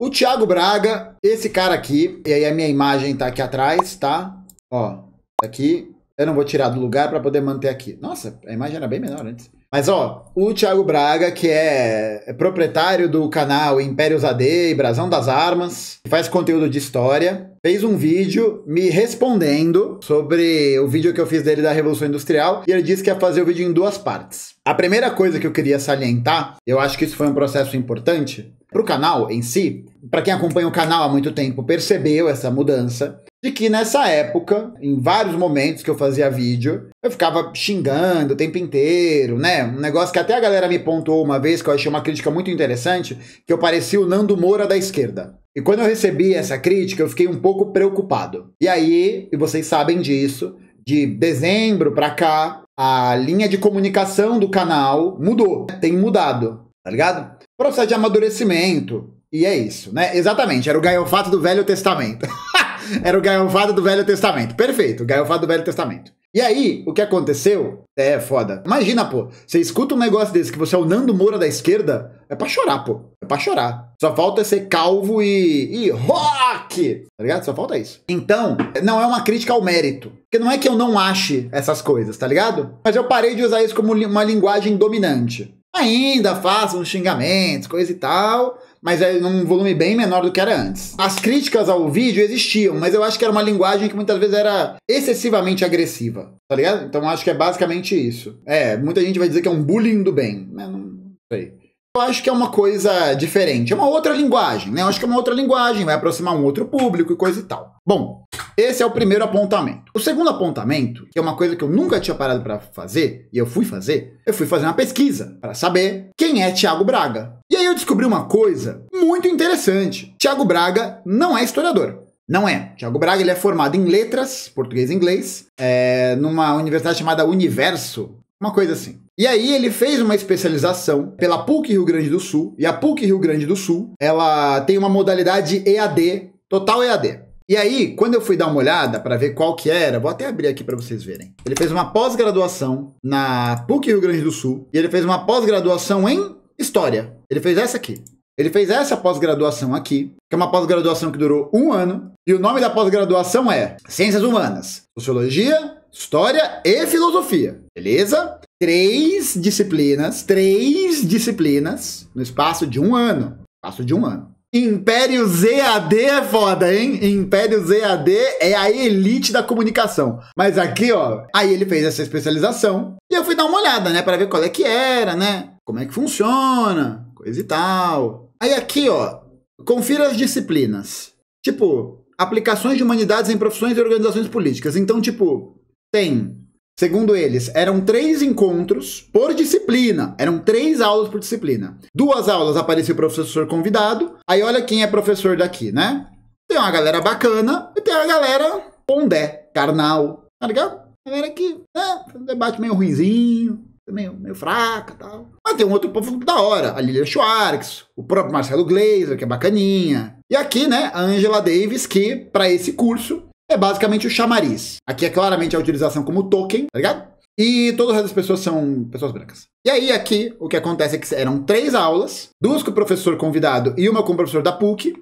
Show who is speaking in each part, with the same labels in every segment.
Speaker 1: O Thiago Braga, esse cara aqui, e aí a minha imagem tá aqui atrás, tá? Ó, aqui. Eu não vou tirar do lugar para poder manter aqui. Nossa, a imagem era bem menor antes. Mas ó, o Thiago Braga, que é, é proprietário do canal Impérios AD e Brasão das Armas, faz conteúdo de história fez um vídeo me respondendo sobre o vídeo que eu fiz dele da Revolução Industrial e ele disse que ia fazer o vídeo em duas partes. A primeira coisa que eu queria salientar, eu acho que isso foi um processo importante para o canal em si, para quem acompanha o canal há muito tempo percebeu essa mudança de que nessa época, em vários momentos que eu fazia vídeo, eu ficava xingando o tempo inteiro, né? Um negócio que até a galera me pontuou uma vez, que eu achei uma crítica muito interessante, que eu parecia o Nando Moura da esquerda. E quando eu recebi essa crítica, eu fiquei um pouco preocupado. E aí, e vocês sabem disso, de dezembro para cá, a linha de comunicação do canal mudou, tem mudado, tá ligado? Processo de amadurecimento. E é isso, né? Exatamente, era o gaiofato do Velho Testamento. era o gaiofato do Velho Testamento. Perfeito, gaiofato do Velho Testamento. E aí, o que aconteceu? É foda. Imagina, pô, você escuta um negócio desse que você é o Nando Moura da esquerda, é pra chorar, pô. É pra chorar. Só falta ser calvo e, e rock, tá ligado? Só falta isso. Então, não é uma crítica ao mérito. Porque não é que eu não ache essas coisas, tá ligado? Mas eu parei de usar isso como li uma linguagem dominante. Ainda faço uns xingamentos, coisa e tal, mas é num volume bem menor do que era antes. As críticas ao vídeo existiam, mas eu acho que era uma linguagem que muitas vezes era excessivamente agressiva, tá ligado? Então acho que é basicamente isso. É, muita gente vai dizer que é um bullying do bem, mas não sei eu acho que é uma coisa diferente, é uma outra linguagem, né? Eu acho que é uma outra linguagem, vai aproximar um outro público e coisa e tal. Bom, esse é o primeiro apontamento. O segundo apontamento, que é uma coisa que eu nunca tinha parado para fazer, e eu fui fazer, eu fui fazer uma pesquisa para saber quem é Tiago Braga. E aí eu descobri uma coisa muito interessante. Tiago Braga não é historiador. Não é. Tiago Braga ele é formado em letras, português e inglês, é, numa universidade chamada Universo, uma coisa assim. E aí ele fez uma especialização pela PUC Rio Grande do Sul, e a PUC Rio Grande do Sul, ela tem uma modalidade EAD, total EAD. E aí, quando eu fui dar uma olhada para ver qual que era, vou até abrir aqui para vocês verem. Ele fez uma pós-graduação na PUC Rio Grande do Sul e ele fez uma pós-graduação em História. Ele fez essa aqui. Ele fez essa pós-graduação aqui, que é uma pós-graduação que durou um ano, e o nome da pós-graduação é Ciências Humanas, Sociologia, História e Filosofia, beleza? três disciplinas, três disciplinas no espaço de um ano. Espaço de um ano. Império ZAD é foda, hein? Império ZAD é a elite da comunicação. Mas aqui, ó, aí ele fez essa especialização e eu fui dar uma olhada, né, para ver qual é que era, né? Como é que funciona, coisa e tal. Aí aqui, ó, confira as disciplinas. Tipo, aplicações de humanidades em profissões e organizações políticas. Então, tipo, tem Segundo eles, eram três encontros por disciplina. Eram três aulas por disciplina. Duas aulas aparecia o professor convidado. Aí olha quem é professor daqui, né? Tem uma galera bacana e tem uma galera pondé, carnal. Tá ligado? Galera que, né? Um debate meio ruinzinho, meio, meio fraca e tal. Mas tem um outro povo da hora. A Lilia Schwartz, o próprio Marcelo Gleiser, que é bacaninha. E aqui, né? A Angela Davis, que para esse curso é basicamente o chamariz. Aqui é claramente a utilização como token, tá ligado? E todas as pessoas são pessoas brancas. E aí, aqui, o que acontece é que eram três aulas, duas com o professor convidado e uma com o professor da PUC.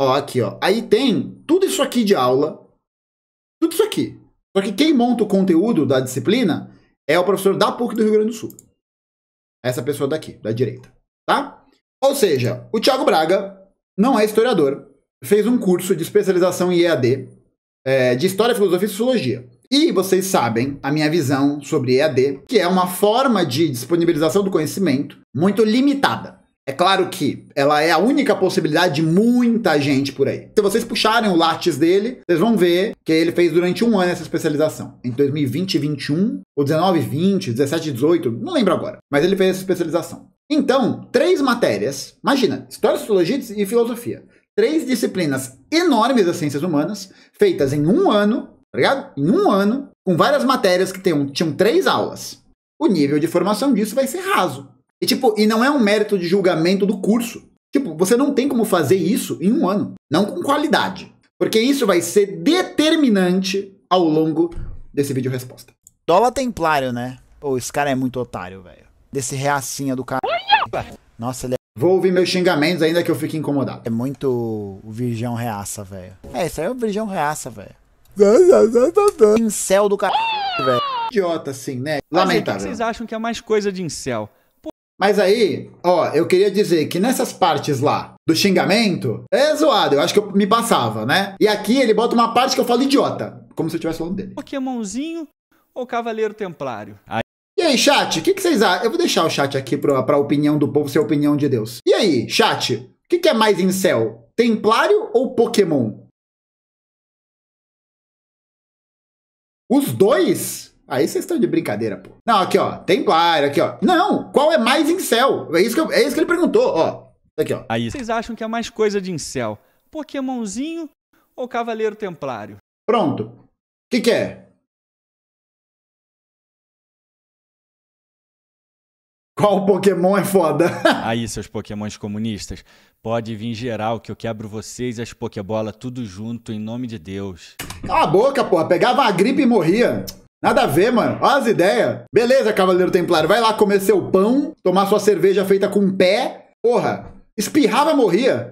Speaker 1: Ó, aqui, ó. Aí tem tudo isso aqui de aula. Tudo isso aqui. Só que quem monta o conteúdo da disciplina é o professor da PUC do Rio Grande do Sul. Essa pessoa daqui, da direita. Tá? Ou seja, o Thiago Braga não é historiador, fez um curso de especialização em EAD é, de História, Filosofia e Sociologia. E vocês sabem a minha visão sobre EAD, que é uma forma de disponibilização do conhecimento muito limitada. É claro que ela é a única possibilidade de muita gente por aí. Se vocês puxarem o Lattes dele, vocês vão ver que ele fez durante um ano essa especialização. Em 2020 e 21, ou 19 e 20, 17 e 18, não lembro agora. Mas ele fez essa especialização. Então, três matérias. Imagina, História, Sociologia e Filosofia três disciplinas enormes das ciências humanas, feitas em um ano, tá ligado? Em um ano, com várias matérias que tinham, tinham três aulas. O nível de formação disso vai ser raso. E, tipo, e não é um mérito de julgamento do curso. Tipo, você não tem como fazer isso em um ano. Não com qualidade. Porque isso vai ser determinante ao longo desse vídeo resposta. Dola templário, né? Pô, esse cara é muito otário, velho. Desse reacinha do cara. Nossa, ele é... Vou ouvir meus xingamentos ainda que eu fique incomodado. É
Speaker 2: muito o Virgão Reaça, velho. É, isso aí é o
Speaker 1: Virgão Reaça, velho. Incel do caralho, velho. Idiota, assim, né? Lamentável. Mas, o que vocês
Speaker 2: acham que é mais coisa de incel?
Speaker 1: Pô. Mas aí, ó, eu queria dizer que nessas partes lá do xingamento, é zoado, eu acho que eu me passava, né? E aqui ele bota uma parte que eu falo idiota, como se eu estivesse falando
Speaker 2: dele. Pokémonzinho ou Cavaleiro Templário? Aí
Speaker 1: e aí, chat, o que, que, vocês acham? Eu vou deixar o chat aqui pra, pra opinião do povo ser a opinião de Deus. E aí, chat, o que, que é mais incel, Templário ou Pokémon? Os dois? Aí vocês estão de brincadeira, pô. Não, aqui, ó. Templário, aqui, ó. Não,
Speaker 2: qual é mais incel? É isso que, eu, é isso que ele perguntou, ó. Aqui, ó. Aí. Vocês acham que é mais coisa de
Speaker 3: incel? Pokémonzinho ou Cavaleiro Templário? Pronto. O que, que é?
Speaker 2: Qual
Speaker 1: Pokémon é foda?
Speaker 2: Aí, seus Pokémons comunistas, pode vir geral que eu quebro vocês e as Pokébola tudo junto em nome de Deus. Cala
Speaker 1: a boca, porra. Pegava a gripe e morria. Nada a ver, mano. Olha as ideias. Beleza, Cavaleiro Templário. Vai lá comer seu pão, tomar sua cerveja feita com pé. Porra, espirrava, e morria.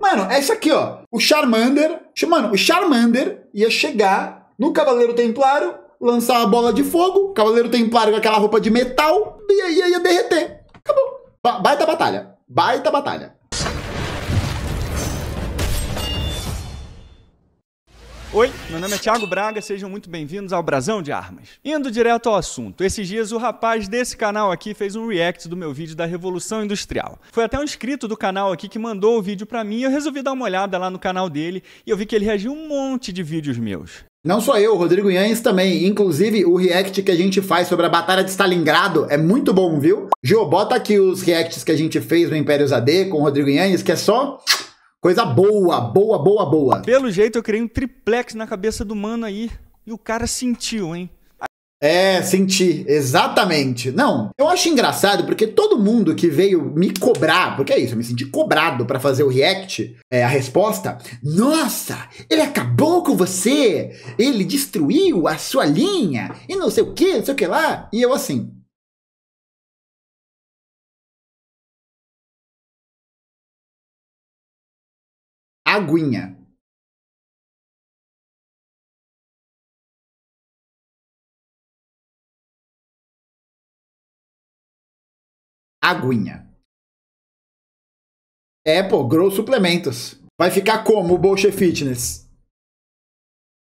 Speaker 1: Mano, é isso aqui, ó. O Charmander. Mano, o Charmander ia chegar no Cavaleiro Templário lançar a bola de fogo, o Cavaleiro Templário com aquela roupa de metal, e aí ia derreter. Acabou. Ba baita batalha. Baita batalha.
Speaker 2: Oi, meu nome é Thiago Braga, sejam muito bem-vindos ao Brasão de Armas. Indo direto ao assunto, esses dias o rapaz desse canal aqui fez um react do meu vídeo da Revolução Industrial. Foi até um inscrito do canal aqui que mandou o vídeo para mim e eu resolvi dar uma olhada lá no canal dele e eu vi que ele reagiu um monte de vídeos meus. Não só eu, Rodrigo Yanes também. Inclusive, o react que a gente faz sobre a Batalha de Stalingrado
Speaker 1: é muito bom, viu? Gio, bota aqui os reacts que a gente fez no Impérios AD com o Rodrigo Yanes,
Speaker 2: que é só coisa boa, boa, boa, boa. Pelo jeito, eu criei um triplex na cabeça do mano aí. E o cara sentiu, hein? É, senti, exatamente.
Speaker 1: Não, eu acho engraçado porque todo mundo que veio me cobrar, porque é isso, eu me senti cobrado para fazer o react, é, a resposta, nossa, ele acabou com você,
Speaker 3: ele destruiu a sua linha, e não sei o que, não sei o que lá, e eu assim. Aguinha. Aguinha. É, pô, Grow Suplementos. Vai ficar como o Bolche Fitness?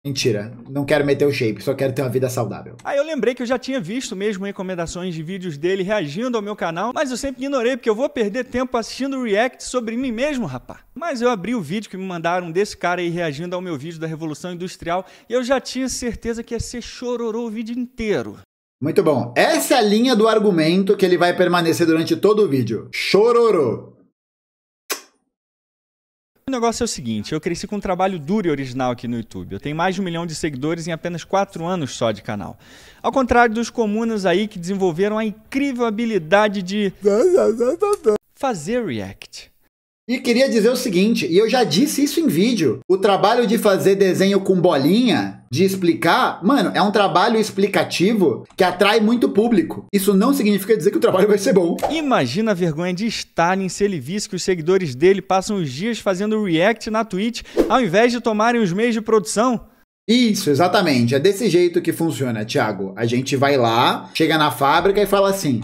Speaker 1: Mentira, não quero meter o shape, só quero ter uma vida saudável.
Speaker 2: Aí eu lembrei que eu já tinha visto mesmo recomendações de vídeos dele reagindo ao meu canal, mas eu sempre ignorei porque eu vou perder tempo assistindo react sobre mim mesmo, rapá. Mas eu abri o vídeo que me mandaram desse cara aí reagindo ao meu vídeo da Revolução Industrial e eu já tinha certeza que ia ser chororô o vídeo inteiro. Muito bom. Essa é a
Speaker 1: linha do argumento que ele vai permanecer durante todo o vídeo. Chororô.
Speaker 2: O negócio é o seguinte, eu cresci com um trabalho duro e original aqui no YouTube. Eu tenho mais de um milhão de seguidores em apenas 4 anos só de canal. Ao contrário dos comunas aí que desenvolveram a incrível habilidade de fazer react.
Speaker 1: E queria dizer o seguinte, e eu já disse isso em vídeo: o trabalho de fazer desenho com bolinha, de explicar, mano, é um trabalho explicativo que atrai muito público.
Speaker 2: Isso não significa dizer que o trabalho vai ser bom. Imagina a vergonha de Stalin se ele visse que os seguidores dele passam os dias fazendo react na Twitch ao invés de tomarem os meios de produção.
Speaker 1: Isso, exatamente. É desse jeito que funciona, Thiago. A gente vai lá, chega na fábrica e fala assim: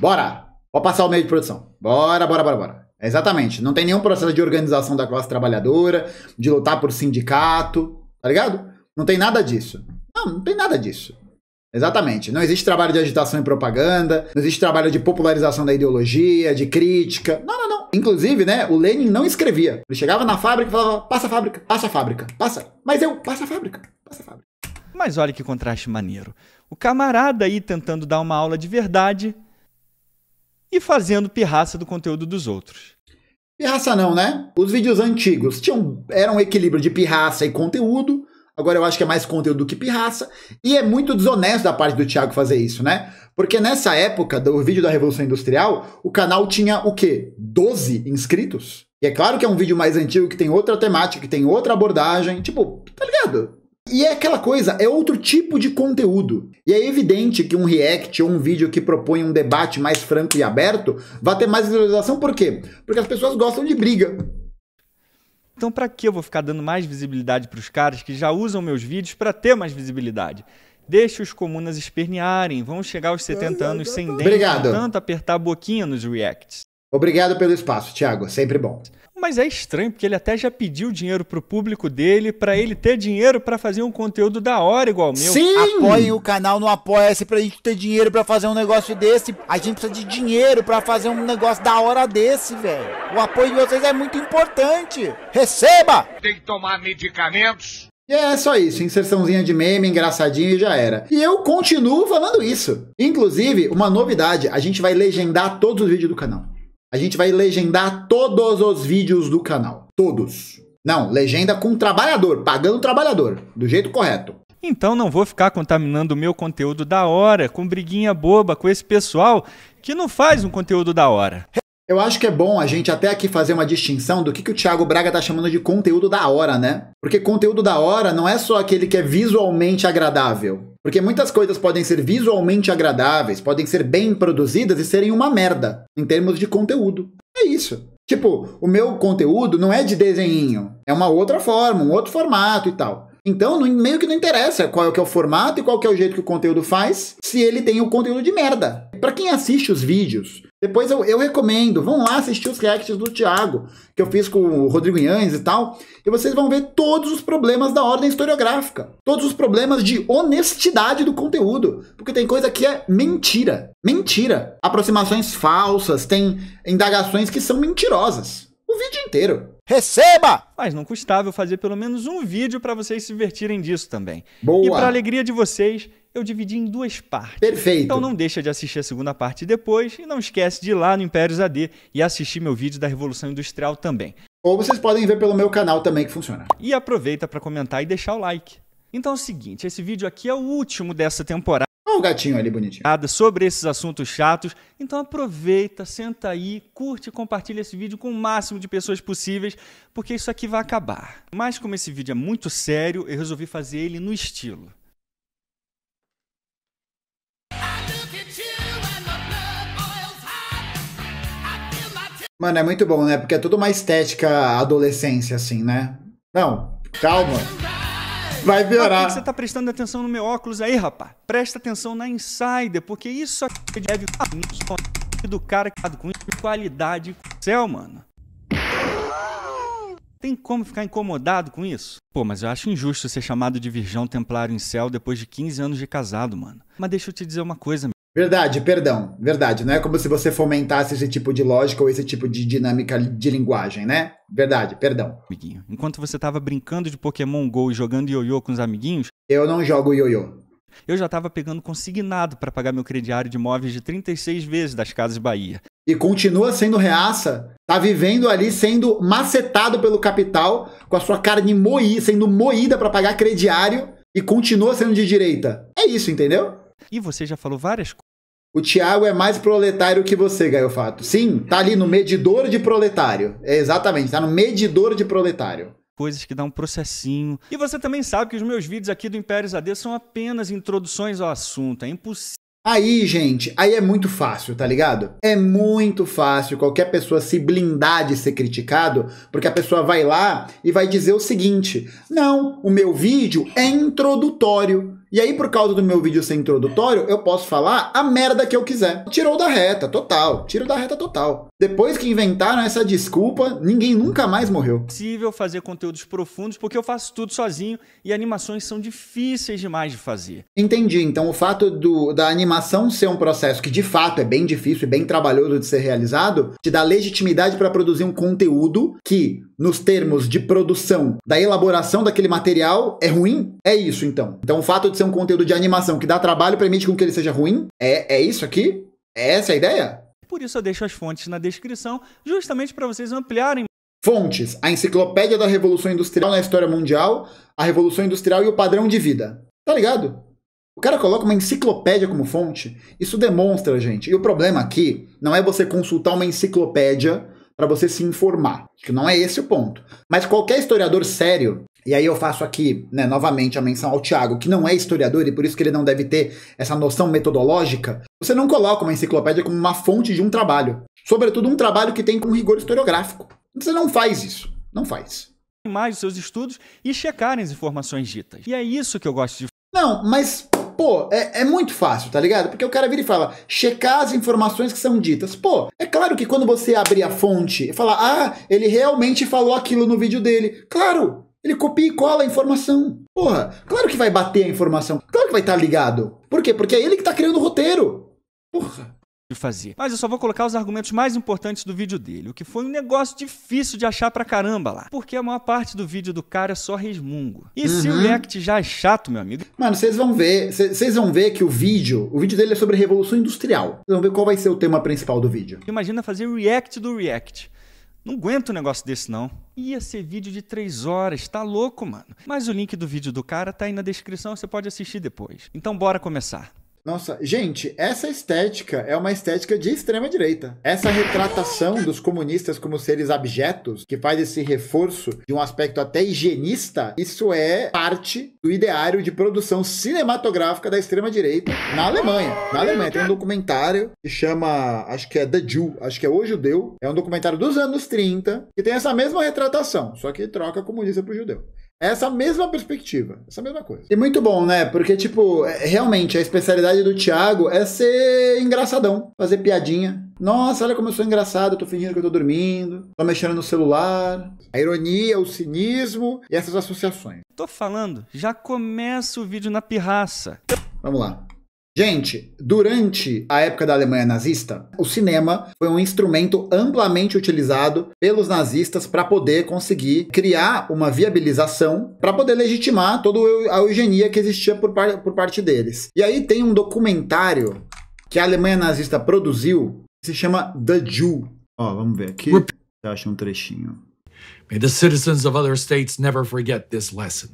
Speaker 1: bora, vou passar o meio de produção. Bora, bora, bora, bora. Exatamente. Não tem nenhum processo de organização da classe trabalhadora, de lutar por sindicato, tá ligado? Não tem nada disso. Não, não tem nada disso. Exatamente. Não existe trabalho de agitação e propaganda, não existe trabalho de popularização da ideologia, de crítica. Não, não, não. Inclusive, né, o Lenin não escrevia. Ele chegava na fábrica e falava: passa a fábrica, passa a fábrica, passa. Mas eu, passa a fábrica, passa a
Speaker 2: fábrica. Mas olha que contraste maneiro. O camarada aí tentando dar uma aula de verdade e fazendo pirraça do conteúdo dos outros.
Speaker 1: Pirraça não, né? Os vídeos antigos tinham, eram um equilíbrio de pirraça e conteúdo. Agora eu acho que é mais conteúdo do que pirraça. E é muito desonesto da parte do Thiago fazer isso, né? Porque nessa época do vídeo da Revolução Industrial, o canal tinha o quê? 12 inscritos? E é claro que é um vídeo mais antigo, que tem outra temática, que tem outra abordagem. Tipo, tá ligado? E é aquela coisa, é outro tipo de conteúdo. E é evidente que um react ou um vídeo que propõe um debate mais franco e aberto vai ter mais visualização, por quê? Porque as pessoas gostam
Speaker 2: de briga. Então, para que eu vou ficar dando mais visibilidade para os caras que já usam meus vídeos para ter mais visibilidade? Deixe os comunas espernearem, vão chegar aos 70 anos sem dente, tanto apertar a boquinha nos reacts. Obrigado pelo espaço, Thiago, sempre bom. Mas é estranho, porque ele até já pediu dinheiro pro público dele, para ele ter dinheiro para fazer um conteúdo da hora igual o meu. Sim! Apoiem o canal no Apoia-se pra gente ter dinheiro para fazer
Speaker 1: um negócio desse. A gente precisa de dinheiro para fazer um negócio da hora desse, velho. O apoio de vocês é muito importante. Receba!
Speaker 4: Tem que tomar medicamentos.
Speaker 1: E é só isso, inserçãozinha de meme, engraçadinho e já era. E eu continuo falando isso. Inclusive, uma novidade, a gente vai legendar todos os vídeos do canal. A gente vai legendar todos os vídeos do canal. Todos. Não, legenda com trabalhador, pagando o trabalhador,
Speaker 2: do jeito correto. Então não vou ficar contaminando o meu conteúdo da hora com briguinha boba com esse pessoal que não faz um conteúdo da hora. Eu acho que é bom a gente até aqui fazer
Speaker 1: uma distinção do que, que o Thiago Braga tá chamando de conteúdo da hora, né? Porque conteúdo da hora não é só aquele que é visualmente agradável. Porque muitas coisas podem ser visualmente agradáveis, podem ser bem produzidas e serem uma merda em termos de conteúdo. É isso. Tipo, o meu conteúdo não é de desenho, é uma outra forma, um outro formato e tal. Então, no meio que não interessa qual é, que é o formato e qual é o jeito que o conteúdo faz, se ele tem o um conteúdo de merda. Para quem assiste os vídeos, depois eu, eu, recomendo, vão lá assistir os reacts do Thiago, que eu fiz com o Rodrigo Yannes e tal, e vocês vão ver todos os problemas da ordem historiográfica, todos os problemas de honestidade do conteúdo, porque tem coisa que é mentira, mentira, aproximações falsas, tem indagações que são mentirosas,
Speaker 2: o vídeo inteiro. Receba! Mas não custava eu fazer pelo menos um vídeo para vocês se divertirem disso também. Boa. E para alegria de vocês, eu dividi em duas partes. Perfeito. Então não deixa de assistir a segunda parte depois e não esquece de ir lá no Impérios AD e assistir meu vídeo da Revolução Industrial também. Ou vocês podem ver pelo meu canal também que funciona. E aproveita para comentar e deixar o like. Então é o seguinte, esse vídeo aqui é o último dessa temporada. Olha o gatinho ali bonitinho. Sobre esses assuntos chatos. Então aproveita, senta aí, curte e compartilha esse vídeo com o máximo de pessoas possíveis, porque isso aqui vai acabar. Mas como esse vídeo é muito sério, eu resolvi fazer ele no estilo.
Speaker 1: Mano, é muito bom, né? Porque é tudo uma estética adolescência, assim, né? Não, calma. Vai piorar. por que você tá
Speaker 2: prestando atenção no meu óculos aí, rapaz? Presta atenção na Insider, porque isso aqui é deve do cara que tá com qualidade com céu, mano. Tem como ficar incomodado com isso? Pô, mas eu acho injusto ser chamado de virgão templário em céu depois de 15 anos de casado, mano. Mas deixa eu te dizer uma coisa, Verdade, perdão,
Speaker 1: verdade. Não é como se você fomentasse esse tipo de lógica ou esse tipo de dinâmica de linguagem, né? Verdade,
Speaker 2: perdão. Amiguinho, enquanto você estava brincando de Pokémon GO e jogando ioiô com os amiguinhos. Eu não jogo ioiô. Eu já estava pegando consignado para pagar meu crediário de imóveis de 36 vezes das Casas Bahia. E continua sendo reaça, tá vivendo ali
Speaker 1: sendo macetado pelo capital, com a sua carne moída, sendo moída para pagar crediário e continua sendo de direita. É isso, entendeu?
Speaker 2: E você já falou várias
Speaker 1: o Thiago é mais proletário que você, Gaiofato. Sim, tá ali no medidor de proletário. É, exatamente, tá no medidor de proletário
Speaker 2: coisas que dá um processinho. E você também sabe que os meus vídeos aqui do Impérios AD são apenas introduções ao assunto, é impossível. Aí, gente,
Speaker 1: aí é muito fácil, tá ligado? É muito fácil qualquer pessoa se blindar de ser criticado, porque a pessoa vai lá e vai dizer o seguinte: não, o meu vídeo é introdutório. E aí, por causa do meu vídeo ser introdutório, eu posso falar a merda que eu quiser. Tirou da reta, total. Tiro da reta total. Depois que inventaram essa desculpa, ninguém nunca mais morreu. É
Speaker 2: possível fazer conteúdos profundos porque eu faço tudo sozinho e animações são difíceis demais de fazer.
Speaker 1: Entendi. Então, o fato do, da animação ser um processo que de fato é bem difícil e bem trabalhoso de ser realizado, te dá legitimidade para produzir um conteúdo que nos termos de produção da elaboração daquele material é ruim? É isso então. Então o fato de ser um conteúdo de animação que dá trabalho permite com que ele seja ruim? É, é isso aqui? É essa a ideia?
Speaker 2: Por isso eu deixo as fontes na descrição, justamente para vocês ampliarem.
Speaker 1: Fontes: a Enciclopédia da Revolução Industrial na História Mundial, a Revolução Industrial e o Padrão de Vida. Tá ligado? O cara coloca uma enciclopédia como fonte. Isso demonstra, gente. E o problema aqui não é você consultar uma enciclopédia para você se informar, que tipo, não é esse o ponto. Mas qualquer historiador sério, e aí eu faço aqui, né, novamente a menção ao Tiago, que não é historiador e por isso que ele não deve ter essa noção metodológica, você não coloca uma enciclopédia como uma fonte de um trabalho, sobretudo um trabalho que tem com rigor historiográfico. Você não faz isso, não faz. Mais os seus estudos e checarem as informações ditas. E é isso que eu gosto de. Não, mas pô, é, é muito fácil, tá ligado? Porque o cara vira e fala, checar as informações que são ditas. Pô, é claro que quando você abrir a fonte e falar, ah, ele realmente falou aquilo no vídeo dele. Claro, ele copia e cola a informação. Porra, claro que vai bater a informação. Claro que vai estar tá ligado. Por quê? Porque é ele que tá criando o roteiro.
Speaker 2: Porra de fazer. Mas eu só vou colocar os argumentos mais importantes do vídeo dele, o que foi um negócio difícil de achar pra caramba lá. Porque a maior parte do vídeo do cara é só resmungo. E uhum. se o uhum. React já é chato, meu amigo.
Speaker 1: Mano, vocês vão ver, vocês vão ver que o vídeo, o vídeo dele é sobre revolução industrial. Vocês vão ver qual vai ser o tema principal do vídeo.
Speaker 2: Imagina fazer React do React. Não aguento um negócio desse, não. Ia ser vídeo de três horas, tá louco, mano. Mas o link do vídeo do cara tá aí na descrição, você pode assistir depois. Então bora começar. Nossa, gente, essa estética
Speaker 1: é uma estética de extrema direita. Essa retratação dos comunistas como seres abjetos, que faz esse reforço de um aspecto até higienista, isso é parte do ideário de produção cinematográfica da extrema direita na Alemanha. Na Alemanha tem um documentário que chama, acho que é The Jew, acho que é O Judeu, é um documentário dos anos 30 que tem essa mesma retratação, só que troca comunista por judeu. É essa mesma perspectiva, essa mesma coisa. E muito bom, né? Porque, tipo, é, realmente, a especialidade do Thiago é ser engraçadão, fazer piadinha. Nossa, olha como eu sou engraçado, eu tô fingindo que eu tô dormindo, tô mexendo no celular. A ironia, o cinismo e essas associações. Tô falando, já começa o vídeo na pirraça. Vamos lá. Gente, durante a época da Alemanha nazista, o cinema foi um instrumento amplamente utilizado pelos nazistas para poder conseguir criar uma viabilização para poder legitimar toda a eugenia que existia por, par por parte deles. E aí tem um documentário que a Alemanha nazista produziu que se chama The Jew. Ó, vamos ver aqui. Você acha um trechinho.
Speaker 3: May the citizens of other states never forget this lesson.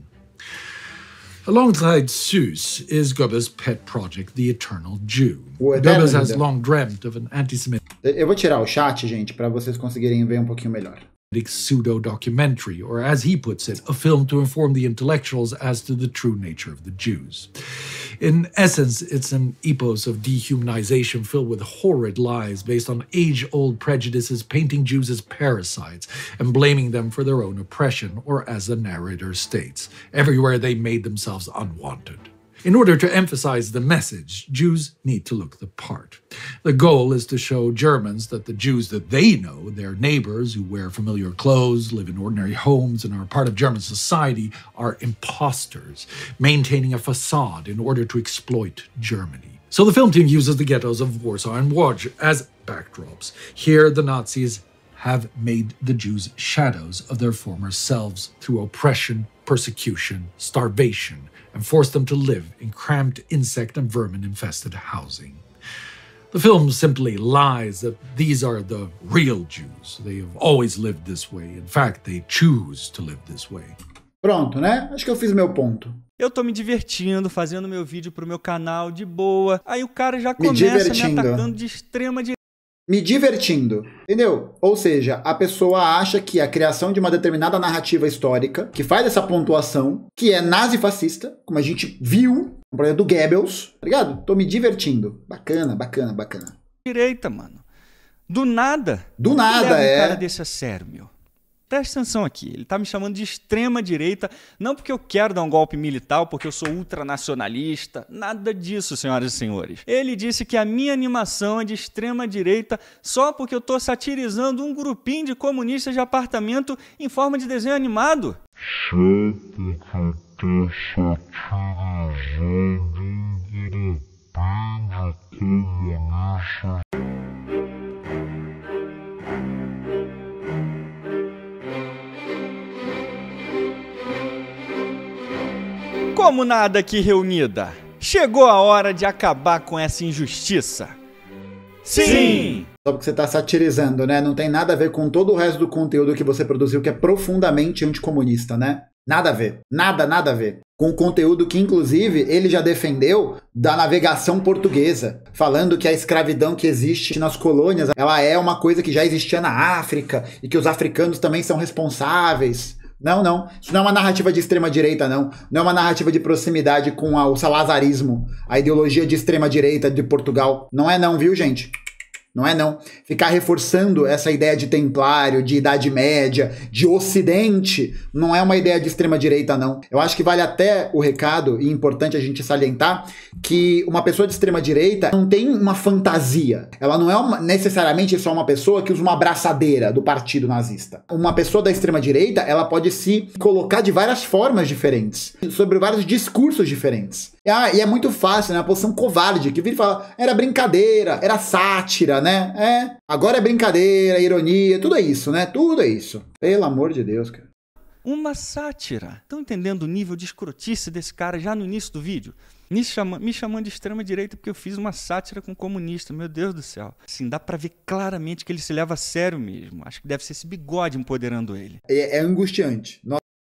Speaker 3: Alongside Seuss is Goebbels' pet project, The Eternal Jew. O Goebbels has long dreamt of an anti-Semitic. Eu vou tirar o chat, gente, para vocês conseguirem ver um pouquinho melhor. pseudo documentary, or as he puts it, a film to inform the intellectuals as to the true nature of the Jews. In essence, it's an epos of dehumanization filled with horrid lies based on age old prejudices, painting Jews as parasites and blaming them for their own oppression, or as the narrator states, everywhere they made themselves unwanted. In order to emphasize the message, Jews need to look the part. The goal is to show Germans that the Jews that they know, their neighbors who wear familiar clothes, live in ordinary homes, and are part of German society, are imposters, maintaining a facade in order to exploit Germany. So the film team uses the ghettos of Warsaw and Łódź as backdrops. Here, the Nazis have made the Jews shadows of their former selves through oppression, persecution, starvation, and forced them to live in cramped, insect and vermin infested housing. The film simply lies that these are the real Jews. They have always lived this way. In fact, they choose to live this way. Pronto, né? Acho que eu fiz meu ponto.
Speaker 2: Eu tô me divertindo, fazendo meu vídeo pro meu canal de boa. Aí o cara já começa me, me atacando de extrema direita
Speaker 1: me divertindo. Entendeu? Ou seja, a pessoa acha que a criação de uma determinada narrativa histórica, que faz essa pontuação, que é nazifascista, como a gente viu no problema do Goebbels, tá ligado? Tô me divertindo. Bacana, bacana,
Speaker 2: bacana. Direita, mano. Do nada. Do nada, é. cara desse a sério, meu. Preste atenção aqui, ele está me chamando de extrema direita, não porque eu quero dar um golpe militar, porque eu sou ultranacionalista, nada disso, senhoras e senhores. Ele disse que a minha animação é de extrema direita só porque eu estou satirizando um grupinho de comunistas de apartamento em forma de desenho animado. Como nada aqui reunida, chegou a hora de acabar com essa injustiça.
Speaker 1: Sim! Só porque você está satirizando, né? Não tem nada a ver com todo o resto do conteúdo que você produziu, que é profundamente anticomunista, né? Nada a ver. Nada, nada a ver. Com o conteúdo que, inclusive, ele já defendeu da navegação portuguesa, falando que a escravidão que existe nas colônias, ela é uma coisa que já existia na África e que os africanos também são responsáveis. Não, não. Isso não é uma narrativa de extrema direita, não. Não é uma narrativa de proximidade com a, o salazarismo, a ideologia de extrema direita de Portugal. Não é não, viu, gente? Não é não. Ficar reforçando essa ideia de templário, de idade média, de ocidente, não é uma ideia de extrema direita não. Eu acho que vale até o recado e é importante a gente salientar que uma pessoa de extrema direita não tem uma fantasia. Ela não é uma, necessariamente só uma pessoa que usa uma abraçadeira do partido nazista. Uma pessoa da extrema direita, ela pode se colocar de várias formas diferentes, sobre vários discursos diferentes. Ah, e é muito fácil, né? A posição covarde, que vira e fala, era brincadeira, era sátira, né? É, agora é brincadeira, ironia, tudo é isso, né? Tudo é isso. Pelo amor de Deus, cara.
Speaker 2: Uma sátira. Estão entendendo o nível de escrotice desse cara já no início do vídeo? Me, me chamando de extrema direita porque eu fiz uma sátira com um comunista. Meu Deus do céu. Assim, dá para ver claramente que ele se leva a sério mesmo. Acho que deve ser esse bigode empoderando ele.
Speaker 1: É, é angustiante.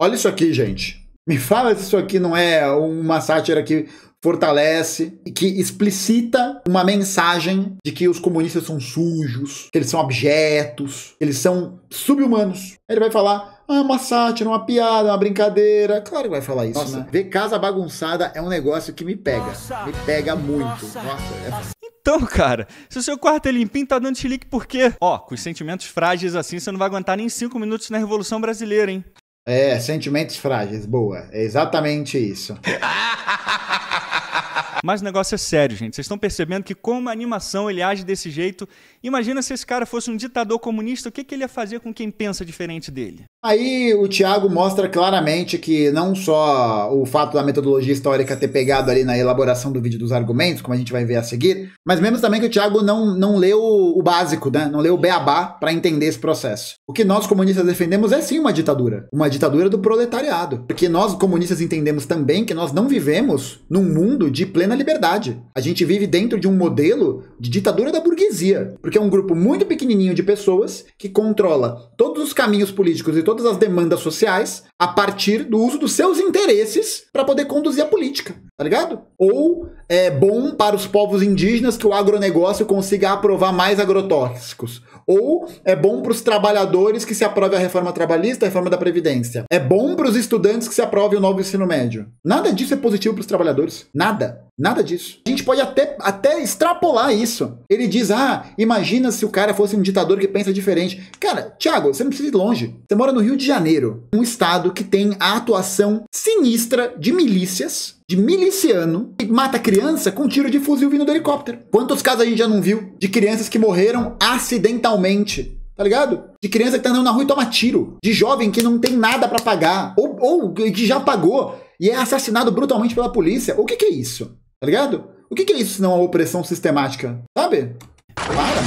Speaker 1: Olha isso aqui, gente.
Speaker 2: Me fala se isso aqui não é
Speaker 1: uma sátira que fortalece e que explicita uma mensagem de que os comunistas são sujos, que eles são abjetos, que eles são subhumanos. Ele vai falar, ah, uma sátira, uma piada, uma brincadeira. Claro que vai falar isso, Nossa, né? Ver casa
Speaker 2: bagunçada é um negócio que me pega. Nossa, me pega muito. Nossa, Nossa é... Então, cara, se o seu quarto é limpinho, tá dando chilique por quê? Ó, com os sentimentos frágeis assim, você não vai aguentar nem cinco minutos na Revolução Brasileira, hein? É, sentimentos frágeis, boa. É exatamente isso. Mas o negócio é sério, gente. Vocês estão percebendo que como a animação ele age desse jeito Imagina se esse cara fosse um ditador comunista, o que, que ele ia fazer com quem pensa diferente dele?
Speaker 1: Aí o Tiago mostra claramente que não só o fato da metodologia histórica ter pegado ali na elaboração do vídeo dos argumentos, como a gente vai ver a seguir, mas mesmo também que o Tiago não, não leu o básico, né? Não leu o beabá para entender esse processo. O que nós comunistas defendemos é sim uma ditadura, uma ditadura do proletariado, porque nós comunistas entendemos também que nós não vivemos num mundo de plena liberdade. A gente vive dentro de um modelo de ditadura da burguesia, porque porque é um grupo muito pequenininho de pessoas que controla todos os caminhos políticos e todas as demandas sociais a partir do uso dos seus interesses para poder conduzir a política tá ligado? Ou é bom para os povos indígenas que o agronegócio consiga aprovar mais agrotóxicos. Ou é bom para os trabalhadores que se aprove a reforma trabalhista, a reforma da Previdência. É bom para os estudantes que se aprove o novo ensino médio. Nada disso é positivo para os trabalhadores. Nada. Nada disso. A gente pode até, até extrapolar isso. Ele diz: ah, imagina se o cara fosse um ditador que pensa diferente. Cara, Thiago, você não precisa ir longe. Você mora no Rio de Janeiro, um estado que tem a atuação sinistra de milícias de miliciano que mata criança com tiro de fuzil vindo do helicóptero. Quantos casos a gente já não viu de crianças que morreram acidentalmente? Tá ligado? De criança que tá andando na rua e toma tiro. De jovem que não tem nada para pagar. Ou, ou que já pagou e é assassinado brutalmente pela polícia. O que que é isso? Tá ligado? O que que é isso se não a opressão sistemática? Sabe? Para.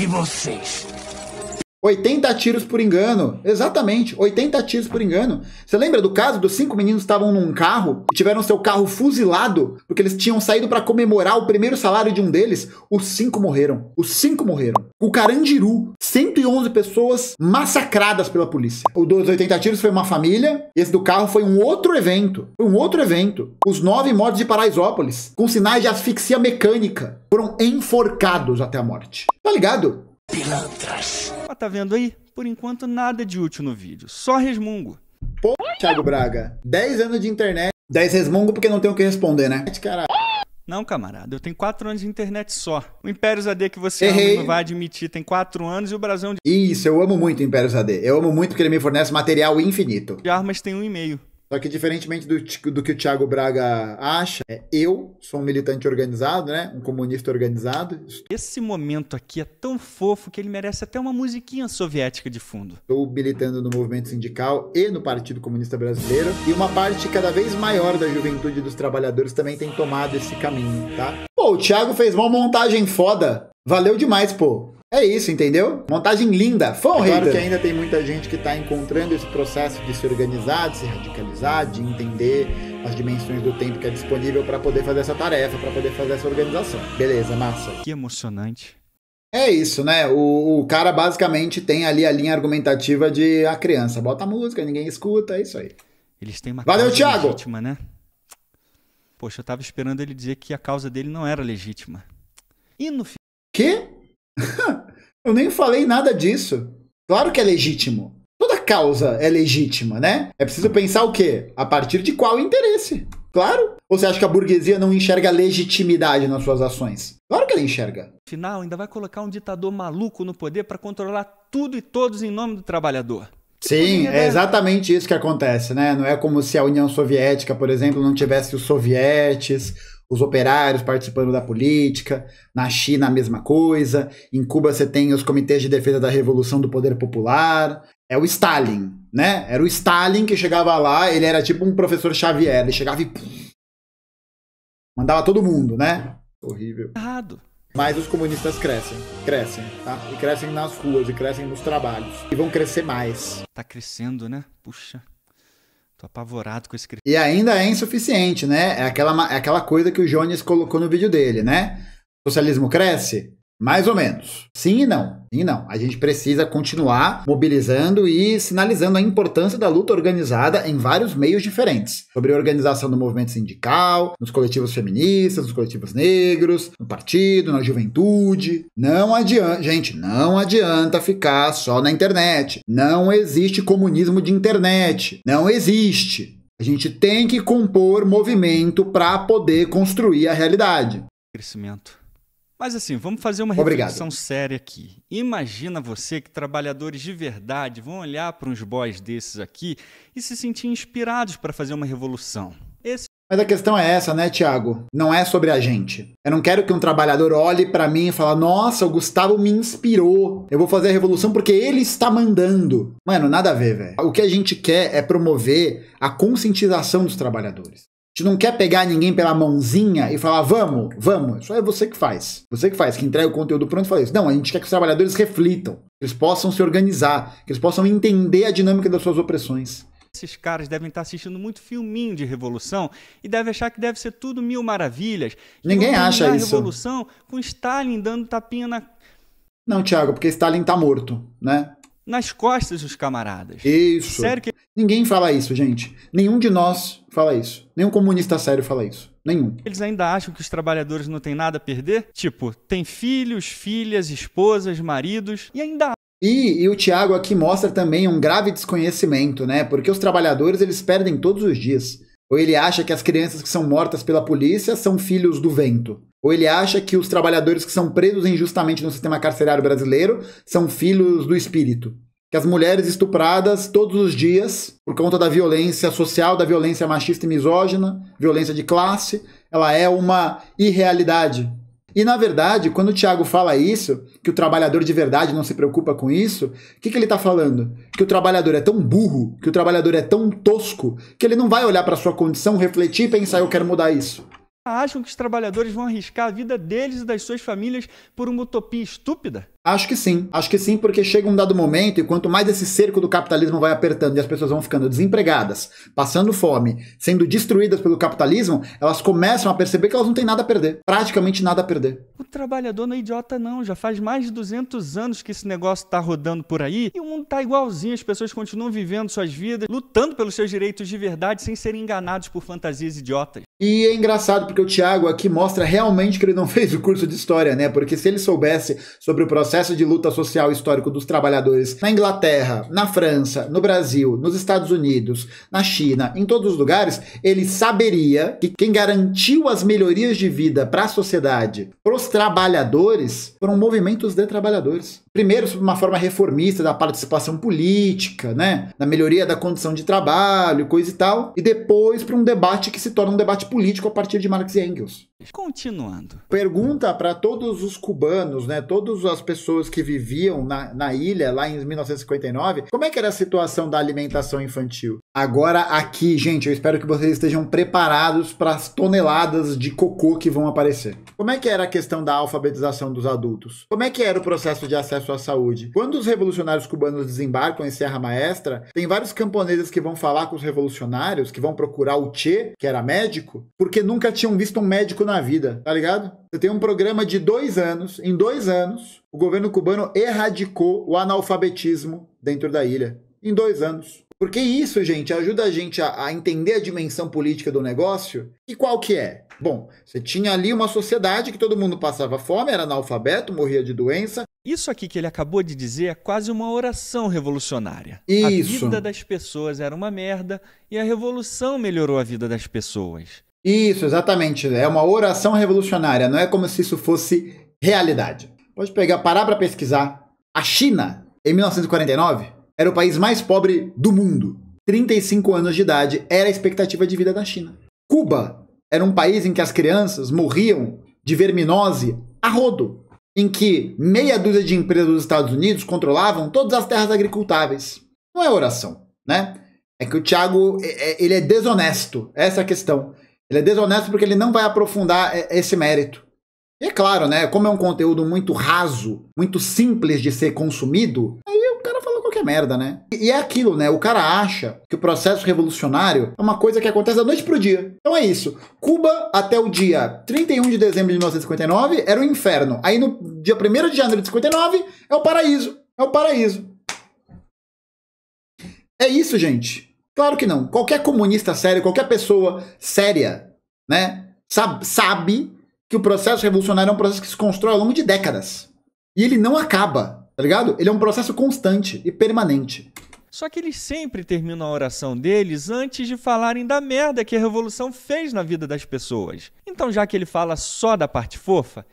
Speaker 1: E vocês? 80 tiros por engano. Exatamente, 80 tiros por engano. Você lembra do caso dos cinco meninos que estavam num carro e tiveram seu carro fuzilado porque eles tinham saído para comemorar o primeiro salário de um deles? Os cinco morreram. Os cinco morreram. O Carandiru, 111 pessoas massacradas pela polícia. O dos 80 tiros foi uma família, esse do carro foi um outro evento. Foi um outro evento. Os nove mortos de Paraisópolis, com sinais de asfixia mecânica,
Speaker 2: foram enforcados até a morte. Tá ligado? Pilantras. Ah, tá vendo aí? Por enquanto, nada de útil no vídeo. Só resmungo. Pô, Thiago Braga. 10 anos de
Speaker 1: internet. 10 resmungo porque não tem o que responder, né?
Speaker 2: Caralho. Não, camarada, eu tenho 4 anos de internet só. O Impérios AD que você Errei. ama não vai admitir tem 4 anos e o Brasão de... Isso, eu amo muito
Speaker 1: o Impérios AD. Eu amo muito porque ele me fornece material infinito.
Speaker 2: De armas tem um e-mail. Só que, diferentemente
Speaker 1: do, do que o Thiago Braga acha, é eu sou um militante organizado, né? Um comunista organizado. Esse momento aqui é tão fofo que ele merece até uma musiquinha soviética de fundo. Estou militando no movimento sindical e no Partido Comunista Brasileiro. E uma parte cada vez maior da juventude dos trabalhadores também tem tomado esse caminho, tá? Pô, o Thiago fez uma montagem foda. Valeu demais, pô. É isso, entendeu? Montagem linda, fã é Claro que ainda tem muita gente que está encontrando esse processo de se organizar, de se radicalizar, de entender as dimensões do tempo que é disponível para poder fazer essa tarefa, para poder fazer essa organização. Beleza,
Speaker 2: massa. Que emocionante.
Speaker 1: É isso, né? O, o, cara basicamente tem ali a linha argumentativa de a criança bota a música, ninguém escuta, é isso aí.
Speaker 2: Eles têm uma Valeu, causa Thiago. legítima, né? Poxa, eu tava esperando ele dizer que a causa dele não era legítima. E no fim. Quê?
Speaker 1: eu nem falei nada disso. Claro que é legítimo. Toda causa é legítima, né? É preciso pensar o quê? A partir de qual interesse? Claro. Ou você acha que a burguesia não enxerga legitimidade nas suas ações? Claro que ela enxerga.
Speaker 2: Final, ainda vai colocar um ditador maluco no poder para controlar tudo e todos em nome do trabalhador.
Speaker 1: Sim, tipo, é né? exatamente isso que acontece, né? Não é como se a União Soviética, por exemplo, não tivesse os sovietes, os operários participando da política, na China a mesma coisa, em Cuba você tem os comitês de defesa da revolução do poder popular. É o Stalin, né? Era o Stalin que chegava lá, ele era tipo um professor Xavier, ele chegava e mandava todo mundo, né? Horrível. Errado. Mas os comunistas crescem, crescem, tá? E crescem nas ruas, e crescem nos trabalhos. E vão crescer mais.
Speaker 2: Tá crescendo, né? Puxa. Tô apavorado com esse crepúsculo. E
Speaker 1: ainda é insuficiente, né? É aquela, é aquela coisa que o Jones colocou no vídeo dele, né? socialismo cresce? Mais ou menos. Sim e não. Sim e não. A gente precisa continuar mobilizando e sinalizando a importância da luta organizada em vários meios diferentes. Sobre a organização do movimento sindical, nos coletivos feministas, nos coletivos negros, no partido, na juventude. Não adianta, gente, não adianta ficar só na internet. Não existe comunismo de internet. Não existe. A gente tem que compor movimento para poder construir a realidade.
Speaker 2: Crescimento. Mas assim, vamos fazer uma reflexão Obrigado. séria aqui. Imagina você que trabalhadores de verdade vão olhar para uns boys desses aqui e se sentir inspirados para fazer uma revolução. Esse...
Speaker 1: Mas a questão é essa, né, Tiago? Não é sobre a gente. Eu não quero que um trabalhador olhe para mim e fale: "Nossa, o Gustavo me inspirou. Eu vou fazer a revolução porque ele está mandando". Mano, nada a ver, velho. O que a gente quer é promover a conscientização dos trabalhadores gente não quer pegar ninguém pela mãozinha e falar, vamos, vamos. isso é você que faz. Você que faz, que entrega o conteúdo pronto e fala isso. Não, a gente quer que os trabalhadores reflitam, que eles possam se organizar,
Speaker 2: que eles possam entender a dinâmica das suas opressões. Esses caras devem estar assistindo muito filminho de revolução e devem achar que deve ser tudo mil maravilhas. Ninguém acha a isso. revolução com Stalin dando tapinha na. Não, Thiago, porque Stalin tá morto, né? Nas
Speaker 1: costas dos camaradas. Isso. Sério que. Ninguém fala isso, gente. Nenhum de nós fala isso. Nenhum comunista sério fala isso. Nenhum.
Speaker 2: Eles ainda acham que os trabalhadores não têm nada a perder? Tipo, tem filhos, filhas, esposas, maridos e ainda e, e, o Tiago aqui
Speaker 1: mostra também um grave desconhecimento, né? Porque os trabalhadores eles perdem todos os dias. Ou ele acha que as crianças que são mortas pela polícia são filhos do vento. Ou ele acha que os trabalhadores que são presos injustamente no sistema carcerário brasileiro são filhos do espírito que as mulheres estupradas todos os dias por conta da violência social, da violência machista e misógina, violência de classe, ela é uma irrealidade. E na verdade, quando o Tiago fala isso, que o trabalhador de verdade não se preocupa com isso, o que, que ele está falando? Que o trabalhador é tão burro, que o trabalhador é tão tosco, que ele não vai olhar para sua condição, refletir e pensar eu quero mudar isso
Speaker 2: acham que os trabalhadores vão arriscar a vida deles e das suas famílias por uma utopia estúpida?
Speaker 1: Acho que sim. Acho que sim, porque chega um dado momento e quanto mais esse cerco do capitalismo vai apertando e as pessoas vão ficando desempregadas, passando fome, sendo destruídas pelo capitalismo, elas começam a perceber que elas não têm nada a perder. Praticamente nada a perder.
Speaker 2: O trabalhador não é idiota, não. Já faz mais de 200 anos que esse negócio tá rodando por aí e o mundo tá igualzinho. As pessoas continuam vivendo suas vidas, lutando pelos seus direitos de verdade sem serem enganados por fantasias idiotas. E é engraçado porque o Tiago aqui mostra realmente que ele não fez o curso de
Speaker 1: história, né? Porque se ele soubesse sobre o processo processo de luta social histórico dos trabalhadores na Inglaterra, na França, no Brasil, nos Estados Unidos, na China, em todos os lugares, ele saberia que quem garantiu as melhorias de vida para a sociedade, para os trabalhadores, foram movimentos de trabalhadores primeiro sob uma forma reformista da participação política, né, da melhoria da condição de trabalho, coisa e tal, e depois para um debate que se torna um debate político a partir de Marx e Engels.
Speaker 2: Continuando.
Speaker 1: Pergunta para todos os cubanos, né, todas as pessoas que viviam na, na ilha lá em 1959, como é que era a situação da alimentação infantil? Agora aqui, gente, eu espero que vocês estejam preparados para as toneladas de cocô que vão aparecer. Como é que era a questão da alfabetização dos adultos? Como é que era o processo de acesso sua saúde. Quando os revolucionários cubanos desembarcam em Serra Maestra, tem vários camponeses que vão falar com os revolucionários, que vão procurar o Che, que era médico, porque nunca tinham visto um médico na vida, tá ligado? Você tem um programa de dois anos, em dois anos, o governo cubano erradicou o analfabetismo dentro da ilha. Em dois anos. Porque isso, gente, ajuda a gente a, a, entender a dimensão política do negócio. E qual que é? Bom, você tinha ali uma sociedade que todo mundo passava fome,
Speaker 2: era analfabeto, morria de doença, isso aqui que ele acabou de dizer é quase uma oração revolucionária. Isso. A vida das pessoas era uma merda e a revolução melhorou a vida
Speaker 1: das pessoas. Isso, exatamente. É uma oração revolucionária, não é como se isso fosse realidade. Pode pegar, parar para pesquisar. A China, em 1949, era o país mais pobre do mundo. 35 anos de idade era a expectativa de vida da China. Cuba era um país em que as crianças morriam de verminose a rodo em que meia dúzia de empresas dos Estados Unidos controlavam todas as terras agricultáveis. Não é oração, né? É que o Thiago é, é, ele é desonesto, essa é a questão. Ele é desonesto porque ele não vai aprofundar é, esse mérito. E é claro, né? Como é um conteúdo muito raso, muito simples de ser consumido, aí merda, né? E, e é aquilo, né? O cara acha que o processo revolucionário é uma coisa que acontece da noite pro dia. Então é isso. Cuba, até o dia 31 de dezembro de 1959, era o inferno. Aí no dia 1 de janeiro de 59, é o paraíso. É o paraíso. É isso, gente. Claro que não. Qualquer comunista sério, qualquer pessoa séria, né, sabe, sabe que o processo revolucionário é um processo que se constrói ao longo de décadas. E ele não acaba tá ligado? Ele é um processo constante e permanente.
Speaker 2: Só que eles sempre terminam a oração deles antes de falarem da merda que a revolução fez na vida das pessoas. Então, já que ele fala só da parte fofa.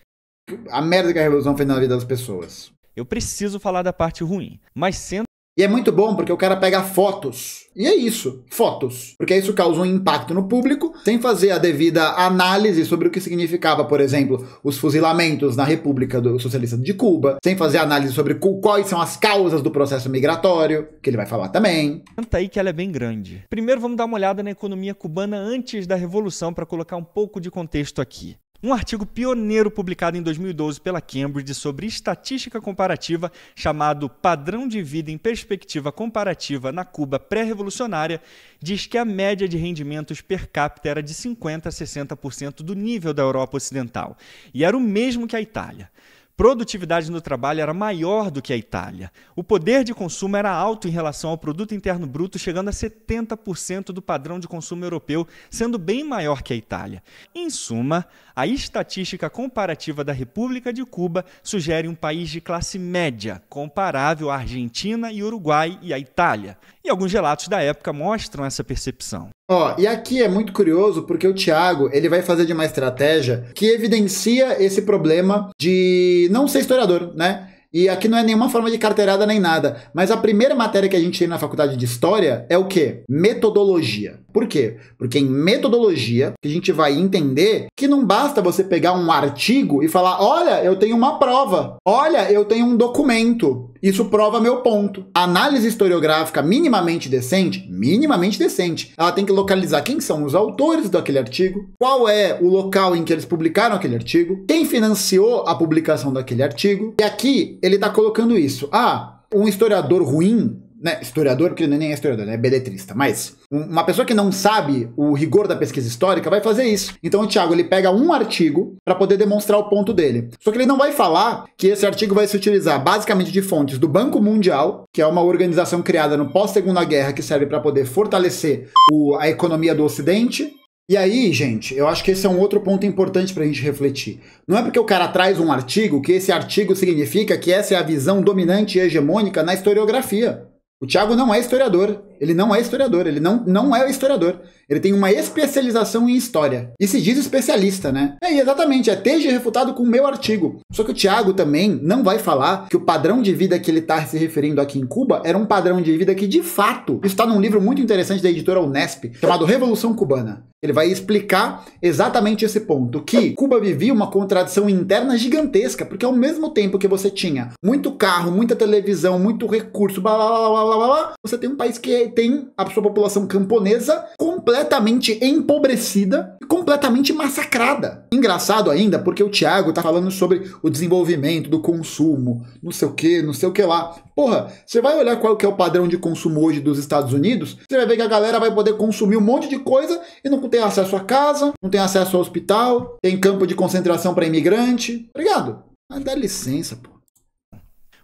Speaker 2: A merda que a revolução fez na vida das pessoas. Eu preciso falar da parte ruim, mas sendo
Speaker 1: e é muito bom porque o cara pega fotos. E é isso, fotos. Porque isso causa um impacto no público, sem fazer a devida análise sobre o que significava, por exemplo, os fuzilamentos na República do Socialista de Cuba, sem fazer análise sobre quais são as causas do processo migratório, que ele vai falar também.
Speaker 2: Canta aí que ela é bem grande. Primeiro vamos dar uma olhada na economia cubana antes da revolução para colocar um pouco de contexto aqui. Um artigo pioneiro publicado em 2012 pela Cambridge sobre estatística comparativa, chamado Padrão de Vida em Perspectiva Comparativa na Cuba Pré-Revolucionária, diz que a média de rendimentos per capita era de 50% a 60% do nível da Europa Ocidental, e era o mesmo que a Itália produtividade no trabalho era maior do que a Itália. O poder de consumo era alto em relação ao produto interno bruto, chegando a 70% do padrão de consumo europeu, sendo bem maior que a Itália. Em suma, a estatística comparativa da República de Cuba sugere um país de classe média, comparável à Argentina e Uruguai e à Itália. E alguns relatos da época mostram essa percepção. Ó, oh, e
Speaker 1: aqui é muito curioso porque o Thiago, ele vai fazer de uma estratégia que evidencia esse problema de não ser historiador, né? E aqui não é nenhuma forma de carteirada nem nada, mas a primeira matéria que a gente tem na faculdade de história é o quê? Metodologia. Por quê? Porque em metodologia que a gente vai entender que não basta você pegar um artigo e falar: olha, eu tenho uma prova, olha, eu tenho um documento. Isso prova meu ponto. A análise historiográfica minimamente decente, minimamente decente, ela tem que localizar quem são os autores daquele artigo, qual é o local em que eles publicaram aquele artigo, quem financiou a publicação daquele artigo. E aqui ele está colocando isso. Ah, um historiador ruim né, historiador, porque nem é historiador, né, é beletrista, mas uma pessoa que não sabe o rigor da pesquisa histórica vai fazer isso. Então o Tiago ele pega um artigo para poder demonstrar o ponto dele. Só que ele não vai falar que esse artigo vai se utilizar basicamente de fontes do Banco Mundial, que é uma organização criada no pós-segunda guerra que serve para poder fortalecer o, a economia do Ocidente, e aí, gente, eu acho que esse é um outro ponto importante para a gente refletir. Não é porque o cara traz um artigo que esse artigo significa que essa é a visão dominante e hegemônica na historiografia. O Thiago não é historiador, ele não é historiador, ele não, não é historiador. Ele tem uma especialização em história. E se diz especialista, né? É, exatamente, é teja refutado com o meu artigo. Só que o Tiago também não vai falar que o padrão de vida que ele está se referindo aqui em Cuba era um padrão de vida que, de fato, está num livro muito interessante da editora Unesp, chamado Revolução Cubana. Ele vai explicar exatamente esse ponto, que Cuba vivia uma contradição interna gigantesca, porque ao mesmo tempo que você tinha muito carro, muita televisão, muito recurso, blá blá blá blá blá, blá você tem um país que é tem a sua população camponesa completamente empobrecida e completamente massacrada. Engraçado ainda, porque o Tiago tá falando sobre o desenvolvimento do consumo, não sei o que, não sei o que lá. Porra, você vai olhar qual que é o padrão de consumo hoje dos Estados Unidos, você vai ver que a galera vai poder consumir um monte de coisa e não tem acesso a casa, não tem acesso ao hospital, tem campo de concentração para imigrante. Obrigado.
Speaker 2: Mas ah, dá licença, pô.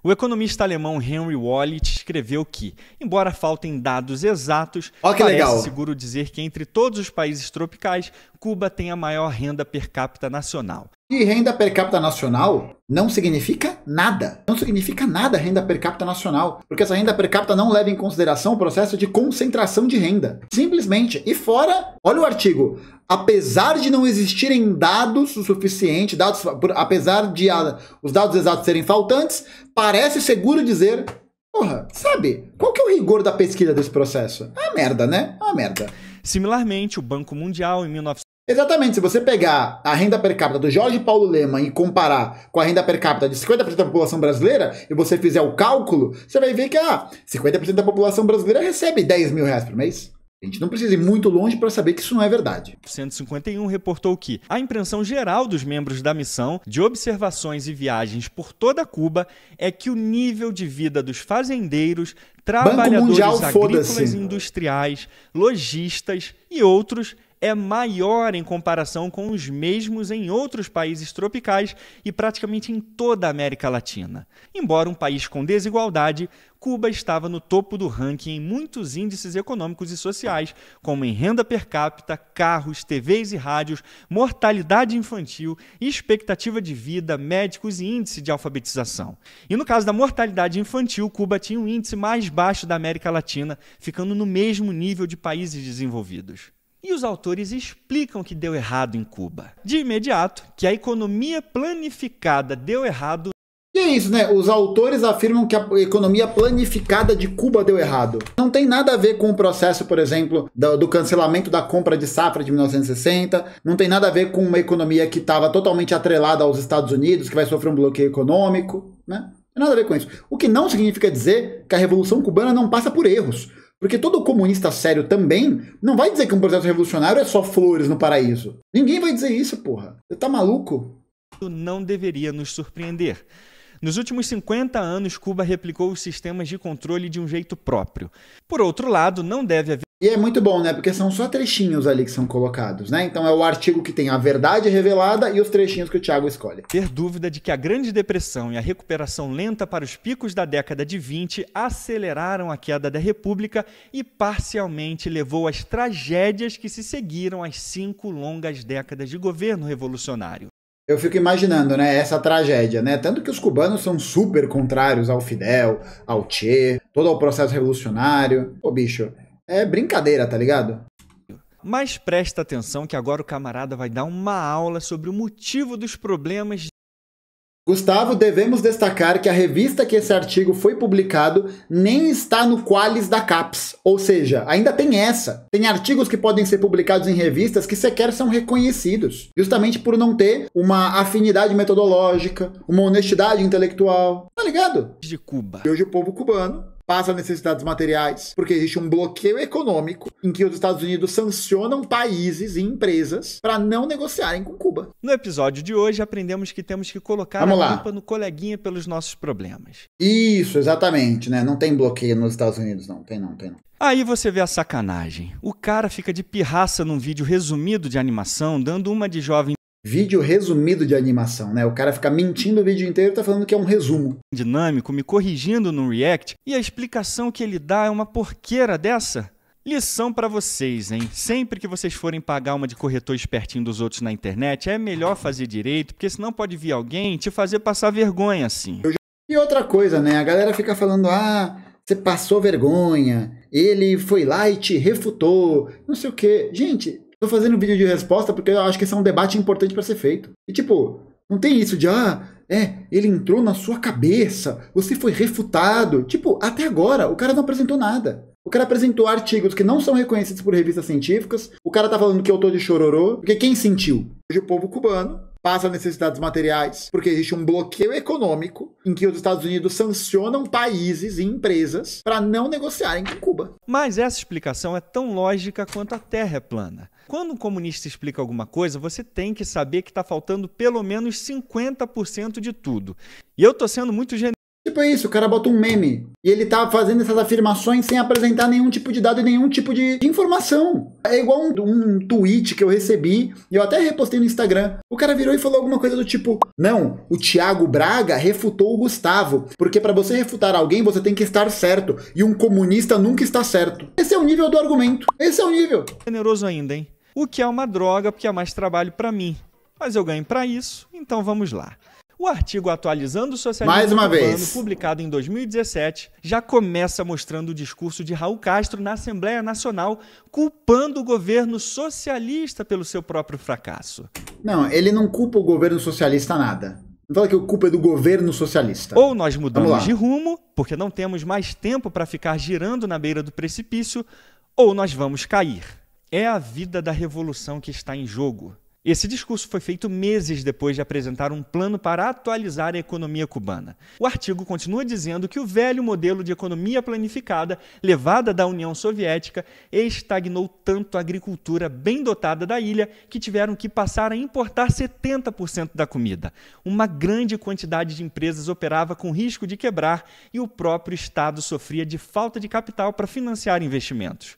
Speaker 2: O economista alemão Henry Wallet escreveu que, embora faltem dados exatos, oh, parece legal. seguro dizer que entre todos os países tropicais, Cuba tem a maior renda per capita nacional.
Speaker 1: E renda per capita nacional não significa nada. Não significa nada renda per capita nacional, porque essa renda per capita não leva em consideração o processo de concentração de renda. Simplesmente. E fora, olha o artigo. Apesar de não existirem dados o suficiente, dados, apesar de a, os dados exatos serem faltantes, parece seguro dizer, porra, sabe, qual que é o rigor da pesquisa desse processo? É uma merda, né? É uma merda. Similarmente, o Banco Mundial, em 19... Exatamente, se você pegar a renda per capita do Jorge Paulo Lema e comparar com a renda per capita de 50% da população brasileira, e você fizer o cálculo, você vai ver que ah, 50% da população brasileira recebe 10 mil reais por mês. A gente não precisa ir muito longe para
Speaker 2: saber que isso não é verdade. 151 reportou que a impressão geral dos membros da missão de observações e viagens por toda Cuba é que o nível de vida dos fazendeiros, trabalhadores Mundial, agrícolas industriais, lojistas e outros é maior em comparação com os mesmos em outros países tropicais e praticamente em toda a América Latina. Embora um país com desigualdade, Cuba estava no topo do ranking em muitos índices econômicos e sociais, como em renda per capita, carros, TVs e rádios, mortalidade infantil, expectativa de vida, médicos e índice de alfabetização. E no caso da mortalidade infantil, Cuba tinha o um índice mais baixo da América Latina, ficando no mesmo nível de países desenvolvidos. E os autores explicam que deu errado em Cuba. De imediato, que a economia planificada deu errado. E é isso, né? Os autores afirmam que a economia planificada de Cuba
Speaker 1: deu errado. Não tem nada a ver com o processo, por exemplo, do, do cancelamento da compra de safra de 1960, não tem nada a ver com uma economia que estava totalmente atrelada aos Estados Unidos, que vai sofrer um bloqueio econômico, né? Não tem nada a ver com isso. O que não significa dizer que a Revolução Cubana não passa por erros porque todo comunista sério também não vai dizer que um processo revolucionário é só flores no paraíso.
Speaker 2: Ninguém vai dizer isso, porra. Você tá maluco? Não deveria nos surpreender. Nos últimos 50 anos, Cuba replicou os sistemas de controle de um jeito próprio. Por outro lado, não deve haver e é muito bom, né? Porque são só trechinhos ali que são
Speaker 1: colocados,
Speaker 2: né? Então é o artigo que tem a verdade revelada e os trechinhos que o Tiago escolhe. Ter dúvida de que a Grande Depressão e a recuperação lenta para os picos da década de 20 aceleraram a queda da República e parcialmente levou às tragédias que se seguiram às cinco longas décadas de governo revolucionário.
Speaker 1: Eu fico imaginando, né, essa tragédia, né? Tanto que os cubanos são super contrários ao Fidel, ao Che, todo o processo revolucionário. Ô, bicho, é brincadeira, tá ligado?
Speaker 2: Mas presta atenção que agora o camarada vai dar uma aula sobre o motivo dos problemas Gustavo, devemos destacar que a revista que esse artigo foi publicado nem está
Speaker 1: no Qualis da CAPES, ou seja, ainda tem essa. Tem artigos que podem ser publicados em revistas que sequer são reconhecidos, justamente por não ter uma afinidade metodológica, uma honestidade intelectual. Tá ligado? De Cuba. E hoje o povo cubano passa necessidades materiais, porque existe um bloqueio econômico em que os Estados Unidos sancionam países e empresas para não negociarem com Cuba. No episódio de hoje, aprendemos que temos que colocar Vamos a lá. culpa
Speaker 2: no coleguinha pelos nossos problemas. Isso, exatamente, né? Não tem bloqueio nos Estados Unidos, não. Tem não, tem não. Aí você vê a sacanagem. O cara fica de pirraça num vídeo resumido de animação, dando uma de jovem vídeo resumido de animação, né? O cara fica mentindo o vídeo inteiro e tá falando que é um resumo. Dinâmico, me corrigindo no React, e a explicação que ele dá é uma porqueira dessa? Lição para vocês, hein? Sempre que vocês forem pagar uma de corretor espertinho dos outros na internet, é melhor fazer direito, porque senão pode vir alguém te fazer passar vergonha assim.
Speaker 1: E outra coisa, né? A galera fica falando, ah, você passou vergonha, ele foi lá e te refutou, não sei o quê. Gente, Tô fazendo vídeo de resposta porque eu acho que esse é um debate importante para ser feito. E tipo, não tem isso de, ah, é, ele entrou na sua cabeça, você foi refutado. Tipo, até agora, o cara não apresentou nada. O cara apresentou artigos que não são reconhecidos por revistas científicas. O cara tá falando que eu tô de chororô, porque quem sentiu? Hoje o povo cubano passa necessidades materiais, porque existe um
Speaker 2: bloqueio econômico em que os Estados Unidos sancionam países e empresas para não negociarem com Cuba. Mas essa explicação é tão lógica quanto a Terra é plana. Quando um comunista explica alguma coisa, você tem que saber que está faltando pelo menos 50% de tudo. E eu estou sendo muito generoso tipo é isso, o cara bota um meme. E ele tá fazendo essas afirmações
Speaker 1: sem apresentar nenhum tipo de dado e nenhum tipo de informação. É igual um, um tweet que eu recebi, e eu até repostei no Instagram. O cara virou e falou alguma coisa do tipo: Não, o Thiago Braga refutou o Gustavo, porque para você refutar alguém você tem que estar certo, e um
Speaker 2: comunista nunca está certo. Esse é o nível do argumento. Esse é o nível. Generoso ainda, hein? O que é uma droga, porque é mais trabalho para mim. Mas eu ganho para isso, então vamos lá. O artigo Atualizando o Socialismo Urbano, vez. publicado em 2017, já começa mostrando o discurso de Raul Castro na Assembleia Nacional, culpando o governo socialista pelo seu próprio fracasso. Não, ele não culpa o governo socialista nada. Não fala que a culpa é do governo socialista. Ou nós mudamos de rumo, porque não temos mais tempo para ficar girando na beira do precipício, ou nós vamos cair. É a vida da revolução que está em jogo. Esse discurso foi feito meses depois de apresentar um plano para atualizar a economia cubana. O artigo continua dizendo que o velho modelo de economia planificada, levada da União Soviética, estagnou tanto a agricultura bem dotada da ilha que tiveram que passar a importar 70% da comida. Uma grande quantidade de empresas operava com risco de quebrar e o próprio Estado sofria de falta de capital para financiar investimentos.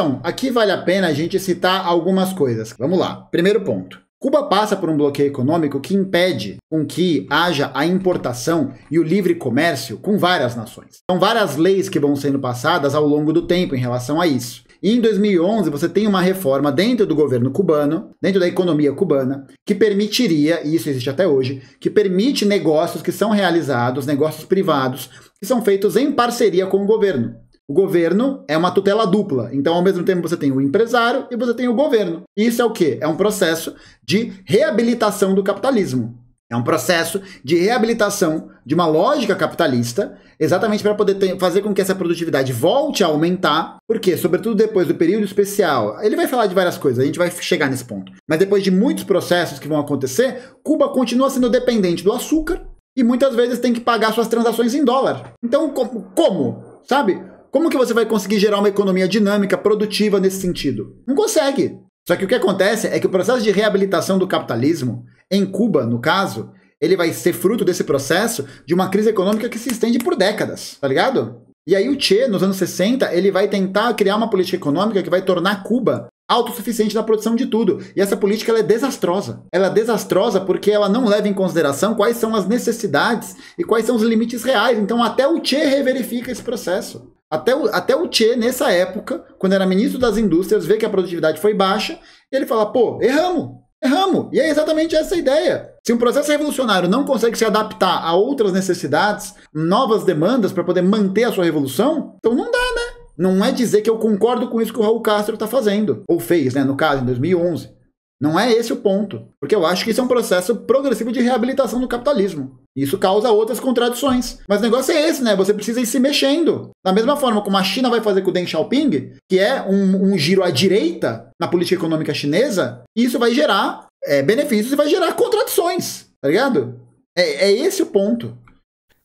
Speaker 1: Então, aqui vale a pena a gente citar algumas coisas. Vamos lá. Primeiro ponto. Cuba passa por um bloqueio econômico que impede com que haja a importação e o livre comércio com várias nações. São várias leis que vão sendo passadas ao longo do tempo em relação a isso. E em 2011 você tem uma reforma dentro do governo cubano, dentro da economia cubana, que permitiria, e isso existe até hoje, que permite negócios que são realizados, negócios privados, que são feitos em parceria com o governo. O governo é uma tutela dupla. Então, ao mesmo tempo, você tem o empresário e você tem o governo. Isso é o quê? É um processo de reabilitação do capitalismo. É um processo de reabilitação de uma lógica capitalista, exatamente para poder ter, fazer com que essa produtividade volte a aumentar, porque, sobretudo depois do período especial, ele vai falar de várias coisas, a gente vai chegar nesse ponto. Mas depois de muitos processos que vão acontecer, Cuba continua sendo dependente do açúcar e muitas vezes tem que pagar suas transações em dólar. Então, como? Sabe? Como que você vai conseguir gerar uma economia dinâmica, produtiva nesse sentido? Não consegue. Só que o que acontece é que o processo de reabilitação do capitalismo, em Cuba, no caso, ele vai ser fruto desse processo de uma crise econômica que se estende por décadas, tá ligado? E aí o Che, nos anos 60, ele vai tentar criar uma política econômica que vai tornar Cuba autossuficiente na produção de tudo. E essa política ela é desastrosa. Ela é desastrosa porque ela não leva em consideração quais são as necessidades e quais são os limites reais. Então até o Che reverifica esse processo. Até o, até o Che, nessa época, quando era ministro das indústrias, vê que a produtividade foi baixa, e ele fala, pô, erramos, erramos. E é exatamente essa a ideia. Se um processo revolucionário não consegue se adaptar a outras necessidades, novas demandas para poder manter a sua revolução, então não dá, né? Não é dizer que eu concordo com isso que o Raul Castro está fazendo, ou fez, né, no caso, em 2011. Não é esse o ponto, porque eu acho que isso é um processo progressivo de reabilitação do capitalismo. Isso causa outras contradições. Mas o negócio é esse, né? Você precisa ir se mexendo. Da mesma forma como a China vai fazer com o Deng Xiaoping, que é um, um giro à direita na política econômica chinesa, isso vai gerar é, benefícios e vai gerar contradições, tá ligado? É, é esse o ponto.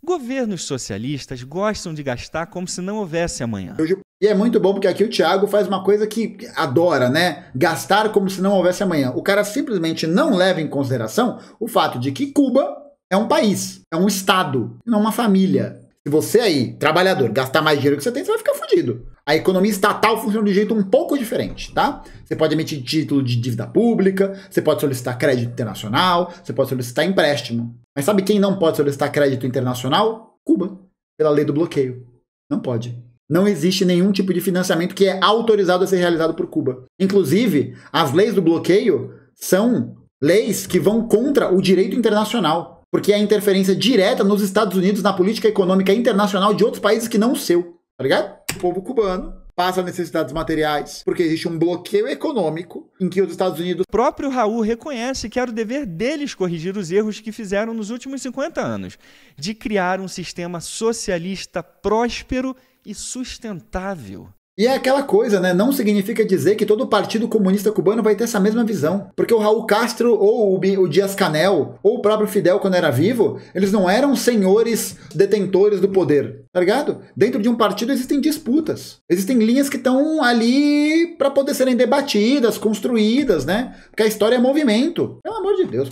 Speaker 2: Governos socialistas gostam de gastar como se não houvesse amanhã.
Speaker 1: E é muito bom porque aqui o Thiago faz uma coisa que adora, né? Gastar como se não houvesse amanhã. O cara simplesmente não leva em consideração o fato de que Cuba é um país, é um estado, não uma família. Se você aí, trabalhador, gastar mais dinheiro que você tem, você vai ficar fudido. A economia estatal funciona de jeito um pouco diferente, tá? Você pode emitir título de dívida pública, você pode solicitar crédito internacional, você pode solicitar empréstimo. Mas sabe quem não pode solicitar crédito internacional? Cuba, pela lei do bloqueio. Não pode. Não existe nenhum tipo de financiamento que é autorizado a ser realizado por Cuba. Inclusive, as leis do bloqueio são leis que vão contra o direito internacional porque é interferência direta nos Estados Unidos na política econômica internacional de outros países que não o seu, tá ligado? O
Speaker 2: povo cubano passa necessidades materiais, porque existe um bloqueio econômico em que os Estados Unidos... O próprio Raul reconhece que era o dever deles corrigir os erros que fizeram nos últimos 50 anos, de criar um sistema socialista próspero e sustentável. E é aquela coisa, né? Não significa dizer que todo Partido Comunista Cubano vai ter essa mesma
Speaker 1: visão. Porque o Raul Castro ou o Dias Canel ou o próprio Fidel, quando era vivo, eles não eram senhores detentores do poder, tá ligado? Dentro de um partido existem disputas. Existem linhas que estão ali para poder serem debatidas, construídas, né?
Speaker 2: Porque a história é movimento. Pelo amor de Deus.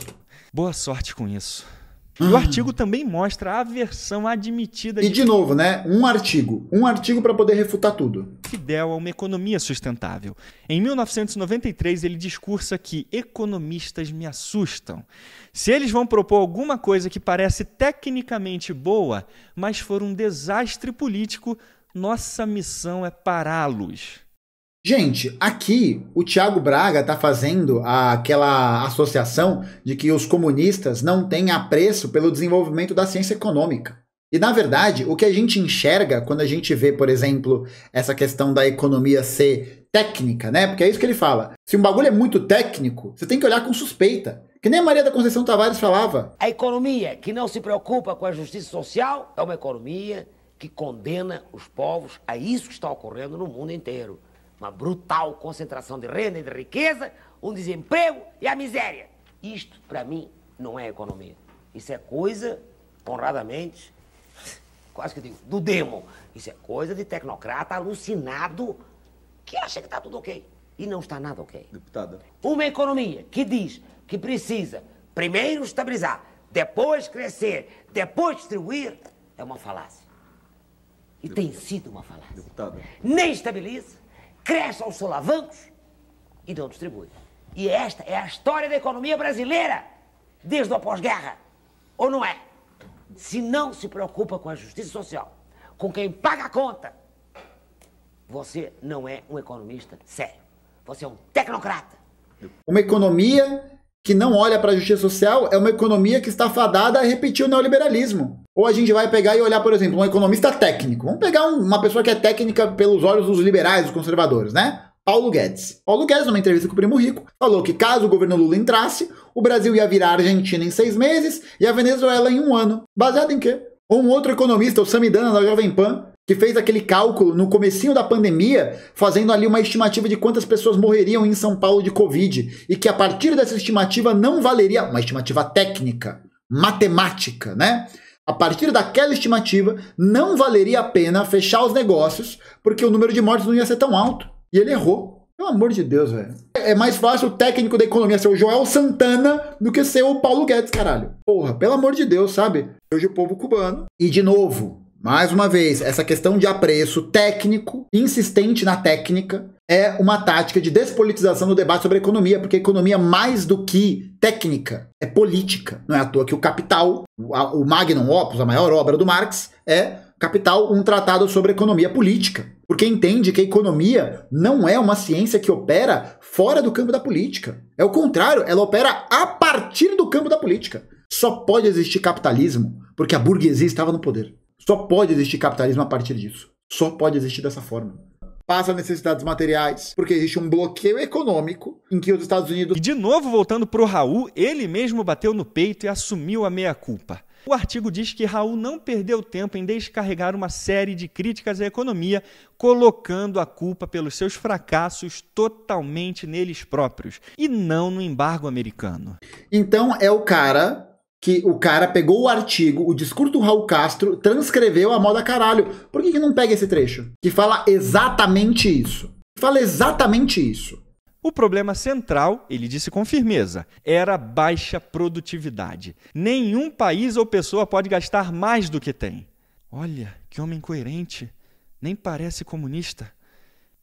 Speaker 2: Boa sorte com isso. E o hum. artigo também mostra a versão admitida. De... E de novo, né? Um artigo. Um artigo para poder refutar tudo. Fidel a uma economia sustentável. Em 1993, ele discursa que economistas me assustam. Se eles vão propor alguma coisa que parece tecnicamente boa, mas for um desastre político, nossa missão é pará-los. Gente, aqui o Tiago Braga está fazendo
Speaker 1: aquela associação de que os comunistas não têm apreço pelo desenvolvimento da ciência econômica. E na verdade, o que a gente enxerga quando a gente vê, por exemplo, essa questão da economia ser técnica, né? Porque é isso que ele fala. Se um bagulho é muito técnico, você tem que olhar com suspeita. Que nem a Maria da Conceição Tavares falava. A economia que não se
Speaker 5: preocupa com a justiça social é uma economia que condena os povos a é isso que está ocorrendo no mundo inteiro uma brutal concentração de renda e de riqueza, um desemprego e a miséria. Isto, para mim, não é economia. Isso é coisa, honradamente, quase que digo, do demo. Isso é coisa de tecnocrata alucinado que acha que está tudo ok. E não está nada ok. Deputada. Uma economia que diz que precisa primeiro estabilizar, depois crescer, depois distribuir, é uma falácia. E Deputada. tem sido uma falácia. Deputada. Nem estabiliza, cresce aos solavancos e não distribui. E esta é a história da economia brasileira desde a pós-guerra. Ou não é? Se não se preocupa com a justiça social, com quem paga a conta, você não é um economista sério. Você é um tecnocrata.
Speaker 1: Uma economia que não olha para a justiça social é uma economia que está fadada a repetir o neoliberalismo. Ou a gente vai pegar e olhar, por exemplo, um economista técnico. Vamos pegar um, uma pessoa que é técnica pelos olhos dos liberais, dos conservadores, né? Paulo Guedes. Paulo Guedes, numa entrevista com o Primo Rico, falou que caso o governo Lula entrasse, o Brasil ia virar a Argentina em seis meses e a Venezuela em um ano. Baseado em quê? Ou um outro economista, o Samidana, da Jovem Pan, que fez aquele cálculo no comecinho da pandemia, fazendo ali uma estimativa de quantas pessoas morreriam em São Paulo de Covid, e que a partir dessa estimativa não valeria, uma estimativa técnica, matemática, né? A partir daquela estimativa, não valeria a pena fechar os negócios, porque o número de mortes não ia ser tão alto. E ele errou. Pelo amor de Deus, velho. É mais fácil o técnico da economia ser o Joel Santana do que ser o Paulo Guedes, caralho. Porra, pelo amor de Deus, sabe? Hoje o povo cubano. E de novo, mais uma vez, essa questão de apreço técnico, insistente na técnica, é uma tática de despolitização do debate sobre economia, porque economia, mais do que técnica, é política. Não é à toa que o Capital, o Magnum Opus, a maior obra do Marx, é Capital, um tratado sobre economia política, porque entende que a economia não é uma ciência que opera fora do campo da política. É o contrário, ela opera a partir do campo da política. Só pode existir capitalismo porque a burguesia estava no poder. Só pode existir capitalismo a partir disso. Só pode existir dessa
Speaker 2: forma passa necessidades materiais, porque existe um bloqueio econômico em que os Estados Unidos. E de novo, voltando para o Raul, ele mesmo bateu no peito e assumiu a meia-culpa. O artigo diz que Raul não perdeu tempo em descarregar uma série de críticas à economia, colocando a culpa pelos seus fracassos totalmente neles próprios e não no embargo americano. Então é o cara que o cara pegou o artigo,
Speaker 1: o discurso do Raul Castro, transcreveu a moda caralho. Por que, que não pega esse trecho? Que fala
Speaker 2: exatamente isso. Fala exatamente isso. O problema central, ele disse com firmeza, era baixa produtividade. Nenhum país ou pessoa pode gastar mais do que tem. Olha, que homem coerente. Nem parece comunista.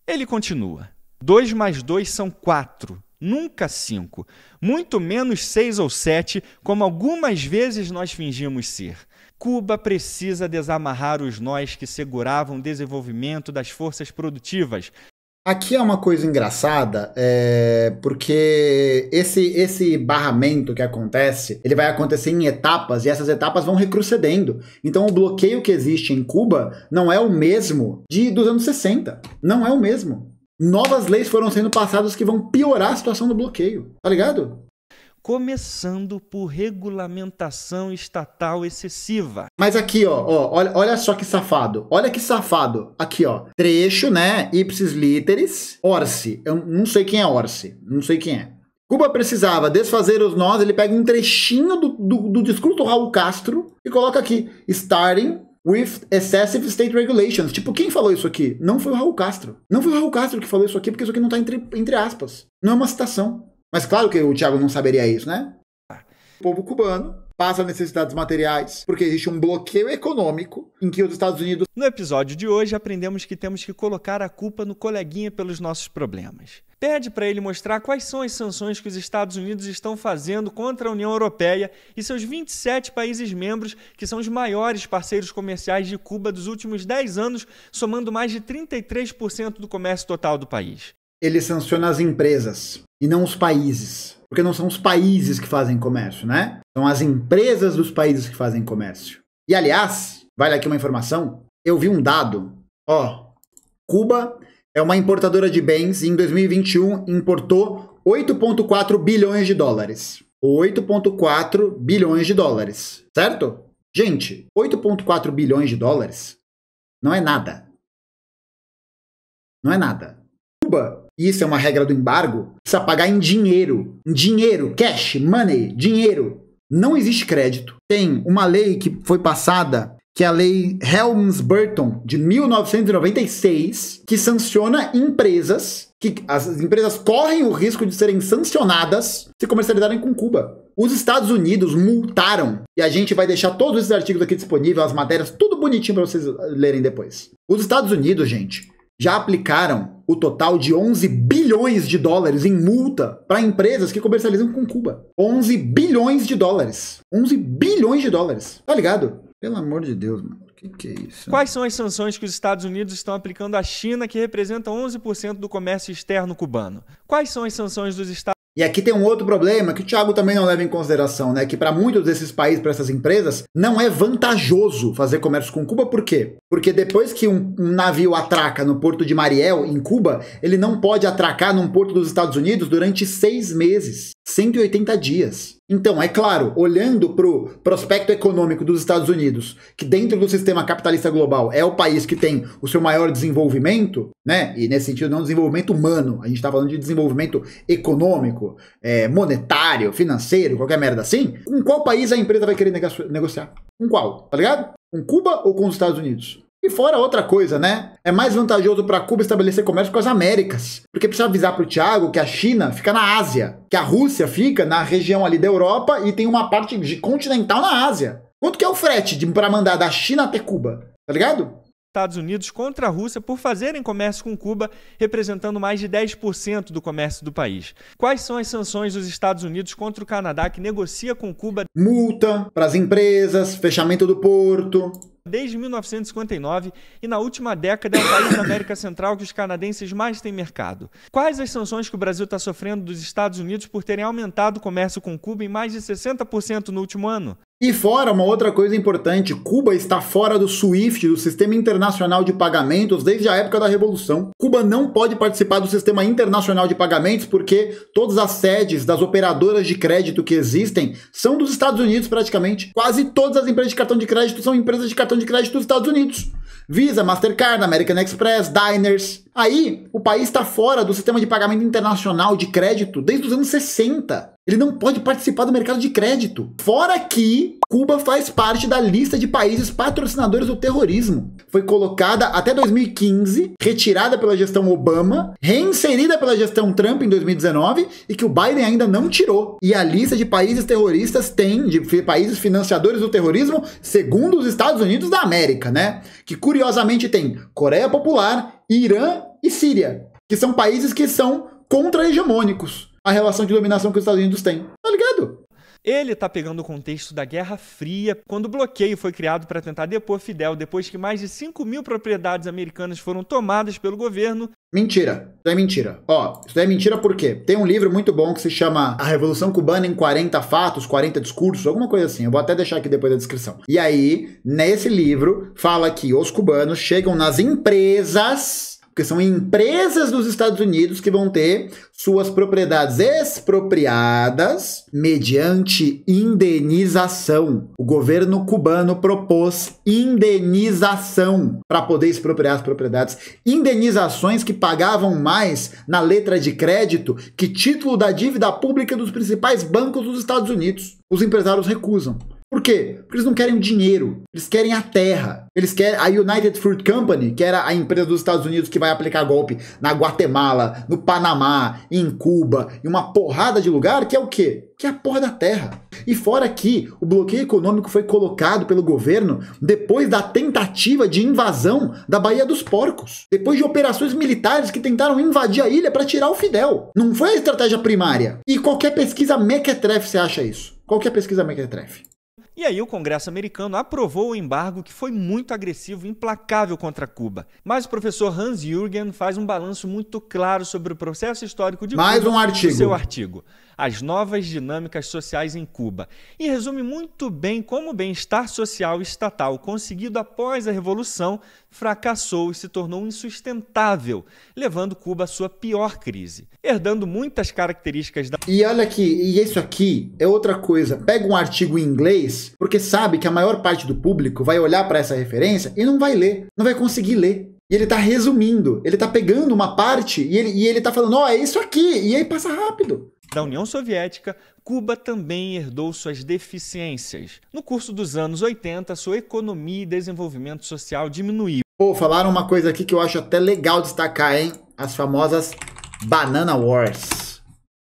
Speaker 2: Ele continua. 2 mais 2 são 4. Nunca cinco. Muito menos seis ou sete, como algumas vezes nós fingimos ser. Cuba precisa desamarrar os nós que seguravam o desenvolvimento das forças produtivas.
Speaker 1: Aqui é uma coisa engraçada, é, porque esse, esse barramento que acontece, ele vai acontecer em etapas e essas etapas vão recrocedendo. Então o bloqueio que existe em Cuba não é o mesmo de dos anos 60. Não é o mesmo novas leis foram sendo passadas que vão piorar a situação do bloqueio,
Speaker 2: tá ligado? Começando por regulamentação estatal excessiva.
Speaker 1: Mas aqui, ó, ó olha, olha só que safado. Olha que safado. Aqui, ó. Trecho, né? Ipsis literis. Orse. Eu não sei quem é Orse. Não sei quem é. Cuba precisava desfazer os nós, ele pega um trechinho do, do, do discurso do Raul Castro e coloca aqui, starting with excessive state regulations. Tipo, quem falou isso aqui? Não foi o Raul Castro. Não foi o Raul Castro que falou isso aqui, porque isso aqui não está entre, entre aspas. Não é uma citação. Mas claro que o Thiago não saberia isso, né? O tá. povo cubano passa necessidades materiais,
Speaker 2: porque existe um bloqueio econômico em que os Estados Unidos. No episódio de hoje, aprendemos que temos que colocar a culpa no coleguinha pelos nossos problemas. Pede para ele mostrar quais são as sanções que os Estados Unidos estão fazendo contra a União Europeia e seus 27 países membros, que são os maiores parceiros comerciais de Cuba dos últimos 10 anos, somando mais de 33% do comércio total do país. Ele
Speaker 1: sanciona as empresas e não os países porque não são os países que fazem comércio, né? São as empresas dos países que fazem comércio. E aliás, vale aqui uma informação, eu vi um dado, ó, Cuba é uma importadora de bens e em 2021 importou 8.4 bilhões de dólares. 8.4 bilhões de dólares, certo? Gente, 8.4 bilhões de dólares não é nada. Não é nada. Cuba isso é uma regra do embargo, precisa pagar em dinheiro. Em dinheiro, cash, money, dinheiro. Não existe crédito. Tem uma lei que foi passada, que é a lei Helms-Burton, de 1996, que sanciona empresas, que as empresas correm o risco de serem sancionadas se comercializarem com Cuba. Os Estados Unidos multaram, e a gente vai deixar todos esses artigos aqui disponíveis, as matérias, tudo bonitinho para vocês lerem depois. Os Estados Unidos, gente, já aplicaram o total de 11 bilhões de dólares em multa para empresas que comercializam com Cuba. 11 bilhões de dólares. 11 bilhões de dólares. Tá ligado? Pelo amor de Deus, mano. Que que é isso?
Speaker 2: Quais são as sanções que os Estados Unidos estão aplicando à China, que representa 11% do comércio externo cubano? Quais são as sanções dos Estados e aqui
Speaker 1: tem um outro problema que o Thiago também não leva em consideração, né? Que para muitos desses países, para essas empresas, não é vantajoso fazer comércio com Cuba, por quê? Porque depois que um, um, navio atraca no porto de Mariel, em Cuba, ele não pode atracar num porto dos Estados Unidos durante seis meses. 180 dias. Então, é claro, olhando para o prospecto econômico dos Estados Unidos, que dentro do sistema capitalista global é o país que tem o seu maior desenvolvimento, né? E nesse sentido, não desenvolvimento humano, a gente está falando de desenvolvimento econômico, é, monetário, financeiro, qualquer merda assim. Com qual país a empresa vai querer negociar? Com qual? Tá ligado? Com Cuba ou com os Estados Unidos? E fora outra coisa, né? É mais vantajoso para Cuba estabelecer comércio com as Américas, porque precisa avisar para o Tiago que a China fica na Ásia, que a Rússia fica na região ali da Europa e tem uma parte continental na Ásia. Quanto que é o
Speaker 2: frete para mandar da China até Cuba? Tá ligado? Estados Unidos contra a Rússia por fazerem comércio com Cuba, representando mais de 10% do comércio do país. Quais são as sanções dos Estados Unidos contra o Canadá que negocia com Cuba? Multa
Speaker 1: para as empresas, fechamento do porto
Speaker 2: desde 1959 e na última década é o país da América Central que os canadenses mais têm mercado. Quais as sanções que o Brasil está sofrendo dos Estados Unidos por terem aumentado o comércio com Cuba em mais de 60% no último ano? E fora, uma outra coisa
Speaker 1: importante, Cuba está fora do SWIFT, do Sistema Internacional de Pagamentos, desde a época da Revolução. Cuba não pode participar do Sistema Internacional de Pagamentos porque todas as sedes das operadoras de crédito que existem são dos Estados Unidos praticamente. Quase todas as empresas de cartão de crédito são empresas de cartão de crédito dos Estados Unidos. Visa, Mastercard, American Express, Diners, Aí, o país está fora do sistema de pagamento internacional de crédito desde os anos 60. Ele não pode participar do mercado de crédito. Fora que Cuba faz parte da lista de países patrocinadores do terrorismo. Foi colocada até 2015, retirada pela gestão Obama, reinserida pela gestão Trump em 2019 e que o Biden ainda não tirou. E a lista de países terroristas tem, de países financiadores do terrorismo, segundo os Estados Unidos da América, né? Que curiosamente tem Coreia Popular,
Speaker 2: Irã e Síria, que são países que
Speaker 1: são contra-hegemônicos a relação de dominação
Speaker 2: que os Estados Unidos têm. Tá ligado? Ele tá pegando o contexto da Guerra Fria, quando o bloqueio foi criado para tentar depor Fidel depois que mais de 5 mil propriedades americanas foram tomadas pelo governo. Mentira. Isso é mentira. Ó, isso é mentira por quê? Tem um livro muito bom que se chama
Speaker 1: A Revolução Cubana em 40 Fatos, 40 Discursos, alguma coisa assim. Eu vou até deixar aqui depois da descrição. E aí, nesse livro, fala que os cubanos chegam nas empresas porque são empresas dos Estados Unidos que vão ter suas propriedades expropriadas mediante indenização. O governo cubano propôs indenização para poder expropriar as propriedades, indenizações que pagavam mais na letra de crédito que título da dívida pública dos principais bancos dos Estados Unidos. Os empresários recusam. Por quê? Porque eles não querem o dinheiro, eles querem a terra. Eles querem a United Fruit Company, que era a empresa dos Estados Unidos que vai aplicar golpe na Guatemala, no Panamá, em Cuba, em uma porrada de lugar, que é o quê? Que é a porra da terra. E fora que o bloqueio econômico foi colocado pelo governo depois da tentativa de invasão da Baía dos Porcos, depois de operações militares que tentaram invadir a ilha para tirar o Fidel. Não foi a estratégia primária. E qualquer pesquisa mequetrefe você acha isso. Qualquer pesquisa mequetrefe.
Speaker 2: E aí o Congresso americano aprovou o embargo que foi muito agressivo e implacável contra Cuba. Mas o professor Hans Jürgen faz um balanço muito claro sobre o processo histórico de Mais Cuba um artigo. seu artigo. As Novas Dinâmicas Sociais em Cuba, e resume muito bem como o bem-estar social estatal conseguido após a Revolução fracassou e se tornou insustentável, levando Cuba à sua pior crise, herdando muitas características da. E olha aqui, e isso aqui é outra coisa. Pega um artigo em inglês, porque sabe que a maior parte
Speaker 1: do público vai olhar para essa referência e não vai ler, não vai conseguir ler. E ele tá resumindo, ele tá pegando uma parte e ele, e ele tá falando,
Speaker 2: ó, oh, é isso aqui, e aí passa rápido da União Soviética, Cuba também herdou suas deficiências. No curso dos anos 80, sua economia e desenvolvimento social diminuiu. Pô,
Speaker 1: falaram uma coisa aqui que eu acho até legal destacar, hein? As famosas Banana Wars.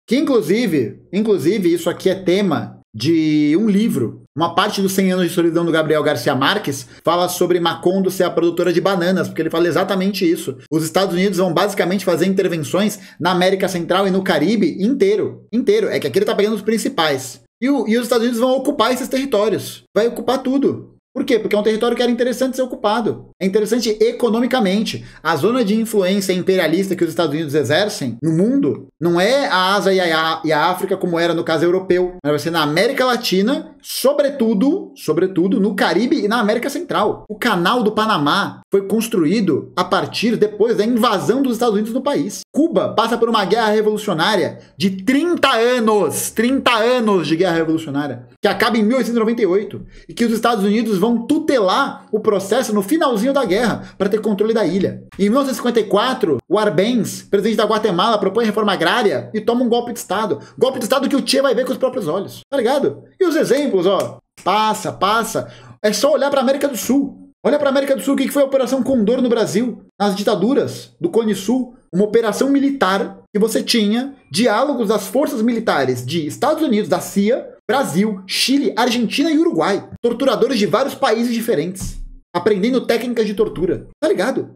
Speaker 1: Que inclusive, inclusive isso aqui é tema de um livro uma parte dos 100 anos de solidão do Gabriel Garcia Marques fala sobre Macondo ser a produtora de bananas, porque ele fala exatamente isso. Os Estados Unidos vão basicamente fazer intervenções na América Central e no Caribe inteiro. Inteiro. É que aqui ele tá pegando os principais. E, o, e os Estados Unidos vão ocupar esses territórios. Vai ocupar tudo. Por quê? Porque é um território que era interessante ser ocupado. É interessante economicamente. A zona de influência imperialista que os Estados Unidos exercem no mundo não é a Ásia e a, e a África como era no caso europeu. Mas vai ser na América Latina, sobretudo, sobretudo no Caribe e na América Central. O Canal do Panamá foi construído a partir depois da invasão dos Estados Unidos no país. Cuba passa por uma guerra revolucionária de 30 anos, 30 anos de guerra revolucionária, que acaba em 1898 e que os Estados Unidos vão tutelar o processo no finalzinho da guerra para ter controle da ilha. Em 1954, o Arbenz, presidente da Guatemala, propõe reforma agrária e toma um golpe de Estado. Golpe de Estado que o Che vai ver com os próprios olhos. Tá ligado? E os exemplos, ó. Passa, passa. É só olhar para a América do Sul. Olha para a América do Sul o que foi a Operação Condor no Brasil, nas ditaduras do Cone Sul, uma operação militar que você tinha diálogos das forças militares de Estados Unidos, da CIA, Brasil, Chile, Argentina e Uruguai. Torturadores de vários
Speaker 2: países diferentes. Aprendendo técnicas de tortura. Tá ligado?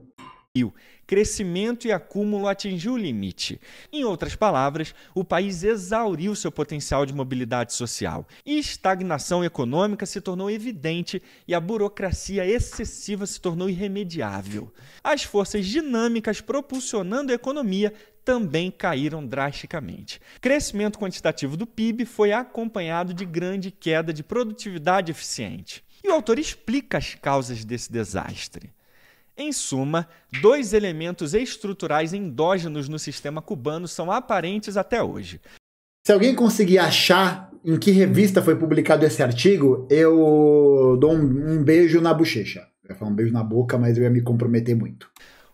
Speaker 2: crescimento e acúmulo atingiu o limite. Em outras palavras, o país exauriu seu potencial de mobilidade social. E estagnação econômica se tornou evidente e a burocracia excessiva se tornou irremediável. As forças dinâmicas propulsionando a economia também caíram drasticamente. Crescimento quantitativo do PIB foi acompanhado de grande queda de produtividade eficiente. E o autor explica as causas desse desastre. Em suma, dois elementos estruturais endógenos no sistema cubano são aparentes até hoje. Se alguém
Speaker 1: conseguir achar em que revista foi publicado esse artigo, eu dou um, um beijo na bochecha. Eu ia falar um beijo na boca, mas eu ia me comprometer muito.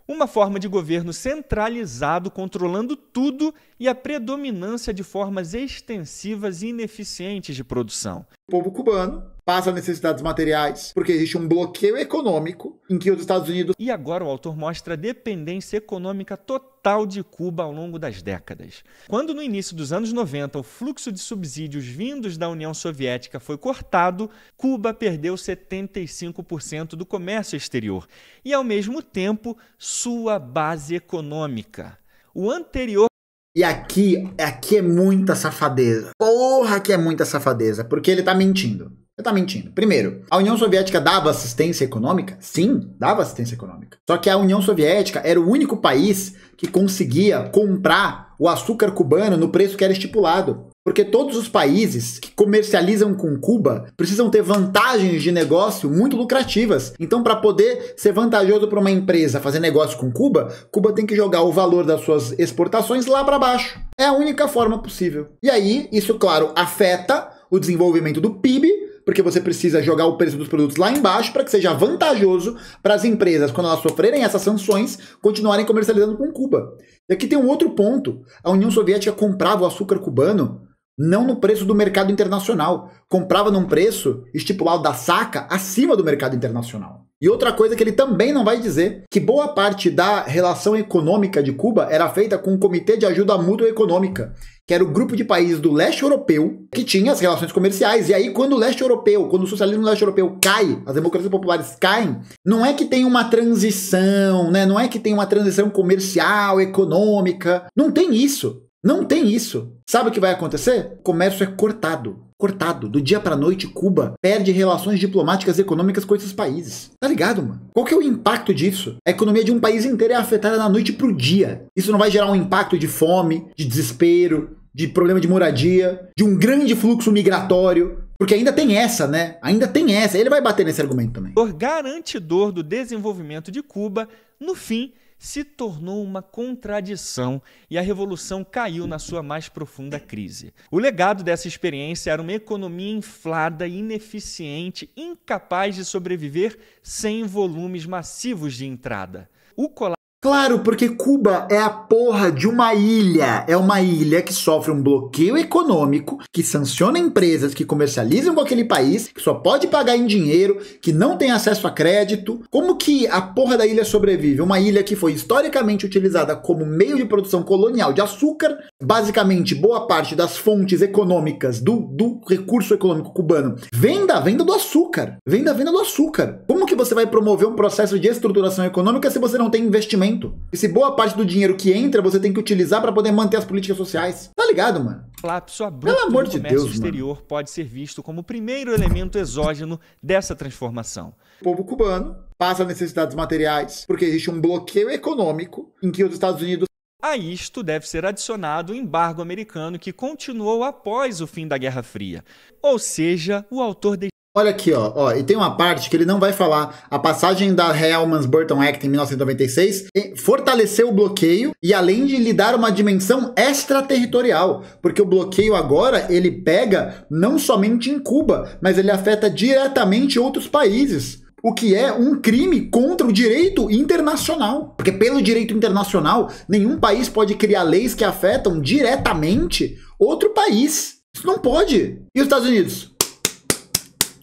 Speaker 2: Uma forma de governo centralizado controlando tudo e a predominância de formas extensivas e ineficientes de produção. O
Speaker 1: povo cubano
Speaker 2: passa necessidades materiais, porque existe um bloqueio econômico em que os Estados Unidos. E agora o autor mostra a dependência econômica total de Cuba ao longo das décadas. Quando no início dos anos 90 o fluxo de subsídios vindos da União Soviética foi cortado, Cuba perdeu 75% do comércio exterior e, ao mesmo tempo, sua base econômica.
Speaker 1: O anterior e aqui, aqui é muita safadeza. Porra, que é muita safadeza, porque ele tá mentindo. Ele tá mentindo. Primeiro, a União Soviética dava assistência econômica? Sim, dava assistência econômica. Só que a União Soviética era o único país que conseguia comprar o açúcar cubano no preço que era estipulado. Porque todos os países que comercializam com Cuba precisam ter vantagens de negócio muito lucrativas. Então, para poder ser vantajoso para uma empresa fazer negócio com Cuba, Cuba tem que jogar o valor das suas exportações lá para baixo. É a única forma possível. E aí, isso, claro, afeta o desenvolvimento do PIB, porque você precisa jogar o preço dos produtos lá embaixo para que seja vantajoso para as empresas, quando elas sofrerem essas sanções, continuarem comercializando com Cuba. E aqui tem um outro ponto: a União Soviética comprava o açúcar cubano não no preço do mercado internacional. Comprava num preço estipulado da saca acima do mercado internacional. E outra coisa que ele também não vai dizer, que boa parte da relação econômica de Cuba era feita com o Comitê de Ajuda Mútua Econômica, que era o grupo de países do leste europeu que tinha as relações comerciais. E aí, quando o leste europeu, quando o socialismo leste europeu cai, as democracias populares caem, não é que tem uma transição, né? Não é que tem uma transição comercial, econômica. Não tem isso. Não tem isso. Sabe o que vai acontecer? O comércio é cortado. Cortado. Do dia pra noite, Cuba perde relações diplomáticas e econômicas com esses países. Tá ligado, mano? Qual que é o impacto disso? A economia de um país inteiro é afetada da noite pro dia. Isso não vai gerar um impacto de fome, de desespero, de problema de moradia, de um grande fluxo migratório. Porque ainda tem essa, né? Ainda tem essa. Ele vai bater nesse argumento também.
Speaker 2: Por garantidor do desenvolvimento de Cuba, no fim, se tornou uma contradição e a revolução caiu na sua mais profunda crise. O legado dessa experiência era uma economia inflada, ineficiente, incapaz de sobreviver sem volumes massivos de entrada. O colapso
Speaker 1: Claro, porque Cuba é a porra de uma ilha. É uma ilha que sofre um bloqueio econômico, que sanciona empresas que comercializam com aquele país, que só pode pagar em dinheiro, que não tem acesso a crédito. Como que a porra da ilha sobrevive? Uma ilha que foi historicamente utilizada como meio de produção colonial de açúcar, basicamente boa parte das fontes econômicas do, do recurso econômico cubano vem da venda do açúcar. Vem da venda do açúcar. Como que você vai promover um processo de estruturação econômica se você não tem investimento? orçamento. E se boa parte do dinheiro que entra, você tem que utilizar para poder manter as políticas sociais. Tá ligado, mano?
Speaker 2: Colapso abrupto Pelo amor de comércio Deus, exterior mano. pode ser visto como o primeiro elemento exógeno dessa transformação.
Speaker 1: O povo cubano
Speaker 2: passa necessidades materiais, porque existe um bloqueio econômico em que os Estados Unidos a isto deve ser adicionado o embargo americano que continuou após o fim da Guerra Fria. Ou seja, o autor Olha aqui, ó, ó, e tem uma parte
Speaker 1: que ele não vai falar. A passagem da Real Burton Act em 1996 eh, fortaleceu o bloqueio e além de lhe dar uma dimensão extraterritorial, porque o bloqueio agora ele pega não somente em Cuba, mas ele afeta diretamente outros países o que é um crime contra o direito internacional. Porque, pelo direito internacional, nenhum país pode criar leis que afetam diretamente outro país.
Speaker 2: Isso não pode. E os Estados Unidos?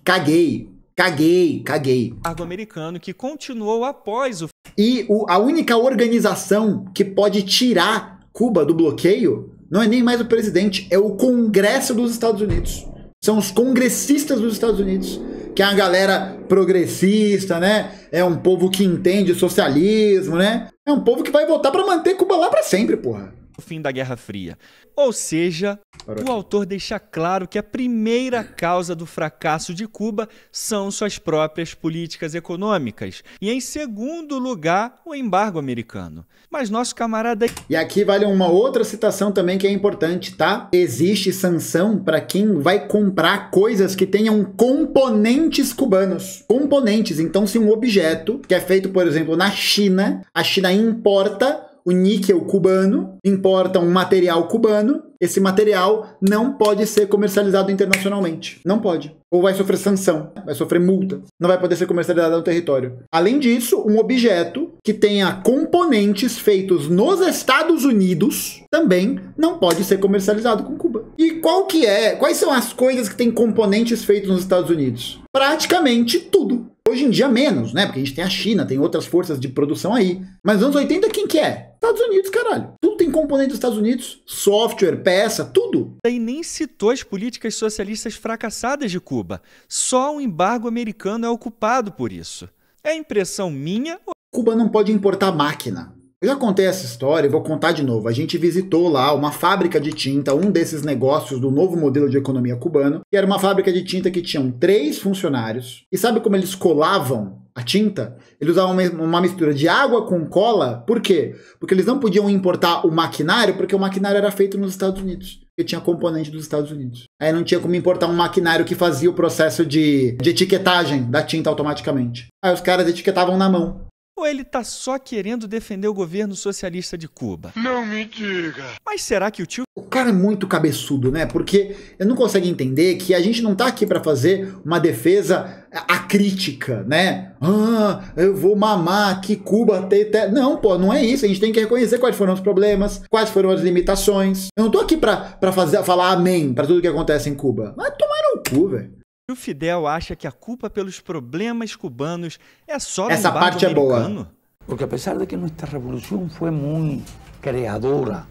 Speaker 2: Caguei, caguei, caguei. Americano que continuou após o. E o, a única organização
Speaker 1: que pode tirar Cuba do bloqueio não é nem mais o presidente, é o Congresso dos Estados Unidos. São os congressistas dos Estados Unidos, que é a galera progressista, né? É um povo que entende socialismo, né? É um povo que vai votar
Speaker 2: para manter Cuba
Speaker 1: lá para sempre, porra
Speaker 2: o fim da Guerra Fria. Ou seja, o autor deixa claro que a primeira causa do fracasso de Cuba são suas próprias políticas econômicas. E em segundo lugar, o embargo americano. Mas nosso camarada. E aqui vale uma outra citação também que é importante, tá? Existe sanção
Speaker 1: para quem vai comprar coisas que tenham componentes cubanos. Componentes. Então, se um objeto que é feito, por exemplo, na China, a China importa o níquel cubano importa um material cubano, esse material não pode ser comercializado internacionalmente. Não pode. Ou vai sofrer sanção, vai sofrer multa, não vai poder ser comercializado no território. Além disso, um objeto que tenha componentes feitos nos Estados Unidos também não pode ser comercializado com Cuba. E qual que é? Quais são as coisas que têm componentes feitos nos Estados Unidos? Praticamente tudo. Hoje em dia menos, né? Porque a gente tem a China, tem outras forças de produção aí. Mas nos anos 80 quem que é?
Speaker 2: Estados Unidos, caralho. Tudo tem componente dos Estados Unidos, software, peça, tudo. E nem citou as políticas socialistas fracassadas de Cuba. Só o embargo americano é ocupado por isso. É impressão minha? Cuba não pode importar máquina. Eu já contei
Speaker 1: essa história e vou contar de novo. A gente visitou lá uma fábrica de tinta, um desses negócios do novo modelo de economia cubano, que era uma fábrica de tinta que tinham três funcionários. E sabe como eles colavam a tinta? Eles usavam uma mistura de água com cola. Por quê? Porque eles não podiam importar o maquinário, porque o maquinário era feito nos Estados Unidos. Porque tinha componente dos Estados Unidos. Aí não tinha como importar um maquinário que fazia o processo de, de etiquetagem da tinta automaticamente. Aí
Speaker 2: os caras etiquetavam na mão. Ou ele tá só querendo defender o governo socialista de Cuba? Não me diga. Mas será que o tio. O cara é muito cabeçudo, né? Porque
Speaker 1: eu não consigo entender que a gente não tá aqui para fazer uma defesa é, acrítica, né? Ah, eu vou mamar que Cuba tem. Não, pô, não é isso. A gente tem que reconhecer quais foram os problemas, quais foram as limitações. Eu não tô aqui pra, pra fazer, falar amém para tudo que acontece em Cuba. Mas tomaram o cu, velho
Speaker 2: o Fidel acha que a culpa pelos problemas
Speaker 4: cubanos é só do Essa parte americano. é boa. Porque apesar de que nossa revolução foi muito criadora,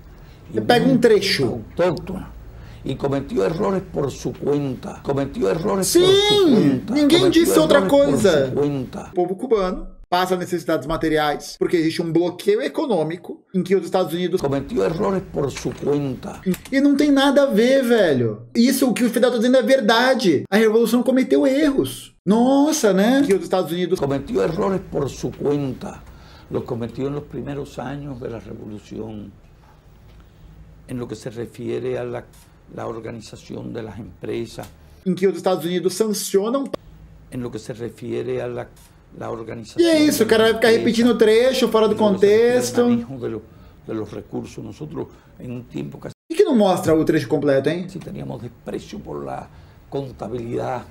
Speaker 4: pega um trecho autóctona e cometeu erros por sua conta. Cometeu erros Sim, por sua conta. Sim. Ninguém disse outra coisa. O
Speaker 1: povo cubano passa necessidades materiais, porque existe um bloqueio econômico em que os Estados Unidos cometeu erros por sua conta. E não tem nada a ver, velho. Isso o que o Fidel tá dizendo é verdade. A revolução cometeu erros. Nossa, né? Que os
Speaker 4: Estados Unidos cometeu erros por sua conta. Los cometeu nos primeiros anos da revolução. Em lo que se refere à la, la organización de empresas. Em que os Estados Unidos sancionam. Em lo que se refere à la la organización. Y é isso, o cara vai ficar repetindo trecho
Speaker 1: fora do contexto.
Speaker 4: Por que, que não mostra o trecho completo, hein? Si assim, teníamos desprecio por la contabilidad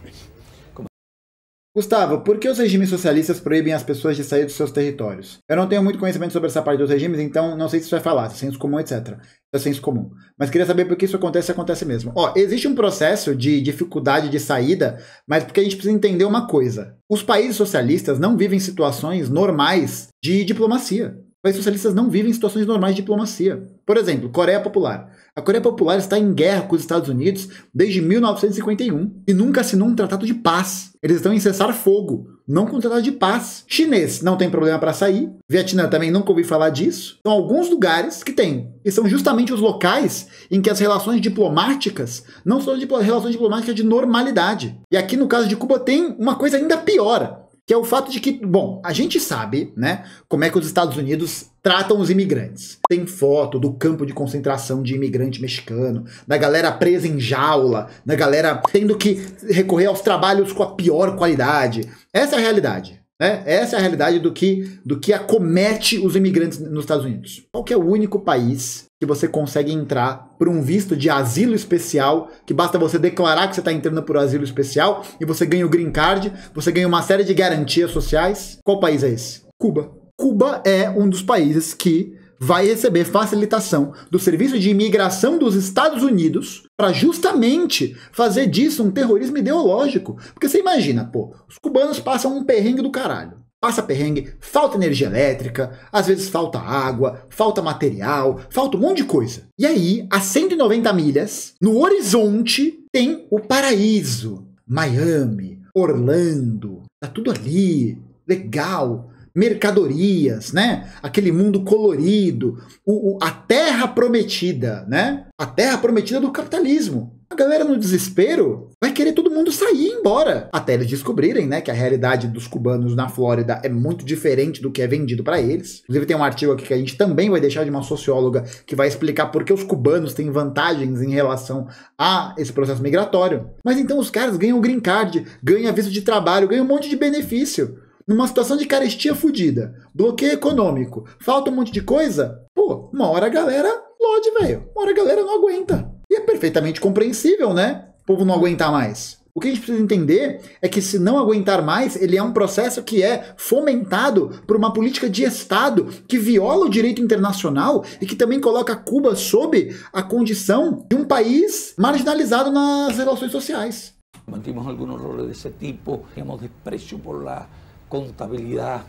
Speaker 4: Gustavo, por que
Speaker 1: os regimes socialistas proíbem as pessoas de sair dos seus territórios? Eu não tenho muito conhecimento sobre essa parte dos regimes, então não sei se isso vai falar, se é senso comum, etc. É senso comum. Mas queria saber por que isso acontece e acontece mesmo. Ó, existe um processo de dificuldade de saída, mas porque a gente precisa entender uma coisa. Os países socialistas não vivem situações normais de diplomacia. Os países socialistas não vivem situações normais de diplomacia. Por exemplo, Coreia Popular. A Coreia Popular está em guerra com os Estados Unidos desde 1951 e nunca assinou um tratado de paz. Eles estão em cessar fogo, não com um tratado de paz. Chinês não tem problema para sair, Vietnã também nunca ouvi falar disso. São então, alguns lugares que tem, e são justamente os locais em que as relações diplomáticas não são relações diplomáticas de normalidade. E aqui no caso de Cuba tem uma coisa ainda pior que é o fato de que, bom, a gente sabe, né, como é que os Estados Unidos tratam os imigrantes. Tem foto do campo de concentração de imigrante mexicano, da galera presa em jaula, da galera tendo que recorrer aos trabalhos com a pior qualidade. Essa é a realidade. Né? Essa é a realidade do que, do que acomete os imigrantes nos Estados Unidos. Qual que é o único país que você consegue entrar por um visto de asilo especial, que basta você declarar que você está entrando por asilo especial e você ganha o green card, você ganha uma série de garantias sociais. Qual país é esse? Cuba. Cuba é um dos países que vai receber facilitação do Serviço de Imigração dos Estados Unidos para justamente fazer disso um terrorismo ideológico. Porque você imagina, pô, os cubanos passam um perrengue do caralho passa perrengue, falta energia elétrica, às vezes falta água, falta material, falta um monte de coisa. E aí, a 190 milhas, no horizonte tem o paraíso. Miami, Orlando, tá tudo ali, legal, mercadorias, né? Aquele mundo colorido, o, o, a terra prometida, né? A terra prometida do capitalismo a galera no desespero vai querer todo mundo sair embora. Até eles descobrirem, né, que a realidade dos cubanos na Flórida é muito diferente do que é vendido para eles. Inclusive tem um artigo aqui que a gente também vai deixar de uma socióloga que vai explicar por que os cubanos têm vantagens em relação a esse processo migratório. Mas então os caras ganham green card, ganham visto de trabalho, ganham um monte de benefício. Numa situação de carestia fodida, bloqueio econômico, falta um monte de coisa, pô, uma hora a galera lode, velho. Uma hora a galera não aguenta. E é perfeitamente compreensível, né? O povo não aguentar mais. O que a gente precisa entender é que se não aguentar mais, ele é um processo que é fomentado por uma política de Estado que viola o direito internacional e que também coloca Cuba sob a condição de um país marginalizado
Speaker 4: nas relações sociais. Mantimos alguns erros desse tipo, temos desprezo por la contabilidade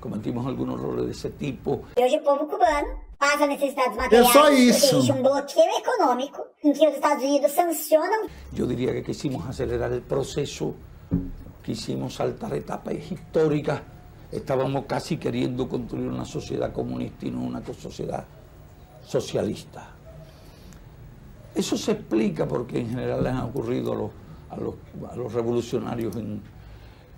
Speaker 4: cometimos algunos errores de ese tipo.
Speaker 1: yo el pueblo cubano Es existe un bloqueo económico en que los Estados Unidos sancionan.
Speaker 4: Yo diría que quisimos acelerar el proceso, quisimos saltar etapas históricas. Estábamos casi queriendo construir una sociedad comunista y no una sociedad socialista. Eso se explica porque en general les han ocurrido a los, los, revolucionarios en,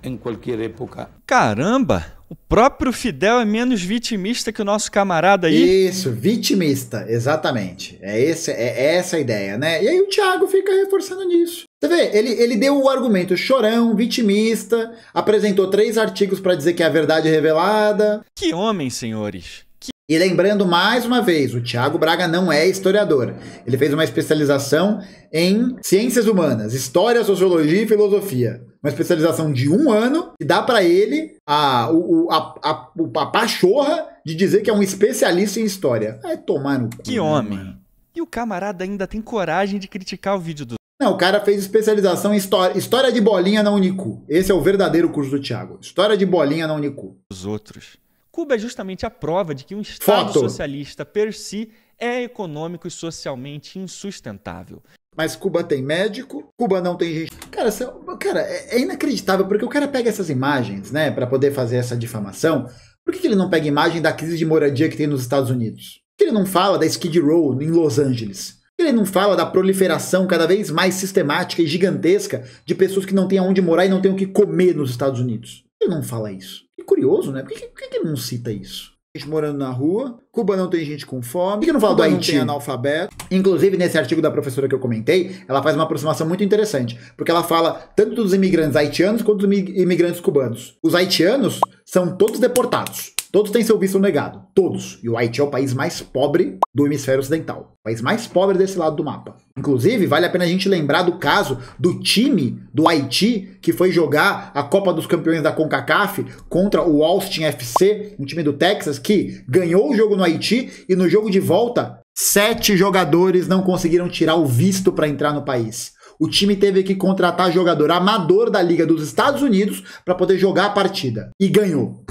Speaker 4: en cualquier época.
Speaker 2: Caramba! O próprio Fidel é menos vitimista que o nosso camarada aí. Isso, vitimista, exatamente.
Speaker 1: É, esse, é, é essa a ideia, né? E aí o Thiago fica reforçando nisso. Você vê, ele, ele deu o argumento chorão, vitimista, apresentou três artigos para dizer que é a verdade é revelada. Que homem, senhores. Que... E lembrando mais uma vez, o Tiago Braga não é historiador. Ele fez uma especialização em ciências humanas, história, sociologia e filosofia uma especialização de um ano que dá para ele a, o, a, a, a, pachorra de dizer que é um especialista em história. É tomar no cu. Que né, homem. Mano. E o camarada ainda tem coragem de criticar o vídeo do. Não, o cara fez especialização em história, história de bolinha na Unicu. Esse é o verdadeiro curso do Thiago.
Speaker 2: História de bolinha na Unicu. Os outros. Cuba é justamente a prova de que um Estado Foto. socialista per si é econômico e socialmente insustentável. Mas Cuba
Speaker 1: tem médico, Cuba não tem gente. Cara, cara é, é inacreditável porque o cara pega essas imagens, né, para poder fazer essa difamação. Por que, que ele não pega imagem da crise de moradia que tem nos Estados Unidos? Por que ele não fala da Skid Row em Los Angeles? Por que ele não fala da proliferação cada vez mais sistemática e gigantesca de pessoas que não têm aonde morar e não têm o que comer nos Estados Unidos? Por que ele não fala isso? Que curioso, né? Por que, por que ele não cita isso? gente morando na rua, Cuba não tem gente com fome, por que não fala Cuba do Haiti? Não tem analfabeto. Inclusive, nesse artigo da professora que eu comentei, ela faz uma aproximação muito interessante, porque ela fala tanto dos imigrantes haitianos quanto dos imigrantes cubanos. Os haitianos são todos deportados. Todos têm seu visto negado, todos. E o Haiti é o país mais pobre do hemisfério ocidental, o país mais pobre desse lado do mapa. Inclusive, vale a pena a gente lembrar do caso do time do Haiti que foi jogar a Copa dos Campeões da CONCACAF contra o Austin FC, um time do Texas que ganhou o jogo no Haiti e no jogo de volta, sete jogadores não conseguiram tirar o visto para entrar no país. O time teve que contratar jogador amador da Liga dos Estados Unidos para poder jogar a
Speaker 2: partida e ganhou.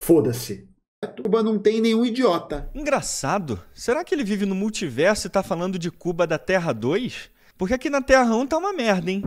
Speaker 2: Foda-se. Cuba não tem nenhum idiota. Engraçado. Será que ele vive no multiverso e tá falando de Cuba da Terra 2? Porque aqui na Terra 1 tá uma merda, hein?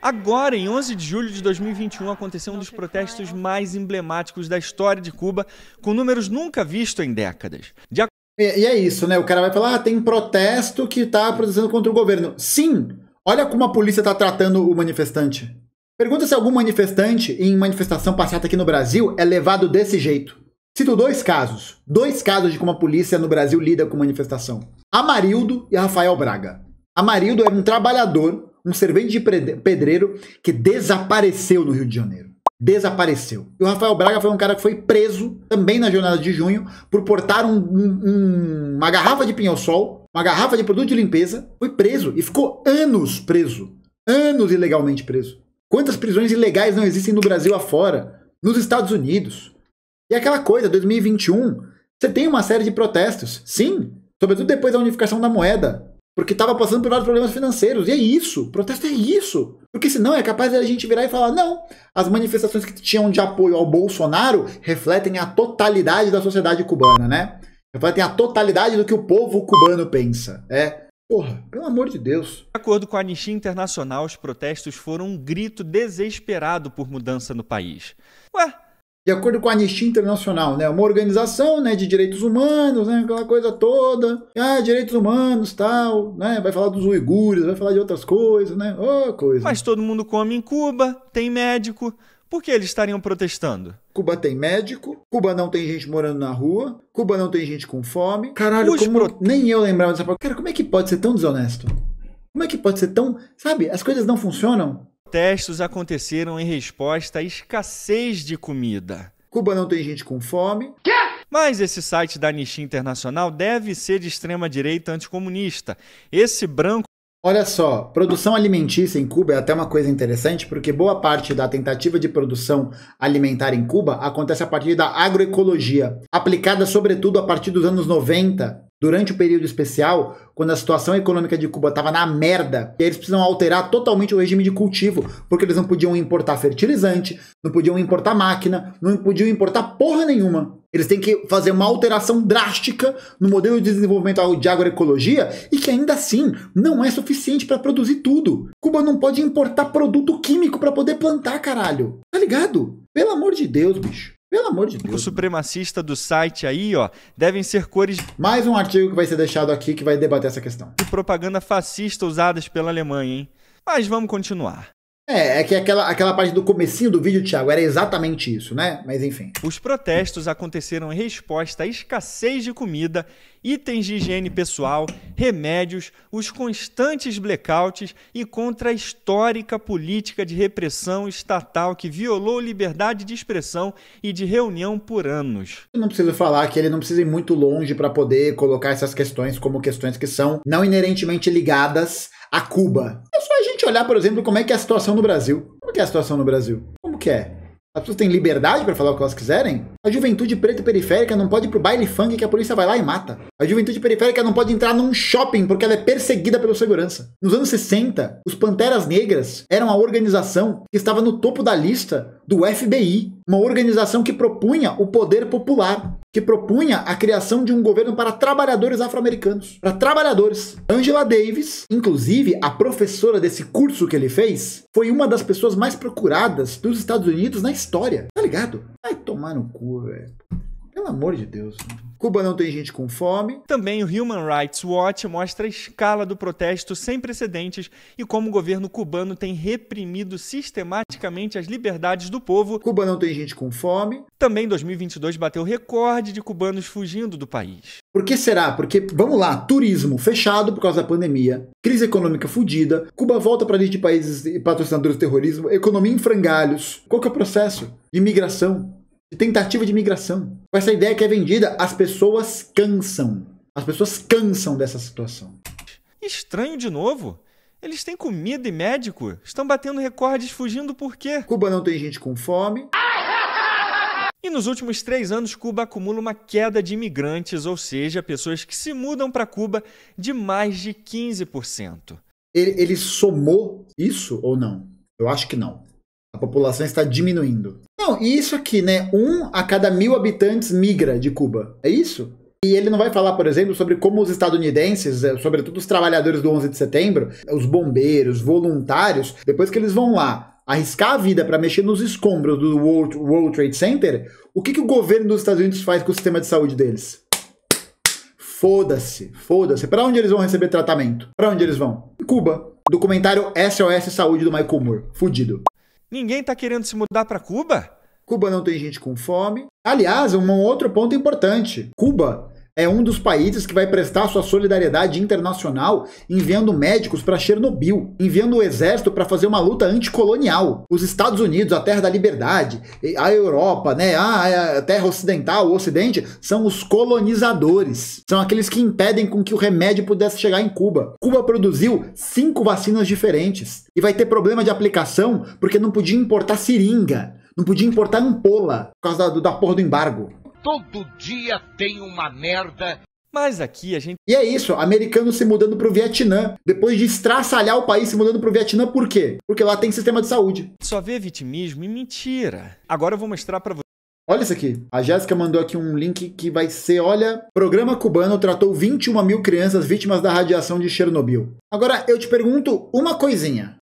Speaker 2: Agora, em 11 de julho de 2021, aconteceu um dos protestos mais emblemáticos da história de Cuba, com números nunca vistos em décadas. De... E, e é isso, né? O cara vai falar, ah, tem protesto que tá protestando contra o governo. Sim!
Speaker 1: Olha como a polícia tá tratando o manifestante. Pergunta se algum manifestante em manifestação passeata aqui no Brasil é levado desse jeito. Cito dois casos. Dois casos de como a polícia no Brasil lida com manifestação. Amarildo e Rafael Braga. Amarildo era um trabalhador, um servente de pedreiro que desapareceu no Rio de Janeiro. Desapareceu. E o Rafael Braga foi um cara que foi preso também na jornada de junho por portar um, um, uma garrafa de pinhão-sol, uma garrafa de produto de limpeza. Foi preso e ficou anos preso. Anos ilegalmente preso. Quantas prisões ilegais não existem no Brasil afora, nos Estados Unidos? E aquela coisa, 2021, você tem uma série de protestos, sim, sobretudo depois da unificação da moeda, porque estava passando por vários problemas financeiros. E é isso, protesto é isso. Porque senão é capaz da gente virar e falar: não, as manifestações que tinham de apoio ao Bolsonaro refletem a totalidade da sociedade cubana, né? Refletem a totalidade do que o povo cubano pensa.
Speaker 2: É. Porra, pelo amor de Deus. De acordo com a Anistia Internacional, os protestos foram um grito desesperado por mudança no país. Ué? De acordo com a Anistia Internacional, né, uma organização né, de direitos humanos, né, aquela
Speaker 1: coisa toda. Ah, direitos humanos, tal, né? Vai falar dos uigures, vai falar de outras coisas,
Speaker 2: né? Oh, coisa. Mas todo mundo come em Cuba, tem médico. Por que eles estariam protestando? Cuba tem médico, Cuba não tem gente morando na rua, Cuba não tem gente com fome.
Speaker 1: Caralho, como... pro... nem eu lembrava dessa Cara, como é que pode ser tão desonesto? Como é que pode ser tão. Sabe, as coisas não funcionam?
Speaker 2: Protestos aconteceram em resposta à escassez de comida. Cuba não tem gente com fome. Quê? Mas esse site da Anistia Internacional deve ser de extrema direita anticomunista. Esse branco Olha só, produção
Speaker 1: alimentícia em Cuba é até uma coisa interessante, porque boa parte da tentativa de produção alimentar em Cuba acontece a partir da agroecologia, aplicada sobretudo a partir dos anos 90, durante o período especial, quando a situação econômica de Cuba estava na merda, e eles precisam alterar totalmente o regime de cultivo, porque eles não podiam importar fertilizante, não podiam importar máquina, não podiam importar porra nenhuma. Eles têm que fazer uma alteração drástica no modelo de desenvolvimento de agroecologia e que ainda assim não é suficiente para produzir tudo. Cuba não pode importar produto químico para poder plantar, caralho. Tá ligado? Pelo amor
Speaker 2: de Deus, bicho. Pelo amor de Deus. O supremacista do site aí, ó, devem ser cores. Mais um artigo que vai ser deixado aqui que vai debater essa questão. De propaganda fascista usadas pela Alemanha, hein? Mas vamos continuar. É, é que aquela, aquela parte do comecinho do vídeo, Thiago, era exatamente isso, né? Mas enfim. Os protestos aconteceram em resposta à escassez de comida, itens de higiene pessoal, remédios, os constantes blackouts e contra a histórica política de repressão estatal que violou liberdade de expressão e de reunião por anos.
Speaker 1: Eu não preciso falar que ele não precisa ir muito longe para poder colocar essas questões como questões que são não inerentemente ligadas a Cuba. É só a gente olhar, por exemplo, como é que é a situação no Brasil. Como é que é a situação no Brasil? Como que é? As pessoas têm liberdade para falar o que elas quiserem? A juventude preta periférica não pode ir pro baile funk que a polícia vai lá e mata. A juventude periférica não pode entrar num shopping porque ela é perseguida pelo segurança. Nos anos 60, os Panteras Negras eram a organização que estava no topo da lista do FBI, uma organização que propunha o poder popular, que propunha a criação de um governo para trabalhadores afro-americanos, para trabalhadores. Angela Davis, inclusive a professora desse curso que ele fez, foi uma das pessoas mais procuradas dos Estados Unidos na história. Tá
Speaker 2: ligado? Vai tomar
Speaker 1: no cu, velho. Pelo amor de Deus.
Speaker 2: Cuba não tem gente com fome. Também o Human Rights Watch mostra a escala do protesto sem precedentes e como o governo cubano tem reprimido sistematicamente as liberdades do povo. Cuba não tem gente com fome. Também 2022 bateu recorde de cubanos fugindo do país. Por que
Speaker 1: será? Porque, vamos lá, turismo fechado por causa da pandemia, crise econômica fodida, Cuba volta para a lista de países patrocinadores do terrorismo, economia em frangalhos. Qual que é o processo? Imigração de tentativa de migração. Com essa ideia que é vendida, as pessoas cansam.
Speaker 2: As pessoas cansam dessa situação. Estranho de novo. Eles têm comida e médico. Estão batendo recordes fugindo por quê? Cuba não tem gente com fome. E nos últimos três anos, Cuba acumula uma queda de imigrantes, ou seja, pessoas que se mudam para Cuba, de mais de 15%. Ele, ele somou
Speaker 1: isso ou não? Eu acho que não. A população está diminuindo. Não, e isso aqui, né? Um a cada mil habitantes migra de Cuba. É isso? E ele não vai falar, por exemplo, sobre como os estadunidenses, eh, sobretudo os trabalhadores do 11 de setembro, os bombeiros, voluntários, depois que eles vão lá arriscar a vida para mexer nos escombros do World, World Trade Center, o que, que o governo dos Estados Unidos faz com o sistema de saúde deles? Foda-se, foda-se. Para onde eles vão receber tratamento? Para onde eles vão? Em Cuba. Documentário SOS Saúde do Michael Moore. Fudido. Ninguém está querendo se mudar para Cuba? Cuba não tem gente com fome. Aliás, um outro ponto importante: Cuba é um dos países que vai prestar sua solidariedade internacional enviando médicos para Chernobyl, enviando o exército para fazer uma luta anticolonial. Os Estados Unidos, a terra da liberdade, a Europa, né, a terra ocidental, o ocidente, são os colonizadores. São aqueles que impedem com que o remédio pudesse chegar em Cuba. Cuba produziu cinco vacinas diferentes e vai ter problema de aplicação porque não podia importar seringa. Não podia importar ampola por causa da, da porra do embargo.
Speaker 4: Todo dia tem uma merda. Mas aqui a gente.
Speaker 1: E é isso, americano se mudando pro Vietnã. Depois de estraçalhar o país se mudando pro Vietnã, por quê? Porque lá tem sistema de saúde. Só vê vitimismo e mentira. Agora eu vou mostrar para vocês. Olha isso aqui. A Jéssica mandou aqui um link que vai ser, olha, programa cubano tratou 21 mil crianças vítimas da radiação de Chernobyl. Agora, eu te pergunto uma coisinha.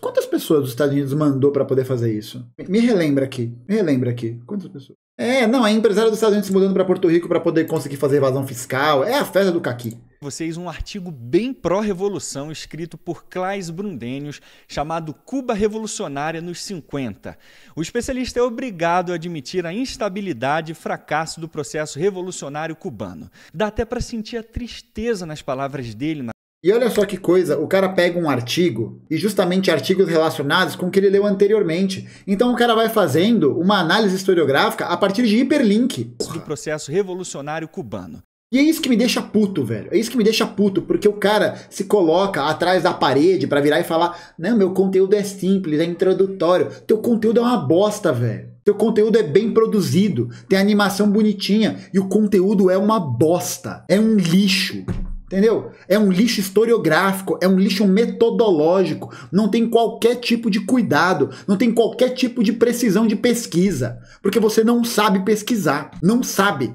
Speaker 1: quantas pessoas dos Estados Unidos mandou para poder fazer isso? Me relembra aqui. Me relembra aqui. Quantas pessoas? É, não, é empresário dos Estados Unidos mudando para Porto Rico para poder conseguir fazer evasão fiscal. É a
Speaker 2: festa do caqui vocês um artigo bem pró-revolução escrito por Klaes Brundenius, chamado Cuba Revolucionária nos 50. O especialista é obrigado a admitir a instabilidade e fracasso do processo revolucionário cubano. Dá até para sentir a tristeza nas palavras dele na e
Speaker 1: olha só que coisa, o cara pega um artigo e justamente artigos relacionados com o que ele leu anteriormente. Então o cara vai fazendo uma análise historiográfica a partir de hiperlink.
Speaker 2: Do processo revolucionário cubano.
Speaker 1: E é isso que me deixa puto, velho. É isso que me deixa puto, porque o cara se coloca atrás da parede para virar e falar: Não, meu conteúdo é simples, é introdutório. Teu conteúdo é uma bosta, velho. Teu conteúdo é bem produzido, tem animação bonitinha e o conteúdo é uma bosta. É um lixo. Entendeu? É um lixo historiográfico, é um lixo metodológico, não tem qualquer tipo de cuidado, não tem qualquer tipo de precisão de pesquisa, porque você não sabe pesquisar, não sabe.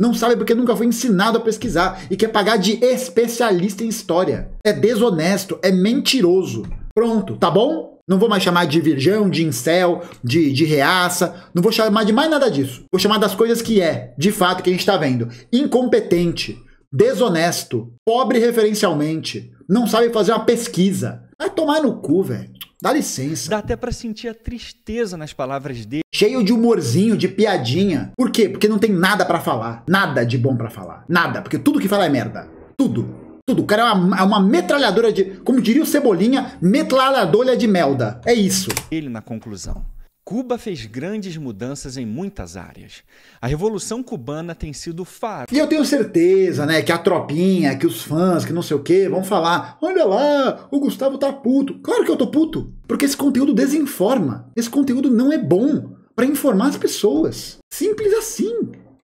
Speaker 1: Não sabe porque nunca foi ensinado a pesquisar e quer pagar de especialista em história. É desonesto, é mentiroso. Pronto, tá bom? Não vou mais chamar de virgão, de incel, de, de reaça. Não vou chamar de mais nada disso. Vou chamar das coisas que é, de fato, que a gente está vendo. Incompetente, desonesto, pobre referencialmente, não sabe fazer uma pesquisa. Vai tomar no cu, velho. Dá licença. Dá até para sentir a tristeza nas palavras dele. Cheio de humorzinho, de piadinha. Por quê? Porque não tem nada para falar. Nada de bom para falar. Nada. Porque tudo que fala é merda. Tudo. Tudo. O cara é uma, é uma metralhadora de. Como diria o Cebolinha,
Speaker 2: metralhadora de melda. É isso. Ele na conclusão. Cuba fez grandes mudanças em muitas áreas. A Revolução Cubana tem sido faro. E eu tenho certeza, né,
Speaker 1: que a tropinha, que os fãs, que não sei o quê, vão falar: olha lá, o Gustavo tá puto. Claro que eu tô puto, porque esse conteúdo desinforma. Esse conteúdo não é bom para informar as pessoas. Simples assim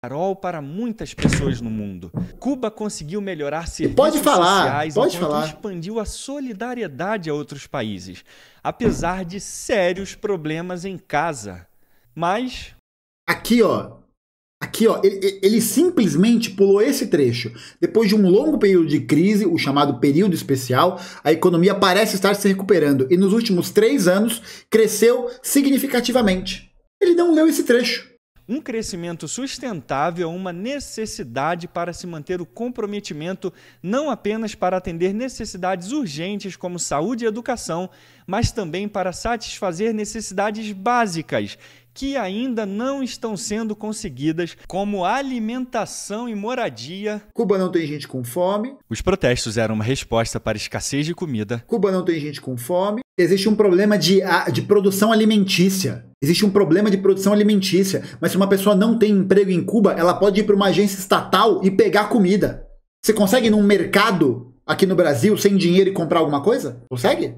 Speaker 2: farol para muitas pessoas no mundo. Cuba conseguiu melhorar serviços pode falar, sociais pode falar. expandiu a solidariedade a outros países, apesar de sérios problemas em casa. Mas
Speaker 1: aqui, ó, aqui, ó, ele, ele simplesmente pulou esse trecho. Depois de um longo período de crise, o chamado período especial, a economia parece estar se recuperando e nos últimos três anos cresceu significativamente. Ele não leu esse
Speaker 2: trecho um crescimento sustentável é uma necessidade para se manter o comprometimento não apenas para atender necessidades urgentes como saúde e educação, mas também para satisfazer necessidades básicas que ainda não estão sendo conseguidas, como alimentação e moradia. Cuba não tem gente com fome. Os protestos eram uma resposta para a escassez de comida. Cuba não tem gente com
Speaker 1: fome. Existe um problema de, de produção alimentícia. Existe um problema de produção alimentícia. Mas se uma pessoa não tem emprego em Cuba, ela pode ir para uma agência estatal e pegar comida. Você consegue ir num mercado aqui no Brasil sem dinheiro e comprar alguma coisa? Consegue?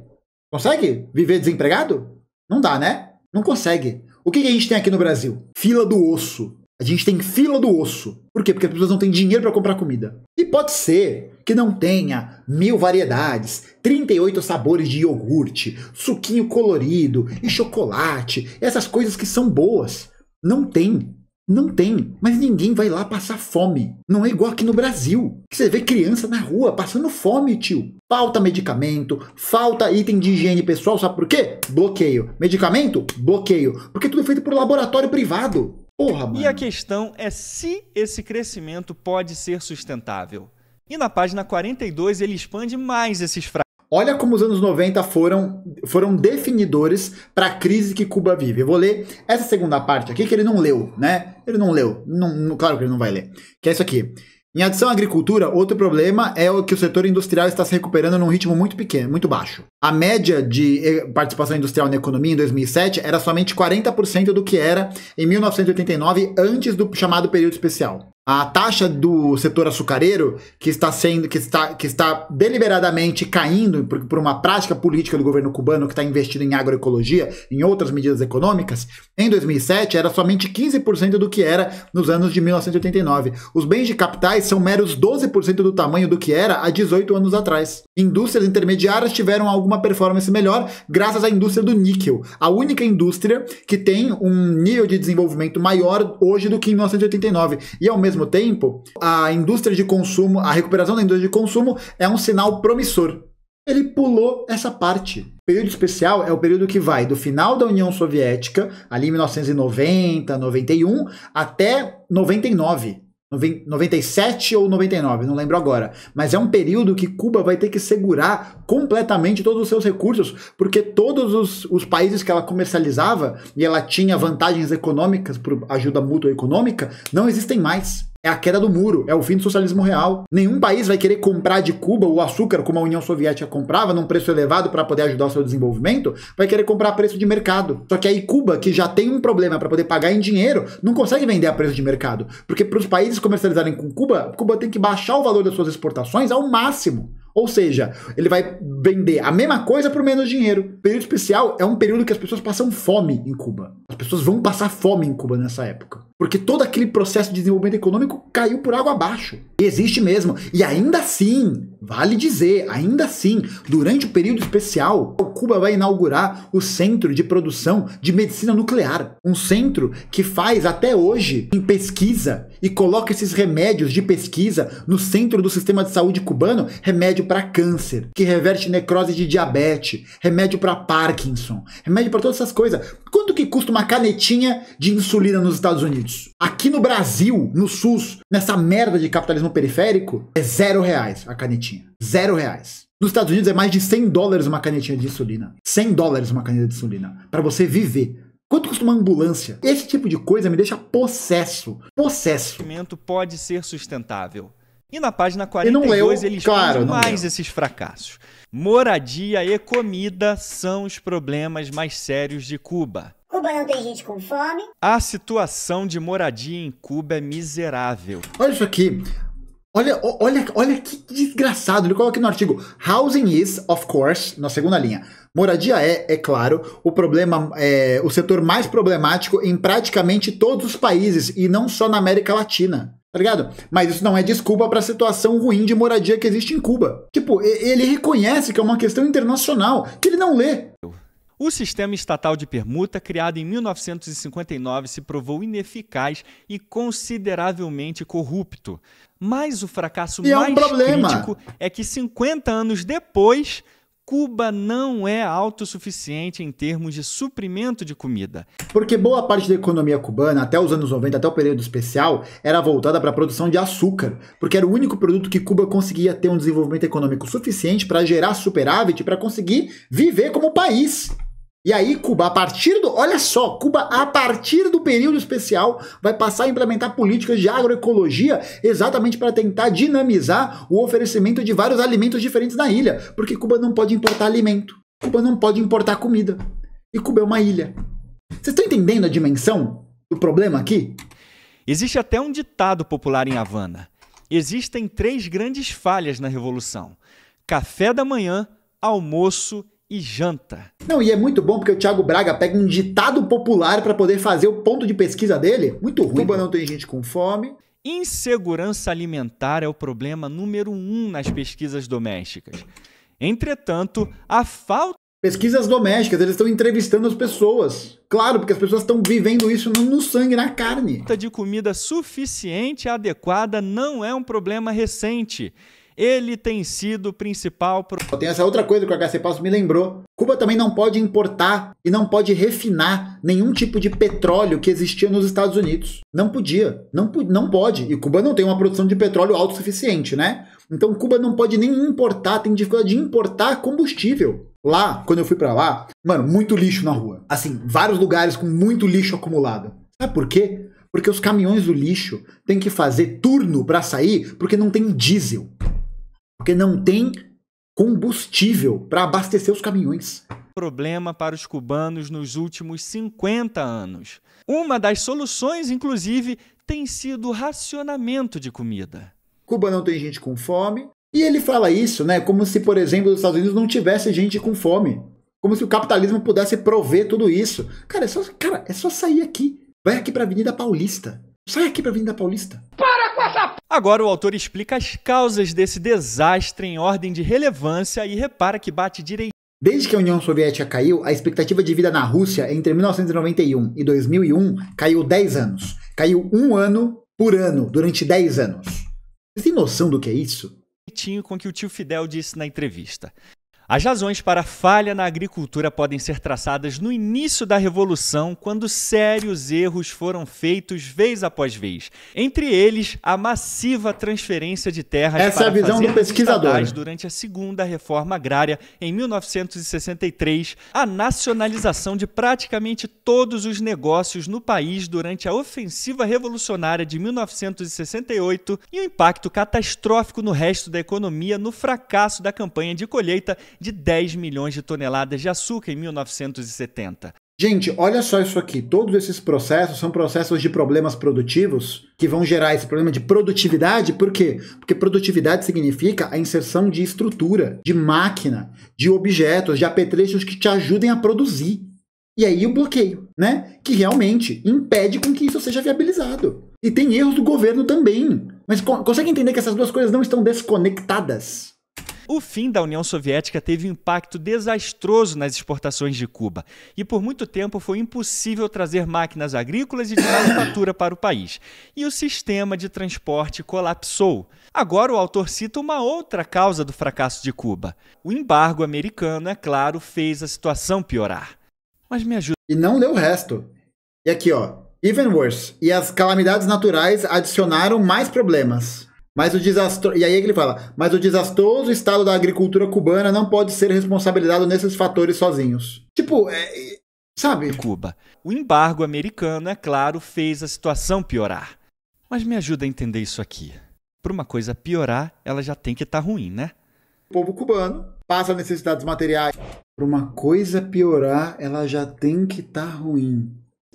Speaker 1: Consegue viver desempregado? Não dá, né? Não consegue. O que, que a gente tem aqui no Brasil? Fila do osso. A gente tem fila do osso. Por quê? Porque as pessoas não têm dinheiro para comprar comida. E pode ser que não tenha mil variedades, 38 sabores de iogurte, suquinho colorido e chocolate, essas coisas que são boas. Não tem. Não tem, mas ninguém vai lá passar fome. Não é igual aqui no Brasil, que você vê criança na rua passando fome, tio. Falta medicamento, falta item de higiene pessoal, sabe por quê? Bloqueio. Medicamento? Bloqueio. Porque tudo é feito por laboratório
Speaker 2: privado. Porra, mano. E a questão é se esse crescimento pode ser sustentável. E na página 42 ele expande mais esses fracassos. Olha como os anos 90
Speaker 1: foram, foram definidores para a crise que Cuba vive. Eu vou ler essa segunda parte aqui que ele não leu, né? Ele não leu. Não, claro que ele não vai ler. Que é isso aqui. Em adição à agricultura, outro problema é o que o setor industrial está se recuperando num ritmo muito pequeno, muito baixo. A média de eh, participação industrial na economia em 2007 era somente 40% do que era em 1989, antes do chamado período especial a taxa do setor açucareiro, que está sendo, que está, que está deliberadamente caindo por, por uma prática política do governo cubano que está investindo em agroecologia, em outras medidas econômicas, em 2007 era somente 15% do que era nos anos de 1989. Os bens de capitais são meros 12% do tamanho do que era há 18 anos atrás. Indústrias intermediárias tiveram alguma performance melhor graças à indústria do níquel, a única indústria que tem um nível de desenvolvimento maior hoje do que em 1989 e ao mesmo mesmo tempo, a indústria de consumo, a recuperação da indústria de consumo é um sinal promissor. Ele pulou essa parte. O período especial é o período que vai do final da União Soviética, ali em 1990, 91, até 99. 97 ou 99, não lembro agora. Mas é um período que Cuba vai ter que segurar completamente todos os seus recursos, porque todos os, os países que ela comercializava e ela tinha vantagens econômicas por ajuda mútua econômica não existem mais. É a queda do muro, é o fim do socialismo real. Nenhum país vai querer comprar de Cuba o açúcar como a União Soviética comprava, num preço elevado para poder ajudar o seu desenvolvimento, vai querer comprar a preço de mercado. Só que aí Cuba, que já tem um problema para poder pagar em dinheiro, não consegue vender a preço de mercado. Porque para os países comercializarem com Cuba, Cuba tem que baixar o valor das suas exportações ao máximo. Ou seja, ele vai vender a mesma coisa por menos dinheiro. período especial é um período que as pessoas passam fome em Cuba. As pessoas vão passar fome em Cuba nessa época. Porque todo aquele processo de desenvolvimento econômico caiu por água abaixo. existe mesmo. E ainda assim, Vale dizer, ainda assim, durante o período especial, Cuba vai inaugurar o Centro de Produção de Medicina Nuclear, um centro que faz até hoje em pesquisa e coloca esses remédios de pesquisa no centro do sistema de saúde cubano, remédio para câncer, que reverte necrose de diabetes, remédio para Parkinson, remédio para todas essas coisas. Quanto que custa uma canetinha de insulina nos Estados Unidos? Aqui no Brasil, no SUS, nessa merda de capitalismo periférico, é zero reais a canetinha canetinha. Zero reais. Nos Estados Unidos é mais de 100 dólares uma canetinha de insulina. 100 dólares uma caneta de insulina. para você viver. Quanto custa uma ambulância? Esse tipo de coisa
Speaker 2: me deixa possesso. Possesso. O investimento pode ser sustentável. E na página 42 leu, é eles claro, mais leu. É esses fracassos. Moradia e comida são os problemas mais sérios de Cuba.
Speaker 1: Cuba não tem gente com fome.
Speaker 2: A situação de moradia em Cuba é miserável. Olha isso aqui. Olha, olha,
Speaker 1: olha que desgraçado. Ele coloca aqui no artigo: Housing is, of course, na segunda linha. Moradia é, é claro, o problema é o setor mais problemático em praticamente todos os países e não só na América Latina. Tá ligado? Mas isso não é desculpa para a situação ruim de moradia que existe em Cuba. Tipo, ele reconhece que é uma questão internacional, que ele não
Speaker 2: lê. O sistema estatal de permuta, criado em 1959, se provou ineficaz e consideravelmente corrupto. Mas o fracasso e mais é um problema. crítico é que 50 anos depois, Cuba não é autossuficiente em termos de suprimento de comida.
Speaker 1: Porque boa parte da economia cubana, até os anos 90, até o período especial, era voltada para a produção de açúcar, porque era o único produto que Cuba conseguia ter um desenvolvimento econômico suficiente para gerar superávit para conseguir viver como país. E aí, Cuba, a partir do. Olha só, Cuba, a partir do período especial, vai passar a implementar políticas de agroecologia exatamente para tentar dinamizar o oferecimento de vários alimentos diferentes na ilha. Porque Cuba não pode importar alimento. Cuba não pode importar comida. E Cuba é uma ilha. Vocês estão entendendo a dimensão do
Speaker 2: problema aqui? Existe até um ditado popular em Havana. Existem três grandes falhas na Revolução: café da manhã, almoço e e janta. Não, e é muito bom porque o Thiago Braga pega um ditado popular para poder fazer o ponto de pesquisa
Speaker 1: dele. Muito ruim. Cuba não tem gente com fome.
Speaker 2: Insegurança alimentar é o problema número um nas pesquisas domésticas. Entretanto, a falta. Pesquisas domésticas, eles estão entrevistando as pessoas. Claro, porque as pessoas estão vivendo isso no sangue, na carne. Falta de comida suficiente e adequada não é um problema recente ele tem sido o principal. Pro... Tem essa outra coisa que o HC Passo me lembrou. Cuba
Speaker 1: também não pode importar e não pode refinar nenhum tipo de petróleo que existia nos Estados Unidos. Não podia, não, não pode. E Cuba não tem uma produção de petróleo autossuficiente, né? Então Cuba não pode nem importar, tem dificuldade de importar combustível. Lá, quando eu fui para lá, mano, muito lixo na rua. Assim, vários lugares com muito lixo acumulado. Sabe por quê? Porque os caminhões do lixo têm que fazer turno para sair porque não tem diesel
Speaker 2: porque não tem combustível para abastecer os caminhões. Problema para os cubanos nos últimos 50 anos. Uma das soluções, inclusive, tem sido o racionamento de comida. Cuba não tem gente com
Speaker 1: fome, e ele fala isso, né, como se, por exemplo, os Estados Unidos não tivesse gente com fome, como se o capitalismo pudesse prover tudo isso. Cara, é só, cara, é só sair aqui. Vai aqui para a
Speaker 2: Avenida Paulista. Sai aqui para a Avenida Paulista. Para com essa Agora o autor explica as causas desse desastre em ordem de relevância e repara que bate direito. Desde que a União
Speaker 1: Soviética caiu, a expectativa de vida na Rússia entre 1991 e 2001 caiu 10 anos. Caiu um ano por ano durante 10 anos. Vocês têm noção do que é isso?
Speaker 2: Com que o tio Fidel disse na entrevista. As razões para a falha na agricultura podem ser traçadas no início da Revolução, quando sérios erros foram feitos vez após vez. Entre eles, a massiva transferência de terras Essa para é a visão do pesquisador. durante a Segunda Reforma Agrária, em 1963, a nacionalização de praticamente todos os negócios no país durante a ofensiva revolucionária de 1968 e o impacto catastrófico no resto da economia no fracasso da campanha de colheita de 10 milhões de toneladas de açúcar em 1970.
Speaker 1: Gente, olha só isso aqui. Todos esses processos são processos de problemas produtivos que vão gerar esse problema de produtividade. Por quê? Porque produtividade significa a inserção de estrutura, de máquina, de objetos, de apetrechos que te ajudem a produzir. E aí o bloqueio, né? Que realmente impede com que isso seja viabilizado. E tem erros do governo também. Mas consegue entender que essas duas coisas não estão desconectadas?
Speaker 2: O fim da União Soviética teve um impacto desastroso nas exportações de Cuba e por muito tempo foi impossível trazer máquinas agrícolas e de manufatura para o país. E o sistema de transporte colapsou. Agora o autor cita uma outra causa do fracasso de Cuba. O embargo americano, é claro, fez a situação piorar. Mas me ajuda. E não leu o resto. E aqui,
Speaker 1: ó. Even worse. E as calamidades naturais adicionaram mais problemas. Mas o desastro... E aí é ele fala, mas o desastroso estado da agricultura cubana não pode ser responsabilizado nesses fatores
Speaker 2: sozinhos. Tipo, é... sabe? Cuba. O embargo americano, é claro, fez a situação piorar. Mas me ajuda a entender isso aqui. Para uma coisa piorar, ela já tem que estar tá ruim, né?
Speaker 1: O povo cubano passa necessidades materiais. Para uma coisa piorar, ela já tem que estar tá ruim.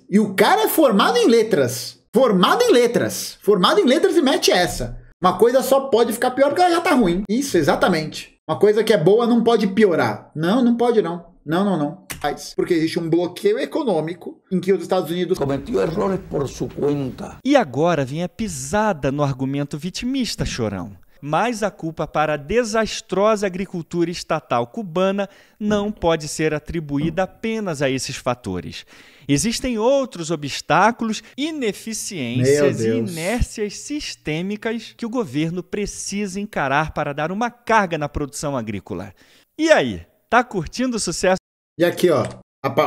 Speaker 1: E o cara é formado em letras. Formado em letras. Formado em letras e mete essa. Uma coisa só pode ficar pior porque ela já tá ruim. Isso, exatamente. Uma coisa que é boa não pode piorar. Não, não pode não. Não, não, não. Porque existe um bloqueio econômico em que os Estados Unidos cometeu erros por sua
Speaker 2: conta. E agora vem a pisada no argumento vitimista, chorão mas a culpa para a desastrosa agricultura estatal cubana não pode ser atribuída apenas a esses fatores. Existem outros obstáculos, ineficiências e inércias sistêmicas que o governo precisa encarar para dar uma carga na produção agrícola. E aí, tá curtindo o sucesso? E aqui, ó,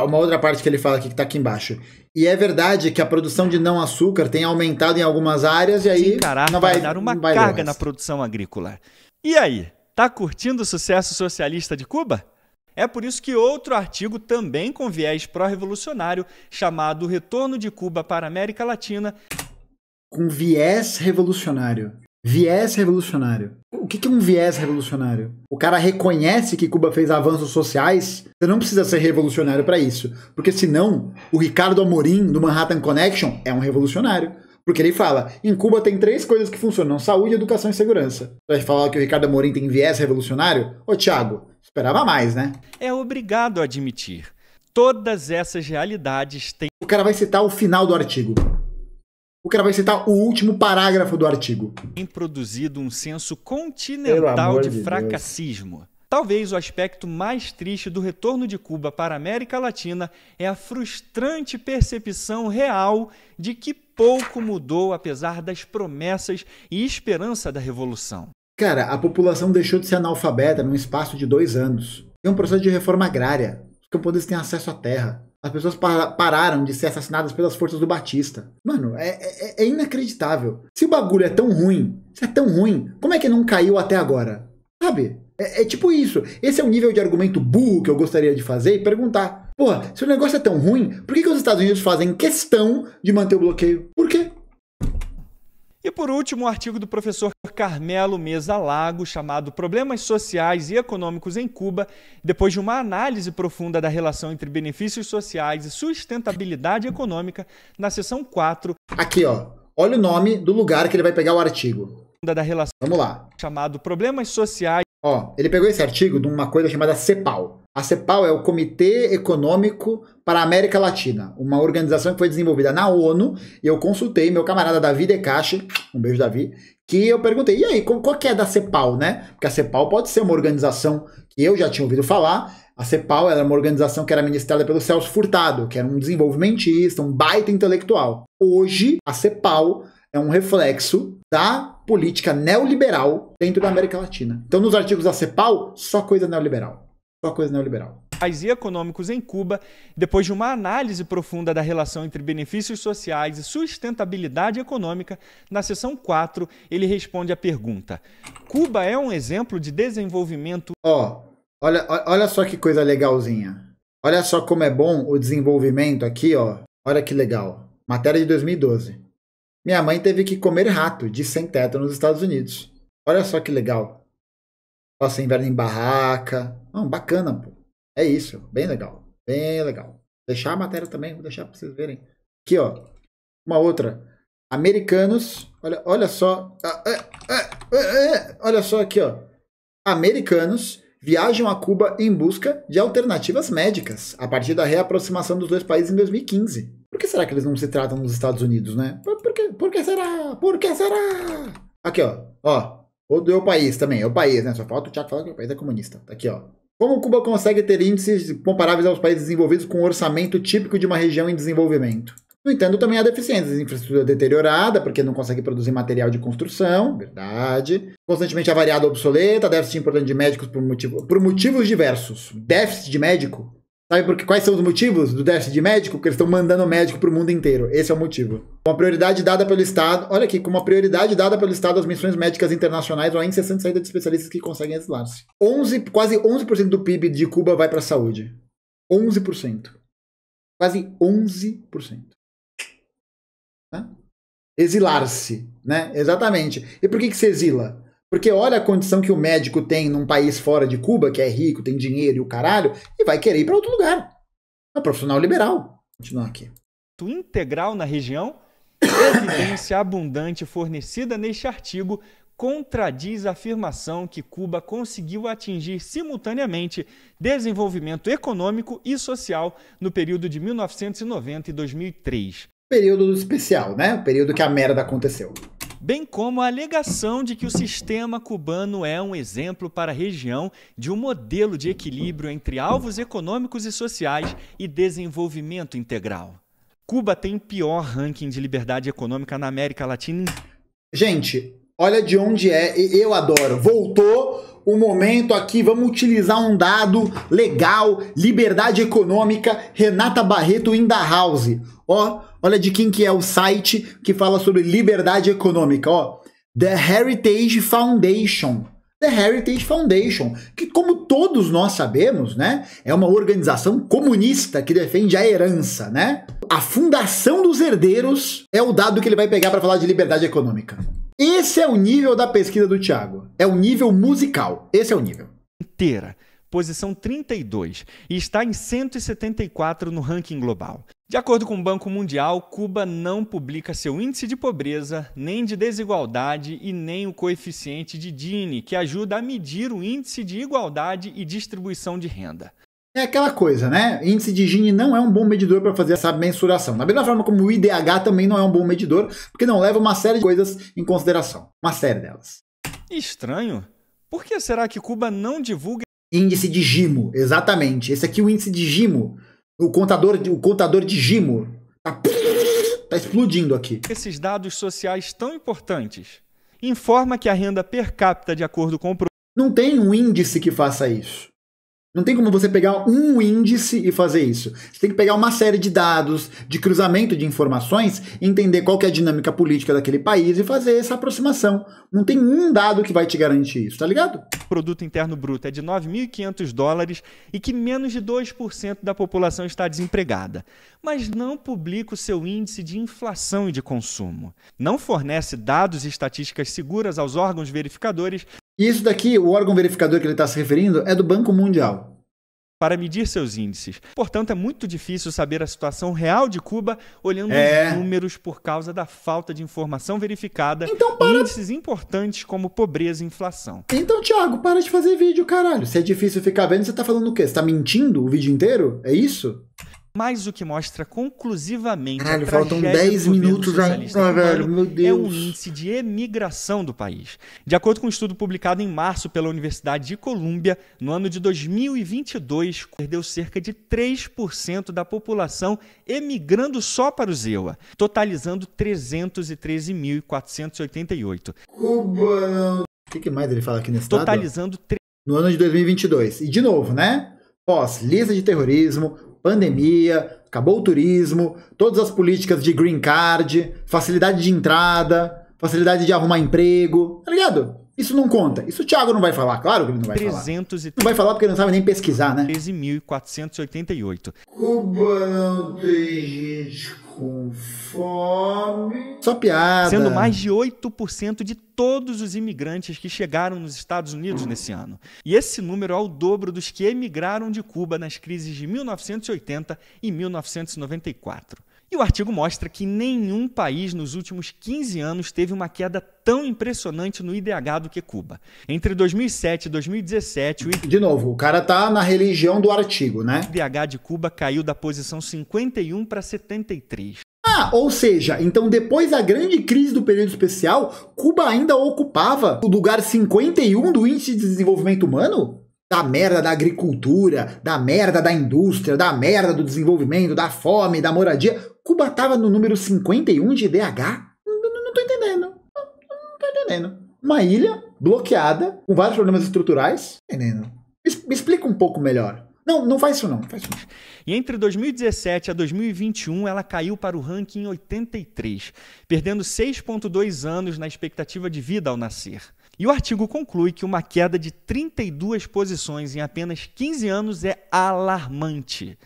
Speaker 2: uma outra parte que ele fala aqui, que está aqui embaixo. E é verdade que a produção de não açúcar tem aumentado em algumas áreas e aí não vai dar uma vai carga na produção agrícola. E aí, tá curtindo o sucesso socialista de Cuba? É por isso que outro artigo também com viés pró-revolucionário, chamado Retorno de Cuba para a América Latina,
Speaker 1: com viés revolucionário. Viés revolucionário. O que é um viés revolucionário? O cara reconhece que Cuba fez avanços sociais. Você não precisa ser revolucionário para isso. Porque senão, o Ricardo Amorim, do Manhattan Connection, é um revolucionário. Porque ele fala, em Cuba tem três coisas que funcionam: saúde, educação e segurança. Você vai falar que o Ricardo Amorim tem viés revolucionário? Ô, Thiago, esperava mais, né? É obrigado a
Speaker 2: admitir. Todas essas realidades têm.
Speaker 1: O cara vai citar o final do artigo o cara vai citar o último parágrafo do artigo.
Speaker 2: Tem produzido um senso continental de, fracassismo. Deus. Talvez o aspecto mais triste do retorno de Cuba para a América Latina é a frustrante percepção real de que pouco mudou apesar das promessas e esperança da revolução.
Speaker 1: Cara, a população deixou de ser analfabeta num espaço de dois anos. Tem é um processo de reforma agrária. Os camponeses têm acesso à terra. As pessoas pararam de ser assassinadas pelas forças do Batista. Mano, é, é, é, é inacreditável. Se o bagulho é tão ruim, se é tão ruim, como é que não caiu até agora? Sabe? É, é, tipo isso. Esse é o nível de argumento burro que eu gostaria de fazer e perguntar. Porra, se o negócio é tão ruim, por que, que os Estados Unidos fazem questão de manter o bloqueio?
Speaker 2: Por quê? E por último, o um artigo do professor Carmelo Mesa Lago, chamado Problemas Sociais e Econômicos em Cuba, depois de uma análise profunda da relação entre benefícios sociais e sustentabilidade econômica, na seção 4. Aqui, ó. Olha o nome do lugar que ele vai pegar o artigo. Da relação. Vamos lá. Chamado
Speaker 1: Problemas Sociais. Ó, ele pegou esse artigo de uma coisa chamada CEPAL. A CEPAL é o Comitê Econômico para a América Latina, uma organização que foi desenvolvida na ONU, e eu consultei meu camarada Davi Decache, um beijo Davi, que eu perguntei, e aí, qual que é da CEPAL, né? Porque a CEPAL pode ser uma organização que eu já tinha ouvido falar, a CEPAL era é uma organização que era ministrada pelo Celso Furtado, que era um desenvolvimentista, um baita intelectual. Hoje, a CEPAL é um reflexo da política neoliberal dentro da América Latina. Então, nos artigos da CEPAL, só coisa neoliberal. Só coisa neoliberal.
Speaker 2: E econômicos em Cuba, depois de uma análise profunda da relação entre benefícios sociais e sustentabilidade econômica, na seção 4 ele responde à pergunta: Cuba é um exemplo de desenvolvimento. Ó, oh, olha, olha só que coisa legalzinha.
Speaker 1: Olha só como é bom o desenvolvimento aqui, ó. Olha que legal. Matéria de 2012. Minha mãe teve que comer rato de sem teto nos Estados Unidos. Olha só que legal. Passa inverno em barraca. Não, bacana, pô. É isso. Bem legal. Bem legal. Vou deixar a matéria também, vou deixar para vocês verem. Aqui, ó. Uma outra. Americanos. Olha, olha só. Ah, ah, ah, olha só aqui, ó. Americanos viajam a Cuba em busca de alternativas médicas a partir da reaproximação dos dois países em 2015. Por que será que eles não se tratam nos Estados Unidos, né? Por, por por que será? Por que será? Aqui, ó. Ó. O do país também. É o país, né? Só falta o Tiago falar que o país é comunista. Tá aqui, ó. Como Cuba consegue ter índices comparáveis aos países desenvolvidos com um orçamento típico de uma região em desenvolvimento? No entanto, também há deficiências, infraestrutura deteriorada, porque não consegue produzir material de construção, verdade. Constantemente avariada obsoleta, déficit importante de médicos por, motivo, por motivos diversos. Déficit de médico? Sabe porque, quais são os motivos do déficit de médico? Que eles estão mandando médico para o mundo inteiro. Esse é o motivo. Uma prioridade dada pelo Estado. Olha aqui, com uma prioridade dada pelo Estado às missões médicas internacionais ou a incessante saída de especialistas que conseguem exilar-se. 11, quase 11% do PIB de Cuba vai para a saúde. 11%. Quase 11%. Né? Exilar-se, né? Exatamente. E por que, que se exila? Porque olha a condição que o médico tem num país fora de Cuba, que é rico, tem dinheiro e o caralho, e vai querer ir para outro
Speaker 2: lugar. É
Speaker 1: profissional liberal.
Speaker 2: Continuar aqui. Integral na região, evidência abundante fornecida neste artigo contradiz a afirmação que Cuba conseguiu atingir simultaneamente desenvolvimento econômico e social no período de 1990 e 2003.
Speaker 1: Período especial, né? O período que a merda aconteceu
Speaker 2: bem como a alegação de que o sistema cubano é um exemplo para a região de um modelo de equilíbrio entre alvos econômicos e sociais e desenvolvimento integral. Cuba tem pior ranking de liberdade econômica na América Latina. Gente,
Speaker 1: olha de onde é, eu adoro. Voltou o momento aqui, vamos utilizar um dado legal, liberdade econômica, Renata Barreto in the house. Ó, Olha de quem que é o site que fala sobre liberdade econômica, ó. The Heritage Foundation. The Heritage Foundation, que como todos nós sabemos, né, é uma organização comunista que defende a herança, né? A fundação dos herdeiros é o dado que ele vai pegar para falar de liberdade econômica. Esse é o nível da pesquisa do Thiago. É o nível
Speaker 2: musical. Esse é o nível. Inteira posição 32 e está em 174 no ranking global. De acordo com o Banco Mundial, Cuba não publica seu índice de pobreza, nem de desigualdade e nem o coeficiente de Gini, que ajuda a medir o índice de igualdade e distribuição de renda. É
Speaker 1: aquela coisa, né? Índice de Gini não é um bom medidor para fazer essa mensuração. Da mesma forma como o IDH também não é um bom medidor, porque não leva uma série de coisas em consideração. Uma série delas.
Speaker 2: Estranho. Por que será que Cuba não divulga?
Speaker 1: Índice de Gimo, exatamente. Esse aqui é o índice de
Speaker 2: Gimo. O contador, o contador de Gimo tá, tá explodindo aqui. Esses dados sociais tão importantes informa que a renda per capita, de acordo com o não tem um índice que faça isso. Não tem como você pegar um índice
Speaker 1: e fazer isso. Você tem que pegar uma série de dados, de cruzamento de informações, entender qual é a dinâmica política daquele país e fazer essa aproximação. Não tem um dado que vai te garantir isso,
Speaker 2: tá ligado? O produto interno bruto é de 9.500 dólares e que menos de 2% da população está desempregada. Mas não publica o seu índice de inflação e de consumo. Não fornece dados e estatísticas seguras aos órgãos verificadores e isso daqui, o órgão verificador que ele está se referindo, é do Banco Mundial para medir seus índices. Portanto, é muito difícil saber a situação real de Cuba olhando é. os números por causa da falta de informação verificada então, para... índices importantes como pobreza e inflação.
Speaker 1: Então, Thiago, para de fazer vídeo, caralho. Se é difícil ficar vendo, você tá falando o quê? Você tá mentindo o vídeo inteiro?
Speaker 2: É isso? mas o que mostra conclusivamente. Caralho, faltam 10 minutos agora, ah, velho, meu é Deus. É o um índice de emigração do país. De acordo com um estudo publicado em março pela Universidade de Colômbia, no ano de 2022, perdeu cerca de 3% da população emigrando só para o Zewa, totalizando 313.488.
Speaker 1: Cuba! O que mais ele fala aqui nesse Totalizando. No ano de 2022. E de novo, né? Pós lista de terrorismo, pandemia, acabou o turismo, todas as políticas de green card, facilidade de entrada, facilidade de arrumar emprego, tá ligado? Isso não conta. Isso o Thiago não vai falar, claro que ele não vai 300 falar. E... Não vai falar porque ele não sabe nem pesquisar, né? 13.488.
Speaker 2: Cuba não tem gente com fome. Só piada. Sendo mais de 8% de todos os imigrantes que chegaram nos Estados Unidos nesse ano. E esse número é o dobro dos que emigraram de Cuba nas crises de 1980 e 1994. E o artigo mostra que nenhum país nos últimos 15 anos teve uma queda tão impressionante no IDH do que Cuba. Entre 2007 e 2017, o De novo, o cara tá na religião do artigo, né? O IDH de Cuba caiu da posição 51 para 73. Ah, ou seja, então depois
Speaker 1: da grande crise do período especial, Cuba ainda ocupava o lugar 51 do índice de desenvolvimento humano? da merda da agricultura, da merda da indústria, da merda do desenvolvimento, da fome, da moradia. Cuba tava no número 51 de DH. Não, não tô entendendo. Não, não tô entendendo. Uma ilha bloqueada, com
Speaker 2: vários problemas estruturais.
Speaker 1: Entendendo. Me explica um pouco melhor. Não, não faz isso não, faz isso não.
Speaker 2: E entre 2017 a 2021, ela caiu para o ranking 83, perdendo 6,2 anos na expectativa de vida ao nascer. E o artigo conclui que uma queda de 32 posições em apenas 15 anos é alarmante.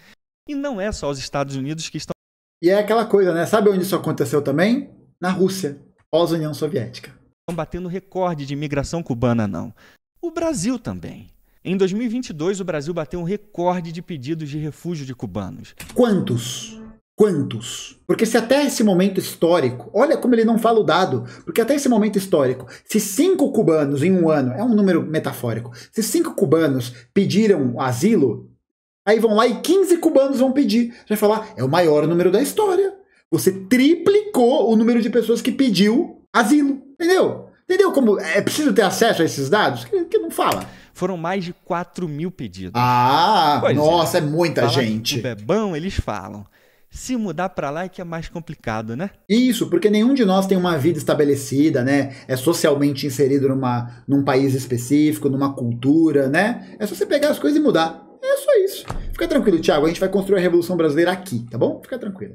Speaker 2: E não é só os Estados Unidos que estão. E é aquela coisa, né? Sabe onde isso aconteceu também? Na Rússia, pós-União Soviética. Estão batendo recorde de imigração cubana, não. O Brasil também. Em 2022, o Brasil bateu um recorde de pedidos de refúgio de cubanos. Quantos? Quantos? Porque se até esse momento histórico,
Speaker 1: olha como ele não fala o dado, porque até esse momento histórico, se cinco cubanos em um ano, é um número metafórico, se cinco cubanos pediram asilo, aí vão lá e 15 cubanos vão pedir. Você vai falar, é o maior número da história. Você triplicou o número de pessoas que pediu asilo, entendeu? Entendeu como é, é preciso ter acesso a esses dados?
Speaker 2: que, que não fala foram mais de 4 mil pedidos. Ah, pois é. nossa, é, é muita Fala gente. O bebão, eles falam. Se mudar para lá é que é mais complicado, né? Isso, porque
Speaker 1: nenhum de nós tem uma vida estabelecida, né? É socialmente inserido numa, num país específico, numa cultura, né? É só você pegar as coisas e mudar. É só isso. Fica tranquilo, Thiago. A gente vai construir a Revolução Brasileira aqui, tá bom? Fica tranquilo.